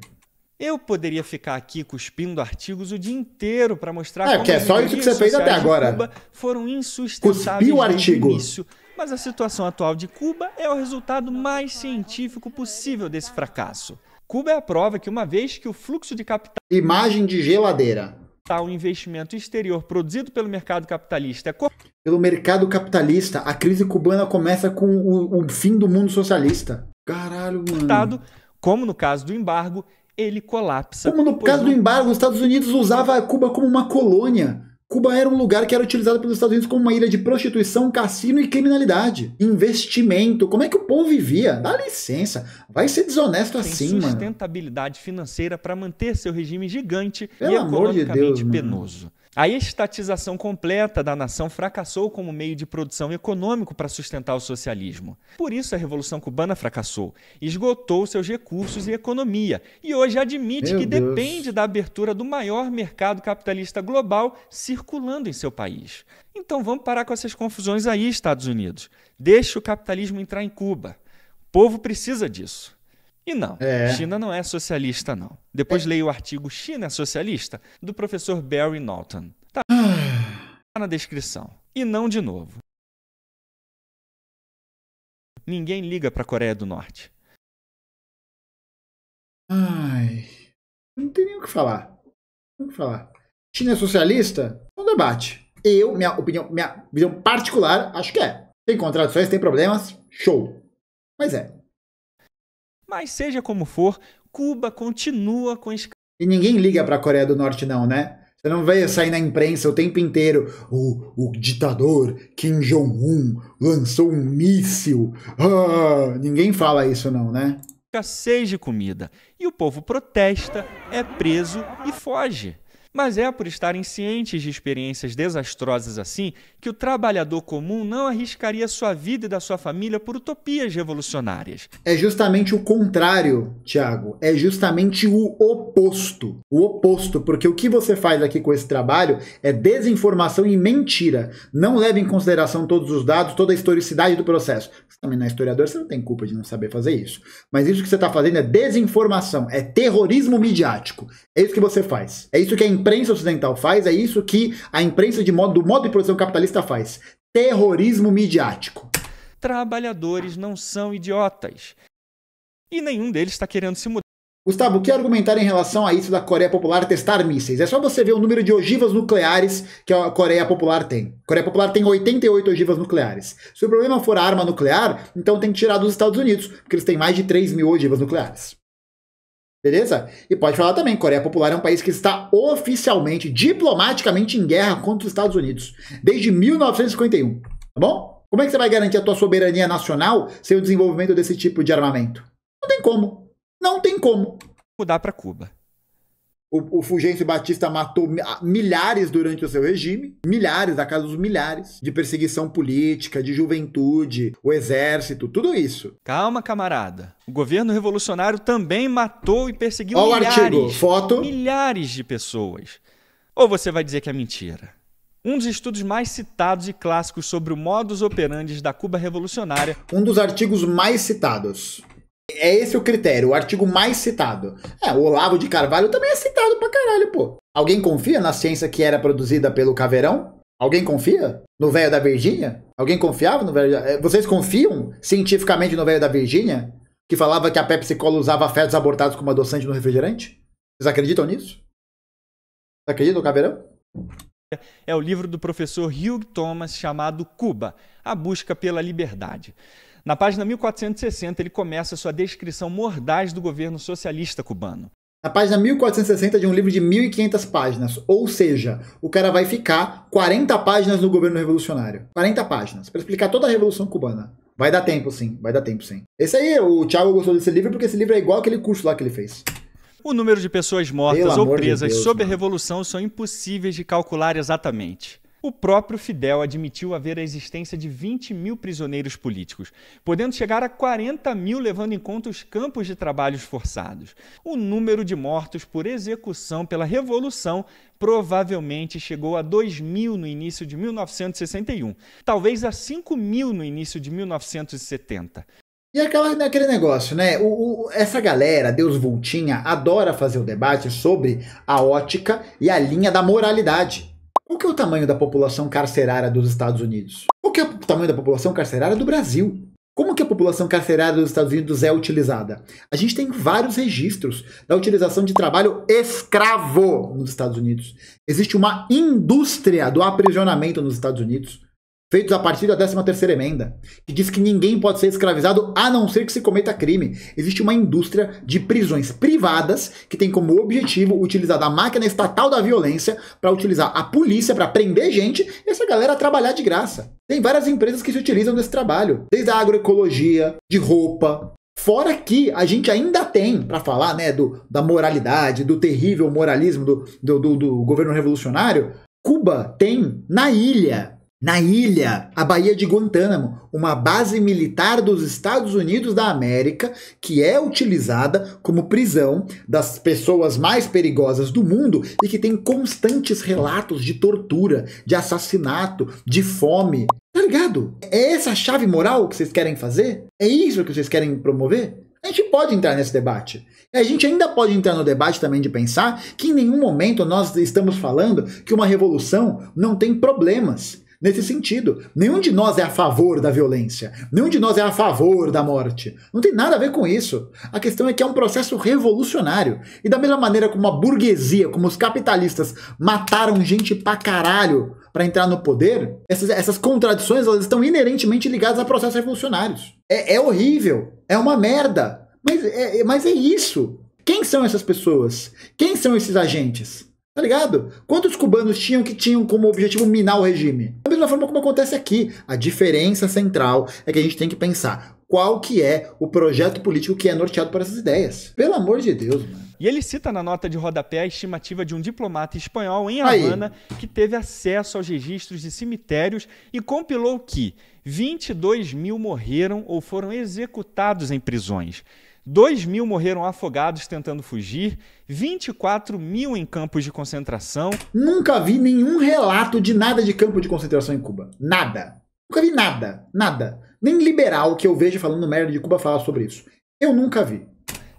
Speaker 2: Eu poderia ficar aqui cuspindo artigos o dia inteiro para mostrar é, como é só isso que você fez até agora. Cuba foram insustentáveis Cuspiu artigo. início. Mas a situação atual de Cuba é o resultado mais científico possível desse fracasso. Cuba é a prova que, uma vez que o fluxo de capital. Imagem de geladeira. o tá investimento exterior produzido pelo mercado capitalista. É... Pelo mercado
Speaker 1: capitalista, a crise cubana começa com o, o fim do mundo socialista.
Speaker 4: Caralho,
Speaker 2: mano. Estado, como no caso do embargo, ele colapsa. Como no caso do
Speaker 1: embargo, os Estados Unidos usava Cuba como uma colônia. Cuba era um lugar que era utilizado pelos Estados Unidos como uma ilha de prostituição, cassino e criminalidade. Investimento. Como é que o povo vivia? Dá licença. Vai ser desonesto Tem assim, mano.
Speaker 2: sustentabilidade financeira para manter seu regime gigante Pelo e economicamente amor de Deus, penoso. Mano. A estatização completa da nação fracassou como meio de produção econômico para sustentar o socialismo. Por isso, a Revolução Cubana fracassou, esgotou seus recursos e economia, e hoje admite Meu que Deus. depende da abertura do maior mercado capitalista global circulando em seu país. Então vamos parar com essas confusões aí, Estados Unidos. Deixe o capitalismo entrar em Cuba. O povo precisa disso. E não, é. China não é socialista, não. Depois é. o artigo China é Socialista, do professor Barry Norton. Tá, ah. tá na descrição. E não de novo.
Speaker 3: Ninguém liga para a Coreia do Norte. Ai, não tem nem o que falar.
Speaker 1: Não tem o que falar. China é socialista? Não é debate. Eu, minha opinião, minha visão particular, acho que é. Tem contradições, tem problemas, show. Mas é. Mas seja como for, Cuba continua com escravidão. E ninguém liga para a Coreia do Norte, não, né? Você não vê sair na imprensa o tempo inteiro o, o ditador Kim Jong-un lançou um míssil. Ah, ninguém fala isso, não, né?
Speaker 2: Escassez de comida. E o povo protesta, é preso e foge. Mas é por estarem cientes de experiências desastrosas assim que o trabalhador comum não arriscaria sua vida e da sua família por utopias revolucionárias.
Speaker 1: É justamente o contrário, Tiago. É justamente o oposto. O oposto, porque o que você faz aqui com esse trabalho é desinformação e mentira. Não leva em consideração todos os dados, toda a historicidade do processo. Você também não é historiador, você não tem culpa de não saber fazer isso. Mas isso que você está fazendo é desinformação, é terrorismo midiático. É isso que você faz. É isso que é imprensa ocidental faz, é isso que a imprensa de modo, do modo de produção capitalista faz. Terrorismo midiático.
Speaker 2: Trabalhadores não são idiotas.
Speaker 1: E nenhum deles está querendo se mudar. Gustavo, o que argumentar em relação a isso da Coreia Popular testar mísseis? É só você ver o número de ogivas nucleares que a Coreia Popular tem. A Coreia Popular tem 88 ogivas nucleares. Se o problema for a arma nuclear, então tem que tirar dos Estados Unidos, porque eles têm mais de 3 mil ogivas nucleares. Beleza? E pode falar também, Coreia Popular é um país que está oficialmente, diplomaticamente em guerra contra os Estados Unidos, desde 1951, tá bom? Como é que você vai garantir a tua soberania nacional sem o desenvolvimento desse tipo de armamento? Não tem como. Não tem como. Mudar para Cuba. O, o Fulgêncio Batista matou milhares durante o seu regime, milhares, a casa dos milhares, de perseguição
Speaker 2: política, de juventude, o exército, tudo isso. Calma, camarada. O governo revolucionário também matou e perseguiu Olha milhares, o artigo, foto. milhares de pessoas. Ou você vai dizer que é mentira? Um dos estudos mais citados e clássicos sobre o modus operandi da Cuba revolucionária. Um dos artigos mais citados. É
Speaker 1: esse o critério, o artigo mais citado. É, o Olavo de Carvalho também é citado pra caralho, pô. Alguém confia na ciência que era produzida pelo Caveirão? Alguém confia? No velho da Virgínia? Alguém confiava no velho? É, vocês confiam cientificamente no velho da Virgínia? Que falava que a Pepsi Cola usava fetos abortados como adoçante no refrigerante? Vocês acreditam nisso?
Speaker 2: Vocês acreditam, Caveirão? É o livro do professor Hugh Thomas chamado Cuba, A Busca pela Liberdade. Na página 1460, ele começa sua descrição mordaz do governo socialista cubano. Na página 1460 de um livro de 1500
Speaker 1: páginas, ou seja, o cara vai ficar 40 páginas no governo revolucionário. 40 páginas, para explicar toda a Revolução Cubana. Vai dar tempo, sim, vai dar tempo, sim. Esse aí, o Thiago gostou desse livro porque esse livro é igual aquele curso lá que ele fez.
Speaker 2: O número de pessoas mortas Pelo ou presas de Deus, sob mano. a Revolução são impossíveis de calcular exatamente. O próprio Fidel admitiu haver a existência de 20 mil prisioneiros políticos, podendo chegar a 40 mil levando em conta os campos de trabalhos forçados. O número de mortos por execução pela Revolução provavelmente chegou a 2 mil no início de 1961, talvez a 5 mil no início de 1970. E aquela, aquele negócio, né? O,
Speaker 1: o, essa galera, Deus Voltinha, adora fazer o debate sobre a ótica e a linha da moralidade. Qual que é o tamanho da população carcerária dos Estados Unidos? Qual que é o tamanho da população carcerária do Brasil? Como que a população carcerária dos Estados Unidos é utilizada? A gente tem vários registros da utilização de trabalho escravo nos Estados Unidos. Existe uma indústria do aprisionamento nos Estados Unidos feitos a partir da 13ª emenda, que diz que ninguém pode ser escravizado a não ser que se cometa crime. Existe uma indústria de prisões privadas que tem como objetivo utilizar a máquina estatal da violência para utilizar a polícia para prender gente e essa galera trabalhar de graça. Tem várias empresas que se utilizam desse trabalho, desde a agroecologia, de roupa, Fora que a gente ainda tem, para falar né, do, da moralidade, do terrível moralismo do, do, do, do governo revolucionário, Cuba tem na ilha na ilha, a Baía de Guantánamo, uma base militar dos Estados Unidos da América que é utilizada como prisão das pessoas mais perigosas do mundo e que tem constantes relatos de tortura, de assassinato, de fome. Tá ligado? É essa a chave moral que vocês querem fazer? É isso que vocês querem promover? A gente pode entrar nesse debate. A gente ainda pode entrar no debate também de pensar que em nenhum momento nós estamos falando que uma revolução não tem problemas nesse sentido. Nenhum de nós é a favor da violência, nenhum de nós é a favor da morte. Não tem nada a ver com isso. A questão é que é um processo revolucionário. E da mesma maneira como a burguesia, como os capitalistas mataram gente pra caralho para entrar no poder, essas, essas contradições elas estão inerentemente ligadas a processos revolucionários. É, é horrível, é uma merda. Mas é, é mas é isso. Quem são essas pessoas? Quem são esses agentes? Tá ligado? Quantos cubanos tinham que tinham como objetivo minar o regime? Da mesma forma como acontece aqui. A diferença central é que a gente tem que pensar qual que é o projeto político que é norteado
Speaker 2: por essas ideias. Pelo amor de Deus, mano. E ele cita na nota de rodapé a estimativa de um diplomata espanhol em Havana Aí. que teve acesso aos registros de cemitérios e compilou que 22 mil morreram ou foram executados em prisões. 2 mil morreram afogados tentando fugir, 24 mil em campos de concentração. Nunca vi nenhum relato de nada de campo de concentração em Cuba. Nada. Nunca vi nada. Nada. Nem liberal que eu vejo falando merda de Cuba falar sobre isso. Eu nunca vi.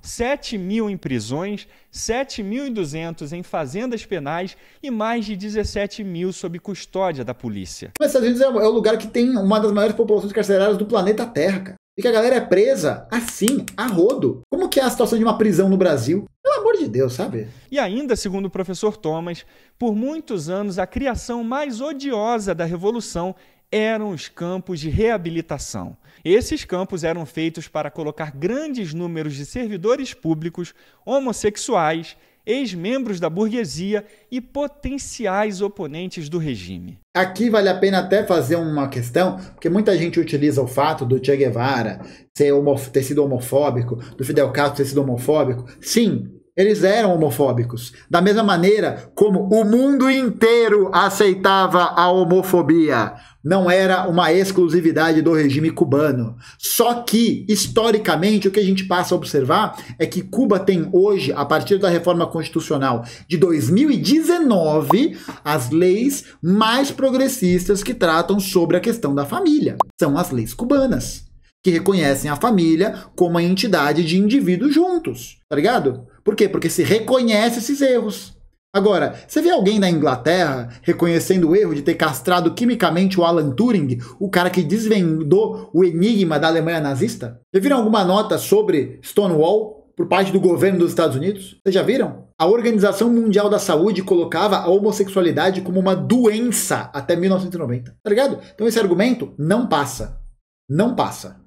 Speaker 2: 7 mil em prisões, 7.200 em fazendas penais e mais de 17 mil sob custódia da polícia.
Speaker 1: Mas Estados Unidos é, é o lugar que tem uma das maiores populações carcerárias do planeta Terra, cara
Speaker 2: e que a galera é presa assim, a rodo. Como que é a situação de uma prisão no
Speaker 1: Brasil? Pelo amor de Deus, sabe?
Speaker 2: E ainda, segundo o professor Thomas, por muitos anos a criação mais odiosa da Revolução eram os campos de reabilitação. Esses campos eram feitos para colocar grandes números de servidores públicos homossexuais ex-membros da burguesia e potenciais oponentes do regime.
Speaker 1: Aqui vale a pena até fazer uma questão, porque muita gente utiliza o fato do Che Guevara ser ter sido homofóbico, do Fidel Castro ter sido homofóbico. Sim, eles eram homofóbicos. Da mesma maneira como o mundo inteiro aceitava a homofobia. Não era uma exclusividade do regime cubano. Só que, historicamente, o que a gente passa a observar é que Cuba tem hoje, a partir da reforma constitucional de 2019, as leis mais progressistas que tratam sobre a questão da família. São as leis cubanas que reconhecem a família como a entidade de indivíduos juntos, tá ligado? Por quê? Porque se reconhece esses erros. Agora, você vê alguém na Inglaterra reconhecendo o erro de ter castrado quimicamente o Alan Turing, o cara que desvendou o enigma da Alemanha nazista? Já viram alguma nota sobre Stonewall por parte do governo dos Estados Unidos? Vocês já viram? A Organização Mundial da Saúde colocava a homossexualidade como uma doença até 1990, tá ligado? Então esse argumento
Speaker 2: não passa. Não passa.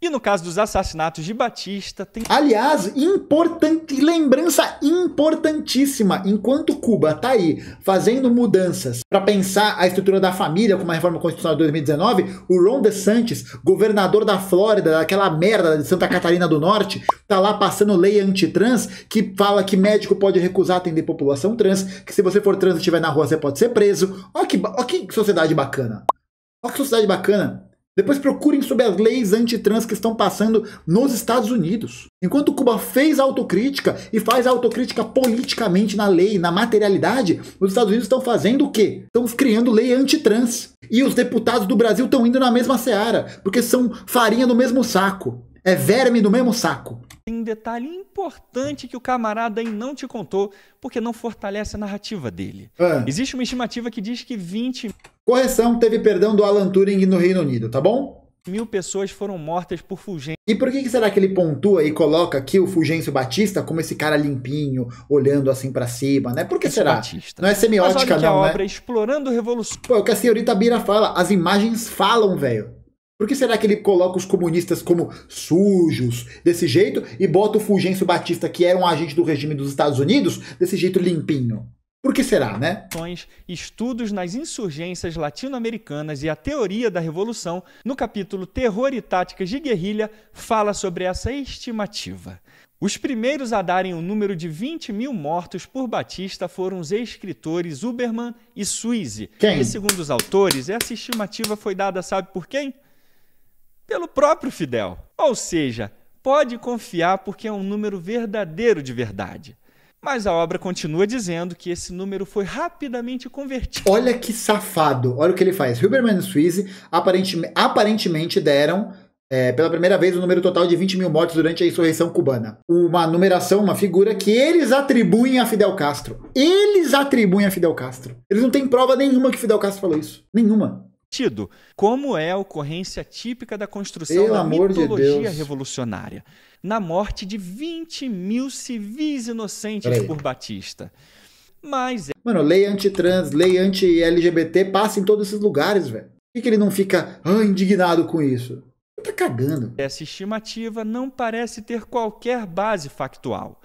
Speaker 2: E no caso dos assassinatos de Batista, tem. Aliás,
Speaker 1: importante, lembrança importantíssima. Enquanto Cuba está aí fazendo mudanças para pensar a estrutura da família com uma reforma constitucional de 2019, o Ron DeSantis, governador da Flórida, daquela merda de Santa Catarina do Norte, tá lá passando lei antitrans que fala que médico pode recusar atender população trans, que se você for trans e estiver na rua você pode ser preso. Ó que, ó que sociedade bacana. Ó que sociedade bacana. Depois procurem sobre as leis antitrans que estão passando nos Estados Unidos. Enquanto Cuba fez autocrítica e faz autocrítica politicamente na lei, na materialidade, os Estados Unidos estão fazendo o quê? Estão criando lei antitrans. E os deputados do Brasil estão indo na mesma seara, porque são farinha do mesmo saco. É verme do mesmo saco
Speaker 2: tem um detalhe importante que o camarada aí não te contou, porque não fortalece a narrativa dele. É. Existe uma estimativa que diz que 20. Correção, teve perdão do Alan Turing
Speaker 1: no Reino Unido, tá bom?
Speaker 2: Mil pessoas foram mortas por Fulgêncio.
Speaker 1: E por que, que será que ele pontua e coloca aqui o Fulgêncio Batista como esse cara limpinho, olhando assim para cima, né? Por que será? Batista. Não é semiótica, Mas olha que não, né? é a obra explorando revolução. Pô, é o que a senhorita Bira fala, as imagens falam, velho. Por que será que ele coloca os comunistas como sujos desse jeito e bota o Fulgêncio Batista, que era um agente do regime dos Estados Unidos, desse jeito limpinho? Por
Speaker 2: que será, né? Estudos nas insurgências latino-americanas e a teoria da revolução, no capítulo Terror e Táticas de Guerrilha, fala sobre essa estimativa. Os primeiros a darem o um número de 20 mil mortos por Batista foram os escritores Uberman e Suize. Quem? E segundo os autores, essa estimativa foi dada, sabe por quem? pelo próprio Fidel. Ou seja, pode confiar porque é um número verdadeiro de verdade. Mas a obra continua dizendo que esse número foi rapidamente convertido. Olha que safado! Olha o que ele faz. Huberman e Suíze
Speaker 1: aparentemente, aparentemente deram é, pela primeira vez o um número total de 20 mil mortos durante a insurreição cubana. Uma numeração, uma figura que eles atribuem a Fidel Castro. Eles atribuem a Fidel Castro. Eles não têm prova nenhuma que Fidel Castro falou isso. Nenhuma sentido, como
Speaker 2: é a ocorrência típica da construção Pelo da mitologia de revolucionária, na morte de 20 mil civis inocentes Peraí. por Batista. Mas. É Mano, lei
Speaker 1: anti-trans, lei anti-LGBT passa em todos esses lugares, velho. Por que ele não fica ah, indignado com isso?
Speaker 2: Ele tá cagando. Essa estimativa não parece ter qualquer base factual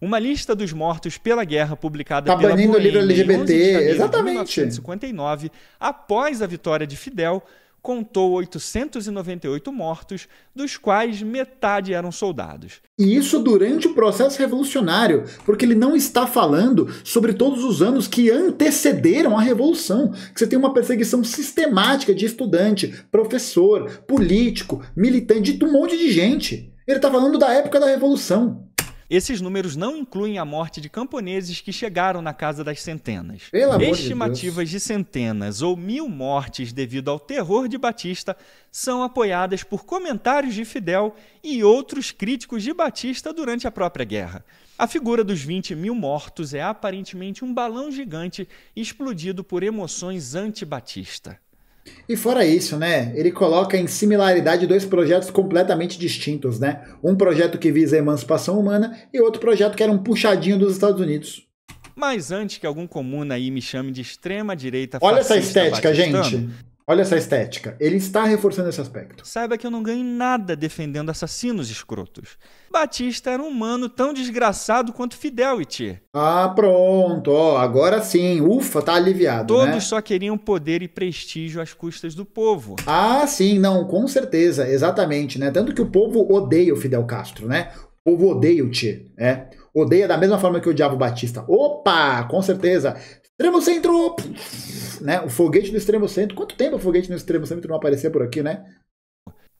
Speaker 2: uma lista dos mortos pela guerra publicada tá pela banindo o livro LGBT, em exatamente. 1959, após a vitória de Fidel, contou 898 mortos, dos quais metade eram soldados. E isso durante o processo revolucionário, porque ele não está falando sobre todos os
Speaker 1: anos que antecederam a revolução, que você tem uma perseguição sistemática de estudante, professor, político, militante, de um monte de gente. Ele está falando da época da
Speaker 2: revolução. Esses números não incluem a morte de camponeses que chegaram na casa das centenas. Pelo Estimativas de, de centenas ou mil mortes devido ao terror de Batista são apoiadas por comentários de Fidel e outros críticos de Batista durante a própria guerra. A figura dos 20 mil mortos é aparentemente um balão gigante explodido por emoções anti-Batista.
Speaker 1: E fora isso, né, ele coloca em similaridade dois projetos completamente distintos, né? Um projeto que visa a emancipação humana e outro projeto que era um puxadinho dos Estados Unidos.
Speaker 2: Mas antes que algum comuna aí me chame de extrema direita Olha essa estética, gente. Olha essa estética. Ele está reforçando esse aspecto. Saiba que eu não ganho nada defendendo assassinos escrotos. Batista era um humano tão desgraçado quanto Fidel, Iti.
Speaker 1: Ah, pronto, ó, agora
Speaker 2: sim, ufa, tá aliviado, né? Todos né? só queriam poder e prestígio às custas do povo.
Speaker 1: Ah, sim, não, com certeza, exatamente, né? Tanto que o povo odeia o Fidel Castro, né? O povo odeia o Tchê, né? Odeia da mesma forma que o Diabo Batista. Opa, com certeza. Extremo Centro! Né? O foguete do Extremo Centro. Quanto tempo o foguete do Extremo Centro não aparecia por aqui, né?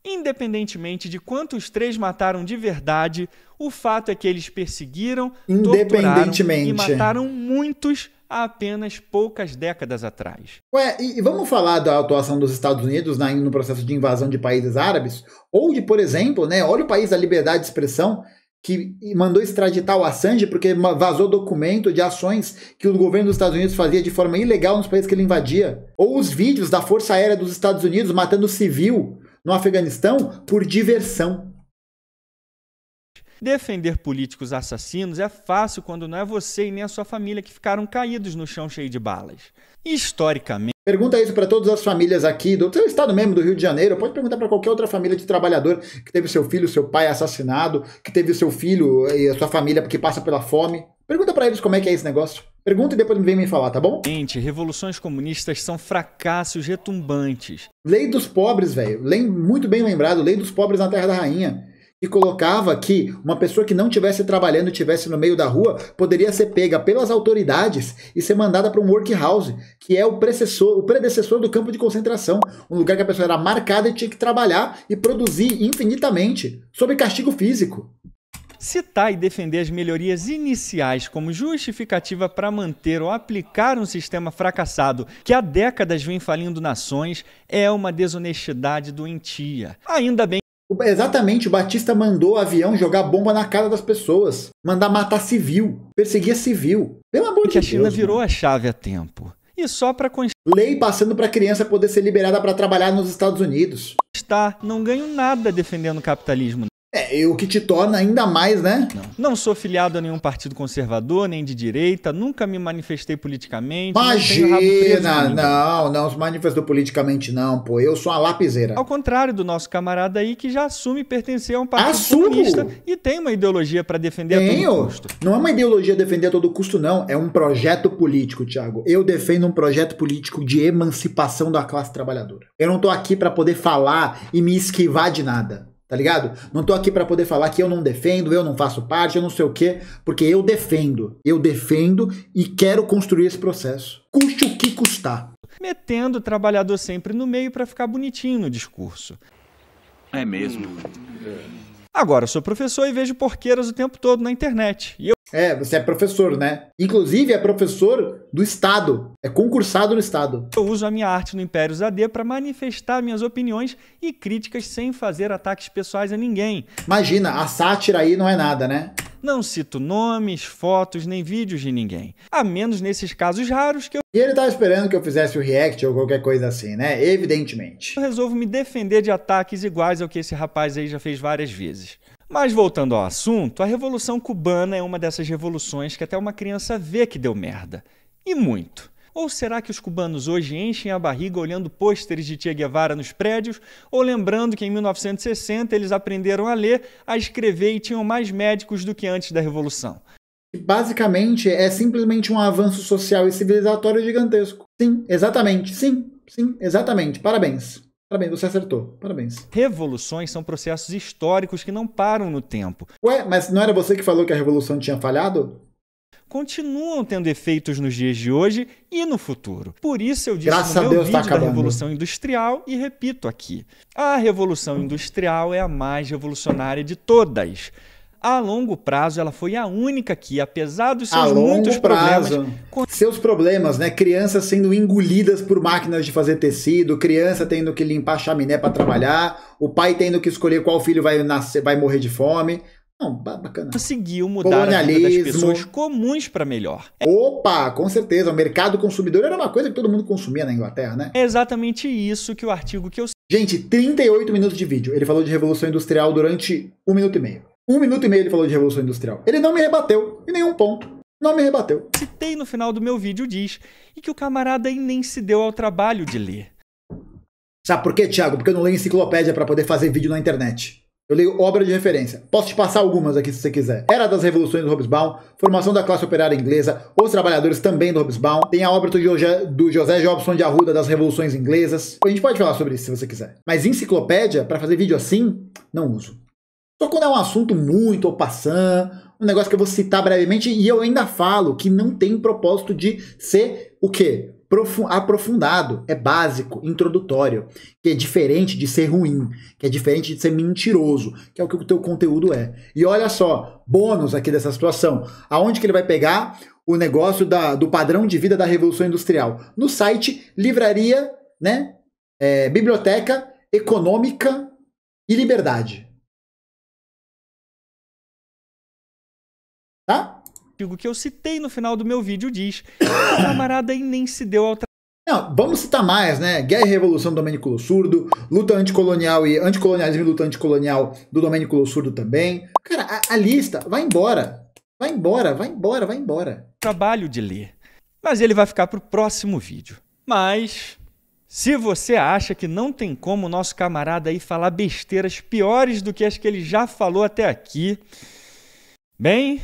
Speaker 2: Independentemente de quantos três mataram de verdade, o fato é que eles perseguiram, torturaram e mataram muitos há apenas poucas décadas atrás.
Speaker 1: Ué, e, e vamos falar da atuação dos Estados Unidos na, no processo de invasão de países árabes? Ou de, por exemplo, né, olha o país da liberdade de expressão, que mandou extraditar o Assange porque vazou documento de ações que o governo dos Estados Unidos fazia de forma ilegal nos países que ele invadia. Ou os vídeos da Força Aérea dos Estados Unidos matando civil no Afeganistão por diversão.
Speaker 2: Defender políticos assassinos é fácil quando não é você e nem a sua família que ficaram caídos no chão cheio de balas. Historicamente. Pergunta isso para todas as famílias aqui do seu estado
Speaker 1: mesmo do Rio de Janeiro. Pode perguntar para qualquer outra família de trabalhador que teve seu filho, seu pai assassinado, que teve seu filho e a sua família que passa pela fome. Pergunta para eles como é que é esse negócio.
Speaker 2: Pergunta e depois vem me falar, tá bom? Gente, revoluções comunistas são fracassos retumbantes. Lei dos
Speaker 1: pobres, velho. Muito bem lembrado, lei dos pobres na Terra da Rainha. Que colocava que uma pessoa que não tivesse trabalhando e estivesse no meio da rua poderia ser pega pelas autoridades e ser mandada para um workhouse, que é o predecessor, o predecessor do campo de concentração. Um lugar que a pessoa era marcada e tinha que trabalhar e produzir infinitamente, sob castigo físico.
Speaker 2: Citar e defender as melhorias iniciais como justificativa para manter ou aplicar um sistema fracassado que há décadas vem falindo nações é uma desonestidade doentia.
Speaker 1: Ainda bem Exatamente, o Batista mandou o avião jogar bomba na cara das pessoas, mandar matar civil, perseguir civil. Pelo amor de Deus. a China Deus, virou mano. a
Speaker 2: chave a tempo.
Speaker 1: E só para Lei passando para criança poder ser liberada para trabalhar nos Estados
Speaker 2: Unidos. Está, não ganho nada defendendo o capitalismo. É, o que te torna ainda mais, né? Não. não. sou filiado a nenhum partido conservador, nem de direita, nunca me manifestei politicamente. Imagina! Não, não,
Speaker 1: não se manifestou politicamente, não, pô. Eu sou uma lapiseira. Ao
Speaker 2: contrário do nosso camarada aí que já assume pertencer a um partido Assumo. comunista e tem uma ideologia para defender Tenho. a todo custo.
Speaker 1: Não é uma ideologia defender a todo custo, não. É um projeto político, Thiago. Eu defendo um projeto político de emancipação da classe trabalhadora. Eu não tô aqui para poder falar e me esquivar de nada tá ligado? Não tô aqui para poder falar que eu não defendo, eu não faço parte, eu não sei o quê, porque eu defendo. Eu defendo e quero construir
Speaker 2: esse processo. Custe o que custar. Metendo o trabalhador sempre no meio para ficar bonitinho no discurso. É mesmo. Agora, sou professor e vejo porqueiras o tempo todo na internet. E eu é, você é professor, né? Inclusive é professor do Estado, é concursado no Estado. Eu uso a minha arte no Impérios AD para manifestar minhas opiniões e críticas sem fazer ataques pessoais a ninguém. Imagina, a sátira aí não é nada, né? Não cito nomes, fotos nem vídeos de ninguém. A menos nesses
Speaker 1: casos raros que eu. E ele tava tá esperando que eu fizesse o react ou qualquer coisa assim, né? Evidentemente.
Speaker 2: Eu resolvo me defender de ataques iguais ao que esse rapaz aí já fez várias vezes. Mas voltando ao assunto, a Revolução Cubana é uma dessas revoluções que até uma criança vê que deu merda. E muito. Ou será que os cubanos hoje enchem a barriga olhando pôsteres de Che Guevara nos prédios, ou lembrando que em 1960 eles aprenderam a ler, a escrever e tinham mais médicos do que antes da Revolução? Basicamente, é simplesmente um avanço social
Speaker 1: e civilizatório gigantesco. Sim, exatamente, sim, sim, exatamente. Parabéns.
Speaker 2: Parabéns, você acertou. Parabéns. Revoluções são processos históricos que não param no tempo. Ué, mas não era você que falou que a revolução tinha falhado? Continuam tendo efeitos nos dias de hoje e no futuro. Por isso eu disse Graças no meu Deus, tá vídeo tá da Revolução Industrial e repito aqui. A Revolução Industrial é a mais revolucionária de todas a longo prazo ela foi a única que, apesar dos seus a muitos prazo,
Speaker 1: problemas, seus problemas, né? Crianças sendo engolidas por máquinas de fazer tecido, criança tendo que limpar chaminé para trabalhar, o pai tendo que escolher qual filho vai nascer, vai morrer de fome. Não, bacana.
Speaker 2: Conseguiu mudar a vida das pessoas comuns para melhor.
Speaker 1: Opa, com certeza. O mercado consumidor era uma coisa que todo mundo consumia na Inglaterra, né? É exatamente isso que o artigo que eu. Gente, 38 minutos de vídeo. Ele falou de Revolução Industrial durante um minuto e meio um minuto e meio ele falou de Revolução Industrial.
Speaker 2: Ele não me rebateu em nenhum ponto. Não me rebateu. Citei no final do meu vídeo diz e que o camarada nem se deu ao trabalho de ler. Sabe por quê, Thiago?
Speaker 1: Porque eu não leio enciclopédia para poder fazer vídeo na internet. Eu leio obra de referência. Posso te passar algumas aqui se você quiser. Era das Revoluções do Hobsbawm, Formação da Classe Operária Inglesa, Os Trabalhadores também do Hobsbawm. Tem a obra do, José do José Jobson de Arruda das Revoluções Inglesas. A gente pode falar sobre isso se você quiser. Mas enciclopédia, para fazer vídeo assim, não uso. Só então, quando é um assunto muito ou passando, um negócio que eu vou citar brevemente, e eu ainda falo que não tem propósito de ser o quê? aprofundado, é básico, introdutório, que é diferente de ser ruim, que é diferente de ser mentiroso, que é o que o teu conteúdo é. E olha só, bônus aqui dessa situação, aonde que ele vai pegar o negócio da, do padrão de vida da Revolução Industrial? No site Livraria, né, é, Biblioteca
Speaker 2: Econômica e Liberdade. artigo que eu citei no final do meu vídeo diz que o camarada aí nem se deu ao tra... Não, vamos citar mais, né? Guerra e Revolução do Domênico Lossurdo,
Speaker 1: luta anticolonial e anticolonialismo e luta anticolonial do Domênico Lossurdo também. Cara, a, a
Speaker 2: lista vai embora. Vai embora, vai embora, vai embora. Trabalho de ler. Mas ele vai ficar pro próximo vídeo. Mas se você acha que não tem como o nosso camarada aí falar besteiras piores do que as que ele já falou até aqui, bem,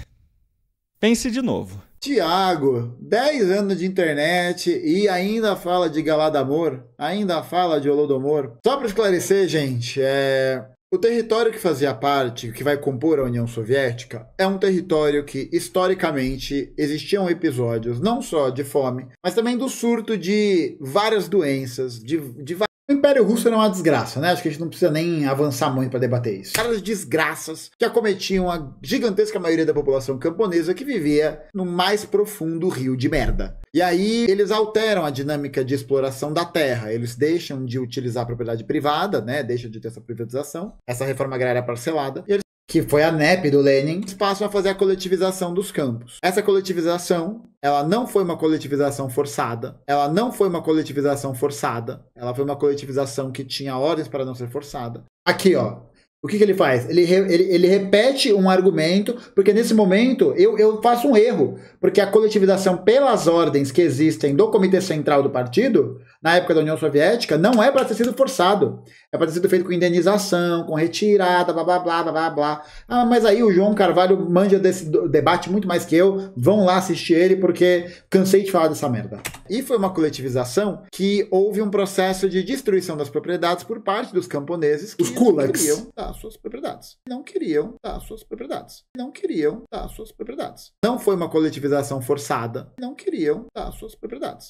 Speaker 2: Pense de novo. Tiago, 10 anos
Speaker 1: de internet e ainda fala de Galadamor, ainda fala de Olodomor? Só para esclarecer, gente, é... o território que fazia parte, que vai compor a União Soviética, é um território que, historicamente, existiam episódios não só de fome, mas também do surto de várias doenças, de, de o Império Russo era uma desgraça, né? Acho que a gente não precisa nem avançar muito para debater isso. Caras desgraças que acometiam a gigantesca maioria da população camponesa que vivia no mais profundo rio de merda. E aí eles alteram a dinâmica de exploração da terra. Eles deixam de utilizar a propriedade privada, né? Deixam de ter essa privatização, essa reforma agrária parcelada, e eles que foi a NEP do Lenin, passam a fazer a coletivização dos campos. Essa coletivização, ela não foi uma coletivização forçada, ela não foi uma coletivização forçada, ela foi uma coletivização que tinha ordens para não ser forçada. Aqui, ó, o que, que ele faz? Ele, re, ele, ele, repete um argumento, porque nesse momento eu, eu faço um erro, porque a coletivização pelas ordens que existem do Comitê Central do Partido na época da União Soviética, não é para ter sido forçado. É para ter sido feito com indenização, com retirada, blá blá blá blá blá Ah, mas aí o João Carvalho manja desse debate muito mais que eu. Vão lá assistir ele, porque cansei de falar dessa merda. E foi uma coletivização que houve um processo de destruição das propriedades por parte dos camponeses. Os kulaks. queriam dar suas propriedades. Não queriam dar suas propriedades. Não queriam dar suas propriedades. Não foi uma coletivização forçada. Não queriam dar suas propriedades.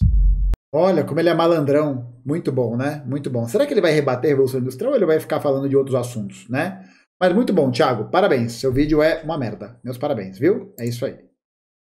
Speaker 1: Olha como ele é malandrão. Muito bom, né? Muito bom. Será que ele vai rebater a Revolução Industrial ou ele vai ficar falando de outros assuntos, né? Mas muito bom, Thiago. Parabéns. Seu vídeo é uma merda. Meus parabéns, viu? É isso aí.